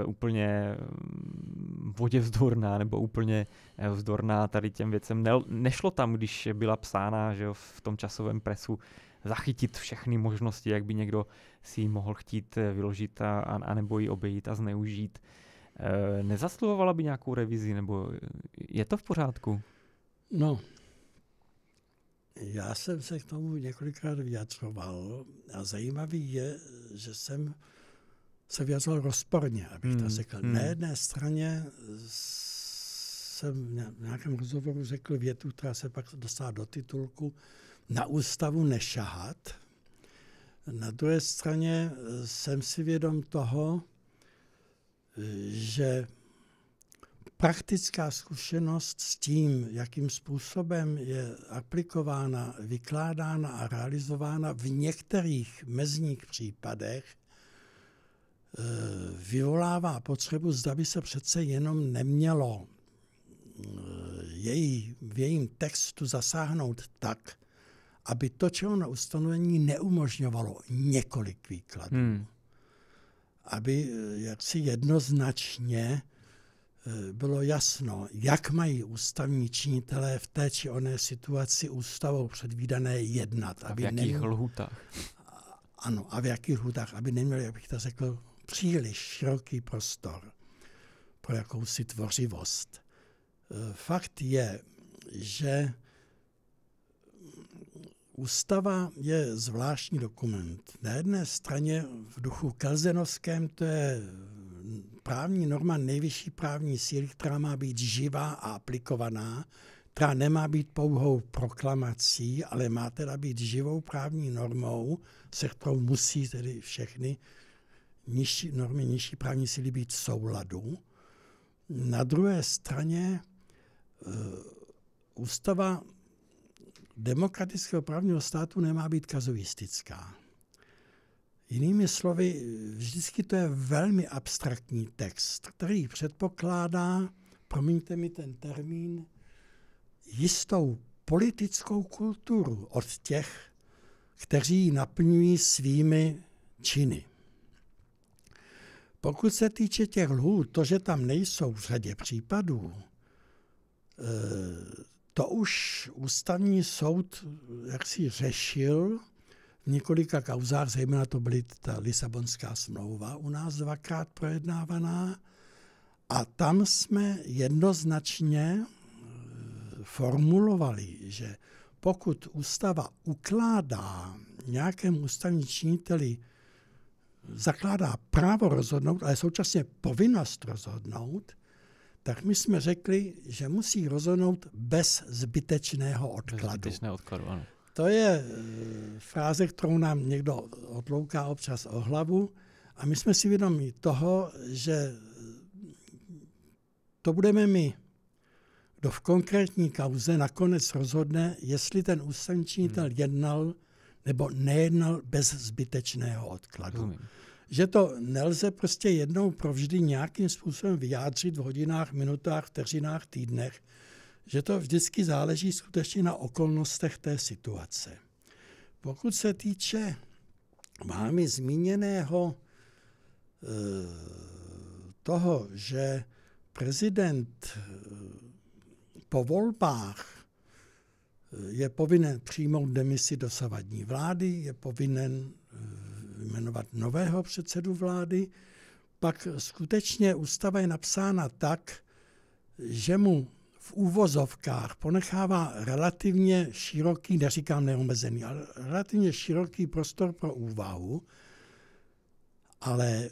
Uh, úplně mm, vodě vzdorná nebo úplně eh, vzdorná tady těm věcem. Ne, nešlo tam, když byla psána že jo, v tom časovém presu, zachytit všechny možnosti, jak by někdo si ji mohl chtít vyložit a, a, a nebo ji obejít a zneužít. Uh, Eh, nezasluhovala by nějakou revizi, nebo je to v pořádku? No, já jsem se k tomu několikrát vyjadřoval a zajímavý je, že jsem se vyjadřoval rozporně, abych hmm. to řekl. Hmm. Na jedné straně jsem v nějakém rozhovoru řekl větu, která se pak dostala do titulku, na ústavu nešahat. Na druhé straně jsem si vědom toho, že praktická zkušenost s tím, jakým způsobem je aplikována, vykládána a realizována v některých mezních případech, eh, vyvolává potřebu, zda by se přece jenom nemělo eh, její, v jejím textu zasáhnout tak, aby to, čeho na ustanovení neumožňovalo několik výkladů. Hmm aby eh, jaksi jednoznačně eh, bylo jasno, jak mají ústavní činitelé v té či oné situaci ústavou předvídané jednat. Aby a v jakých neměl... lhutách? Ano, a v jakých lhutách, aby neměli, jak bych to řekl, příliš široký prostor pro jakousi tvořivost. Eh, fakt je, že Ústava je zvláštní dokument. Na jedné straně v duchu kelzenovském to je právní norma nejvyšší právní síly, která má být živá a aplikovaná, která nemá být pouhou proklamací, ale má teda být živou právní normou, se kterou musí tedy všechny nižší, normy nižší právní síly být v souladu. Na druhé straně eh, ústava demokratického právního státu nemá být kazuistická. Jinými slovy, vždycky to je velmi abstraktní text, který předpokládá, promiňte mi ten termín, jistou politickou kulturu od těch, kteří ji naplňují svými činy. Pokud se týče těch lhů, to, že tam nejsou v řadě případů, e, to už ústavní soud jaksi řešil v několika kauzách, zejména to byly ta Lisabonská smlouva u nás dvakrát projednávaná, a tam jsme jednoznačně e, formulovali, že pokud ústava ukládá nějakému ústavní činiteli, zakládá právo rozhodnout, ale současně povinnost rozhodnout, tak my jsme řekli, že musí rozhodnout bez zbytečného odkladu. Bez zbytečného odkladu ano. To je e, fráze, kterou nám někdo odlouká občas o hlavu a my jsme si vědomi toho, že to budeme my, kdo v konkrétní kauze nakonec rozhodne, jestli ten ústavní činitel hmm. jednal nebo nejednal bez zbytečného odkladu. Rozumím že to nelze prostě jednou provždy nějakým způsobem vyjádřit v hodinách, minutách, vteřinách, týdnech, že to vždycky záleží skutečně na okolnostech té situace. Pokud se týče vámi zmíněného eh, toho, že prezident eh, po volbách eh, je povinen přijmout demisi dosavadní vlády, je povinen jmenovat nového předsedu vlády, pak skutečně ústava je napsána tak, že mu v úvozovkách ponechává relativně široký, neříkám neomezený, ale relativně široký prostor pro úvahu, ale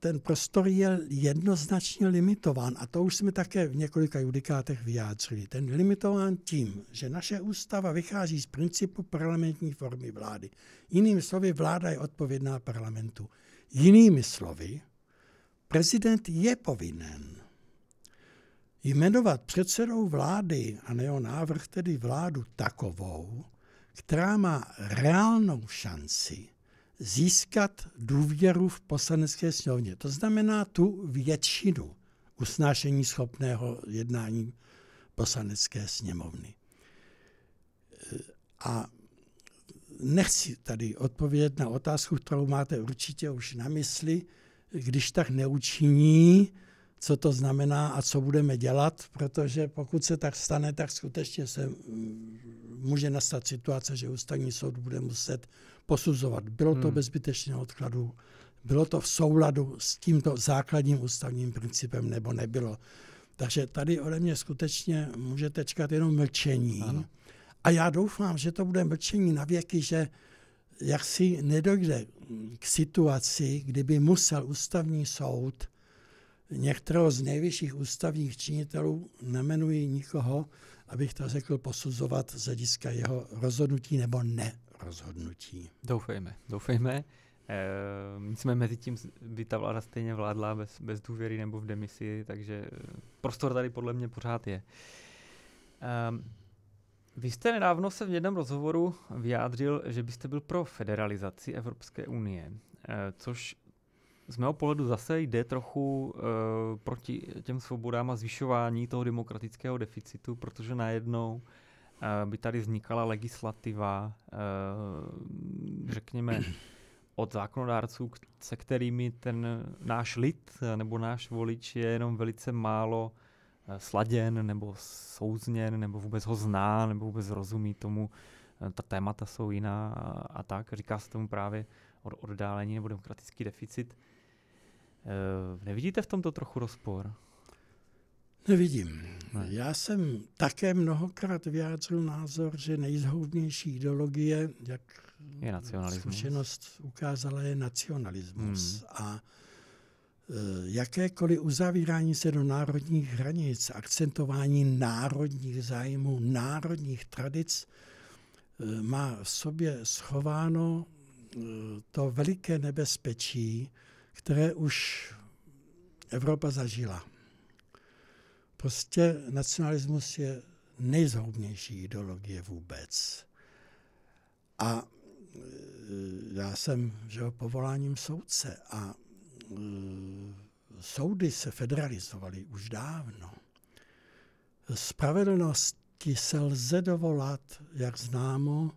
ten prostor je jednoznačně limitován a to už jsme také v několika judikátech vyjádřili. Ten limitován tím, že naše ústava vychází z principu parlamentní formy vlády. Jinými slovy, vláda je odpovědná parlamentu. Jinými slovy, prezident je povinen jmenovat předsedou vlády, a ne návrh tedy vládu takovou, která má reálnou šanci získat důvěru v poslanecké sněmovně. To znamená tu většinu usnášení schopného jednání poslanecké sněmovny. E, a nechci tady odpovědět na otázku, kterou máte určitě už na mysli, když tak neučiní, co to znamená a co budeme dělat, protože pokud se tak stane, tak skutečně se může nastat situace, že ústavní soud bude muset posuzovat. Bylo to hmm. bez zbytečného odkladu, bylo to v souladu s tímto základním ústavním principem nebo nebylo. Takže tady ode mě skutečně můžete čekat jenom mlčení. Ano. A já doufám, že to bude mlčení na věky, že jak si nedojde k situaci, kdyby musel ústavní soud některého z nejvyšších ústavních činitelů, nemenuji nikoho, abych to řekl, posuzovat z hlediska jeho rozhodnutí nebo ne rozhodnutí. Doufejme, doufejme. Eh, my nicméně mezi tím by ta vláda stejně vládla bez, bez důvěry nebo v demisi, takže eh, prostor tady podle mě pořád je. E, vy jste nedávno se v jednom rozhovoru vyjádřil, že byste byl pro federalizaci Evropské unie, eh, což z mého pohledu zase jde trochu proti těm svobodám a zvyšování toho demokratického deficitu, protože najednou e, Eh, by tady vznikala legislativa, eh, řekněme, od zákonodárců, se kterými ten náš lid eh, nebo náš volič je jenom velice málo sladěn nebo souzněn, nebo vůbec ho zná, nebo vůbec rozumí tomu, ta témata jsou jiná a, a tak. Říká se tomu právě od oddálení nebo demokratický deficit. E, nevidíte v tomto trochu rozpor? Nevidím. Ne. Já jsem také mnohokrát vyjádřil názor, že nejzhoubnější ideologie, jak je zkušenost ukázala, je nacionalismus. Hmm. A eh, jakékoliv uzavírání se do národních hranic, akcentování národních zájmů, národních tradic, eh, má v sobě schováno eh, to veliké nebezpečí, které už Evropa zažila. Prostě nacionalismus je nejzhoubnější ideologie vůbec. A e, já jsem že jo, povoláním soudce a e, soudy se federalizovaly už dávno. Spravedlnosti se lze dovolat, jak známo,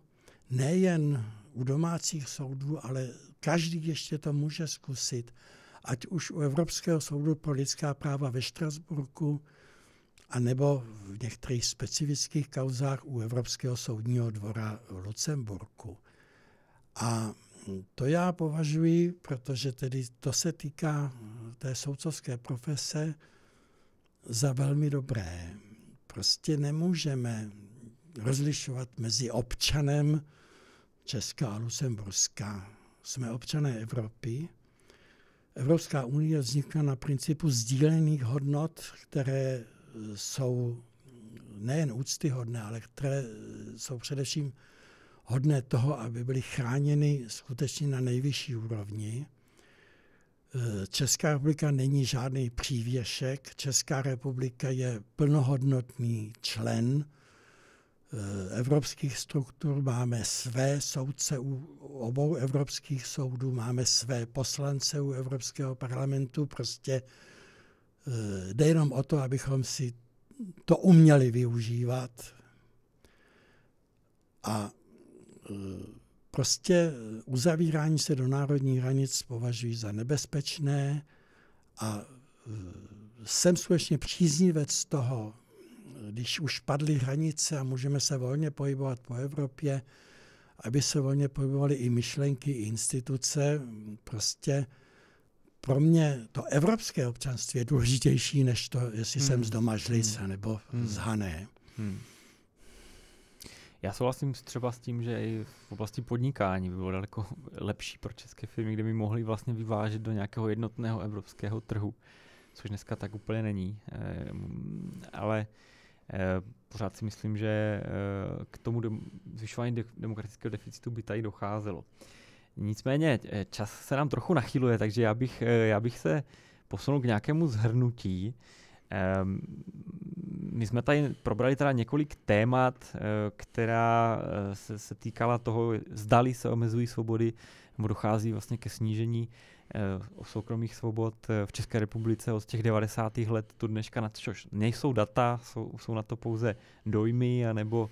nejen u domácích soudů, ale každý ještě to může zkusit, ať už u Evropského soudu pro lidská práva ve Štrasburku, anebo v některých specifických kauzách u Evropského soudního dvora v Lucemburku. A to já považuji, protože tedy to se týká té soudcovské profese, za velmi dobré. Prostě nemůžeme rozlišovat mezi občanem Česka a Lucemburska. Jsme občané Evropy. Evropská unie vznikla na principu sdílených hodnot, které jsou nejen úctyhodné, ale které jsou především hodné toho, aby byly chráněny skutečně na nejvyšší úrovni. Česká republika není žádný přívěšek. Česká republika je plnohodnotný člen eh, evropských struktur, máme své soudce u obou evropských soudů, máme své poslance u Evropského parlamentu, prostě Eh, jde jenom o to, abychom si to uměli využívat a eh, prostě uzavírání se do národních hranic považuji za nebezpečné a eh, jsem skutečně příznivec toho, když už padly hranice a můžeme se volně pohybovat po Evropě, aby se volně pohybovaly i myšlenky, i instituce, prostě pro mě to evropské občanství je důležitější, než to, jestli hmm. jsem z doma žlice hmm. nebo hmm. z Hané. Hmm. Já souhlasím třeba s tím, že i v oblasti podnikání by bylo daleko lepší pro české firmy, kdyby mohly vlastně vyvážet do nějakého jednotného evropského trhu, což dneska tak úplně není. Ehm, ale eh, pořád si myslím, že eh, k tomu zvyšování demokratického deficitu by tady docházelo. Nicméně eh, čas se nám trochu nachyluje, takže já bych, eh, já bych se posunul k nějakému zhrnutí. Ehm, my jsme tady probrali teda několik témat, eh, která se, se týkala toho, zdali se omezují svobody, nebo dochází vlastně ke snížení o soukromých svobod v České republice od těch 90. let tu dneška, na což nejsou data, jsou, jsou na to pouze dojmy, anebo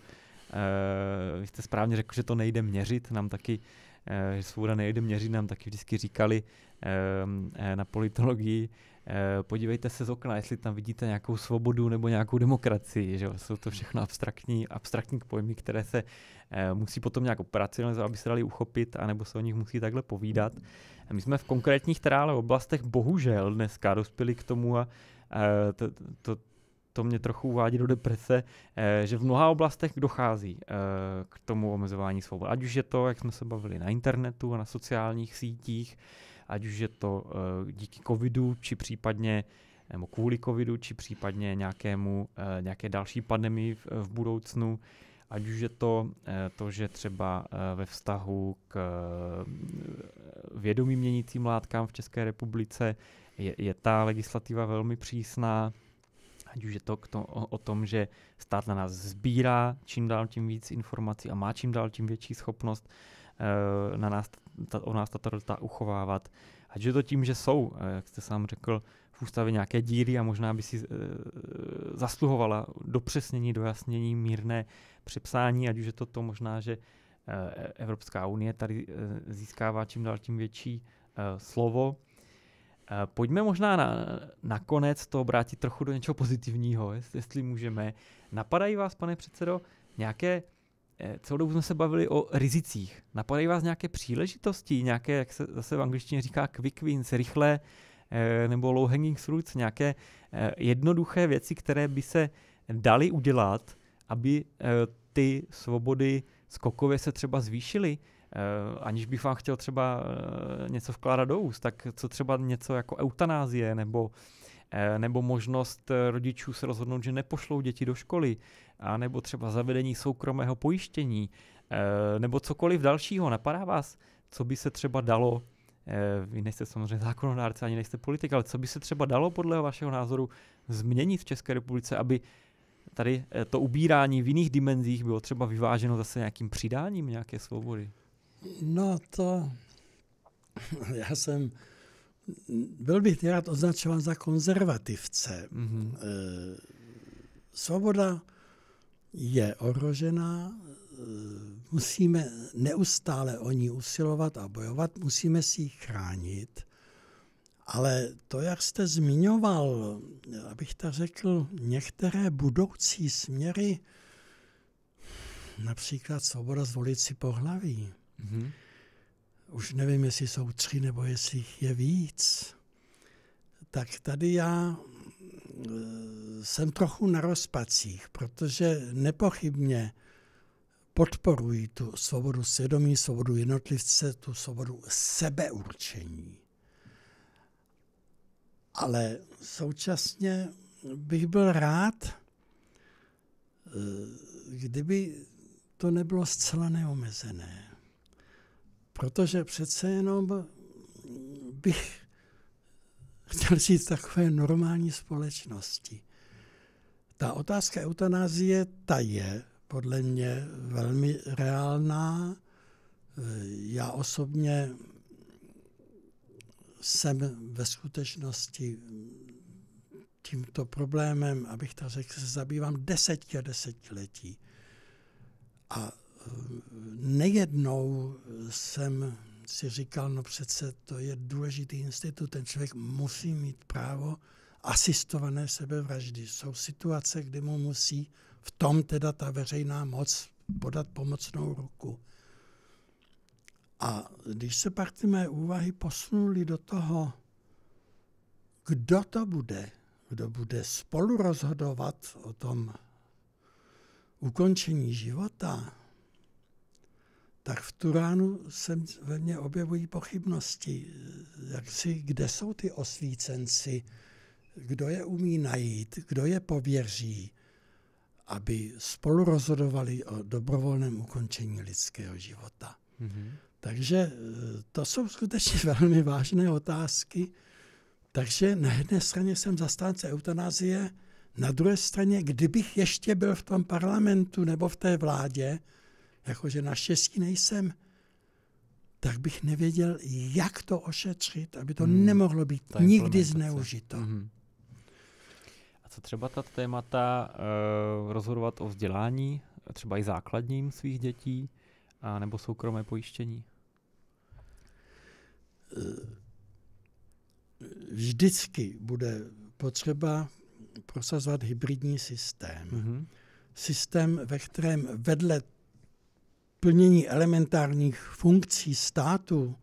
vy jste správně řekl, že to nejde měřit, nám taky že eh, svoboda nejde měřit, nám taky vždycky říkali ehm, eh, na politologii, eh, podívejte se z okna, jestli tam vidíte nějakou svobodu nebo nějakou demokracii. Že jo? Jsou to všechno abstraktní, abstraktní pojmy, které se musí potom nějak operacionalizovat, aby se dali uchopit, anebo se o nich musí takhle povídat. My jsme v konkrétních trále oblastech bohužel dneska dospěli k tomu a to, to, to mě trochu uvádí do deprese, eh, že v mnoha oblastech dochází eh, k tomu omezování svobody. Ať už je to, jak jsme se bavili, na internetu a na sociálních sítích, ať už je to eh, díky covidu, či případně nebo kvůli covidu, či případně nějakému, nějaké další pandemii v, v budoucnu, ať už je to to, že třeba ve vztahu k vědomí měnícím látkám v České republice je, je ta legislativa velmi přísná, ať už je to, to o, o tom, že stát na nás sbírá čím dál tím víc informací a má čím dál tím větší schopnost uh, na nás, ta, o nás tato data uchovávat. Ať je to tím, že jsou, eh, jak jste sám řekl, v ústavě nějaké díry a možná by si e, zasluhovala dopřesnění, dojasnění, mírné přepsání, ať už je to to možná, že e, Evropská unie tady e, získává čím dál tím větší e, slovo Eh, pojďme možná na, nakonec to obrátit trochu do něčeho pozitivního, jestli můžeme. Napadají vás, pane předsedo, nějaké, eh, celou dobu jsme se bavili o rizicích. Napadají vás nějaké příležitosti, nějaké, jak se zase v angličtině říká, quick wins, rychlé eh, nebo low hanging fruits, nějaké jednoduché věci, které by se daly udělat, aby ty svobody skokově se třeba zvýšily? Eh, aniž bych vám chtěl třeba eh, něco vkládat do úst, tak co třeba něco jako eutanázie nebo eh, nebo možnost rodičů se rozhodnout, že nepošlou děti do školy, a nebo třeba zavedení soukromého pojištění, nebo cokoliv dalšího. Napadá vás, co by se třeba dalo, vy nejste samozřejmě zákonodárce, ani nejste politik, ale co by se třeba dalo podle vašeho názoru změnit v České republice, aby tady to ubírání v jiných dimenzích bylo třeba vyváženo zase nějakým přidáním nějaké svobody? No to, já jsem, byl bych rád označován za konzervativce. Mm-hmm. Svoboda je ohrožená, eh, musíme neustále o ní usilovat a bojovat, musíme si ji chránit. Ale to, jak jste zmiňoval, abych tak řekl, některé budoucí směry, například svoboda zvolit si pohlaví, Mm-hmm. Už nevím, jestli jsou tři nebo jestli jich je víc. Tak tady já eh, jsem trochu na rozpacích, protože nepochybně podporují tu svobodu svědomí, svobodu jednotlivce, tu svobodu sebeurčení. Ale současně bych byl rád, eh, kdyby to nebylo zcela neomezené protože přece jenom bych chtěl říct takové normální společnosti. Ta otázka eutanázie, ta je podle mě velmi reálná. Já osobně jsem ve skutečnosti tímto problémem, abych tak řekl, se zabývám deseti a desetiletí. A nejednou jsem si říkal, no přece to je důležitý institut, ten člověk musí mít právo asistované sebevraždy. Jsou situace, kdy mu musí v tom teda ta veřejná moc podat pomocnou ruku. A když se pak ty mé úvahy posunuly do toho, kdo to bude, kdo bude spolu rozhodovat o tom ukončení života, tak v Turánu se ve mně objevují pochybnosti. Jak si, kde jsou ty osvícenci, kdo je umí najít, kdo je pověří, aby spolu rozhodovali o dobrovolném ukončení lidského života. Mm-hmm. Takže e, to jsou skutečně velmi vážné otázky. Takže na jedné straně jsem zastánce eutanázie, na druhé straně, kdybych ještě byl v tom parlamentu nebo v té vládě, jakože naštěstí nejsem, tak bych nevěděl, jak to ošetřit, aby to hmm. nemohlo být ta nikdy zneužito. Hmm. A co třeba ta témata uh, rozhodovat o vzdělání, třeba i základním svých dětí, a nebo soukromé pojištění? Eh, vždycky bude potřeba prosazovat hybridní systém. Mm-hmm. Systém, ve kterém vedle plnění elementárních funkcí státu,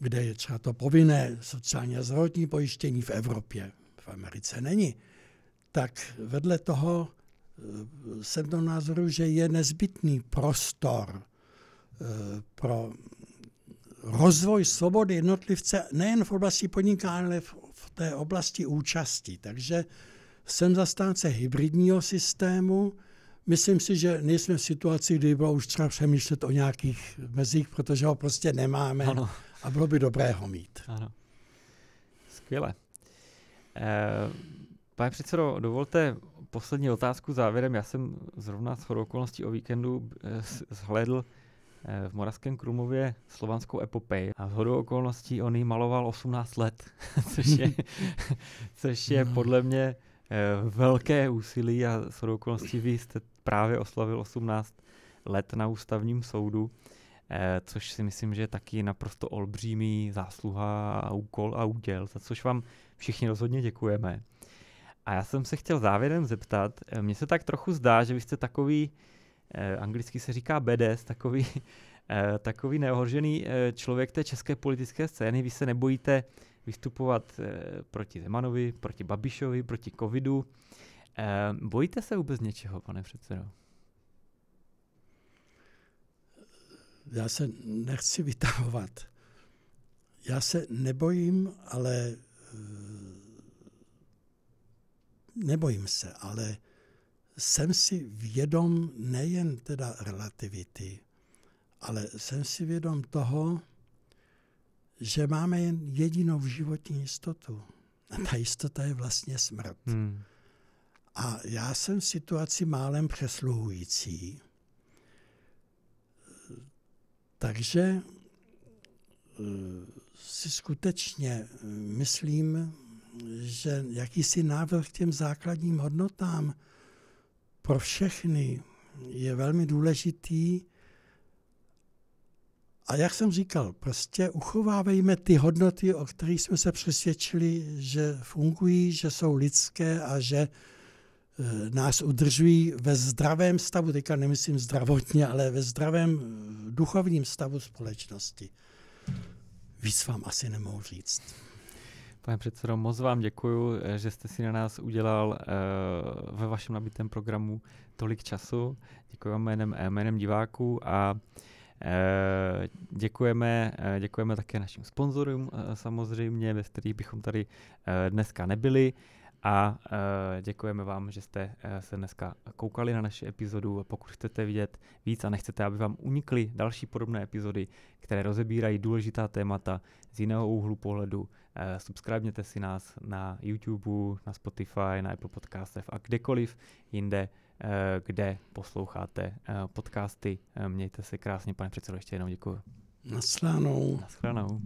kde je třeba to povinné sociální a zdravotní pojištění v Evropě, v Americe není, tak vedle toho eh, jsem do názoru, že je nezbytný prostor eh, pro rozvoj svobody jednotlivce nejen v oblasti podnikání, ale v té oblasti účasti. Takže jsem zastánce hybridního systému, Myslím si, že nejsme v situaci, kdy bylo už třeba přemýšlet o nějakých mezích, protože ho prostě nemáme ano. a bylo by dobré ho mít. Ano. Skvěle. Eh, pane předsedo, dovolte poslední otázku závěrem. Já jsem zrovna s chodou okolností o víkendu eh, zhlédl eh, v Moravském Krumově slovanskou epopej a shodou okolností on ji maloval 18 let, což je, což je no. podle mě Eh, velké úsilí a s okolností vy jste právě oslavil 18 let na ústavním soudu, eh, což si myslím, že je taky naprosto olbřímý zásluha a úkol a úděl, za což vám všichni rozhodně děkujeme. A já jsem se chtěl závěrem zeptat, eh, mně se tak trochu zdá, že vy jste takový, anglicky se říká BDS, takový, takový neohoržený člověk té české politické scény, vy se nebojíte vystupovat eh, proti Zemanovi, proti Babišovi, proti covidu. Eh, bojíte se vůbec něčeho, pane předsedo? Já se nechci vytahovat. Já se nebojím, ale eh, nebojím se, ale jsem si vědom nejen teda relativity, ale jsem si vědom toho, že máme jen jedinou životní jistotu. A ta jistota je vlastně smrt. Hmm. A já jsem v situaci málem přesluhující. Takže eh, si skutečně eh, myslím, že jakýsi návrh k těm základním hodnotám pro všechny je velmi důležitý a jak jsem říkal, prostě uchovávejme ty hodnoty, o kterých jsme se přesvědčili, že fungují, že jsou lidské a že e, nás udržují ve zdravém stavu, teďka nemyslím zdravotně, ale ve zdravém e, duchovním stavu společnosti. Víc vám asi nemohu říct. Pane předsedo, moc vám děkuji, e, že jste si na nás udělal uh, ve vašem nabitém programu tolik času. Děkuji vám jménem, jménem diváků a uh, Eh, děkujeme, eh, děkujeme také našim sponzorům eh, samozřejmě, bez kterých bychom tady dneska nebyli. A děkujeme vám, že jste se dneska koukali na naši epizodu. Pokud chcete vidět víc a nechcete, aby vám unikly další podobné epizody, které rozebírají důležitá témata z jiného úhlu pohledu, subscribněte si nás na YouTube, na Spotify, na Apple Podcastech a kdekoliv jinde, Eh, kde posloucháte eh, podcasty. Eh, mějte se krásně, pane předsedo, ještě jednou děkuji. Naschledanou. Naschledanou.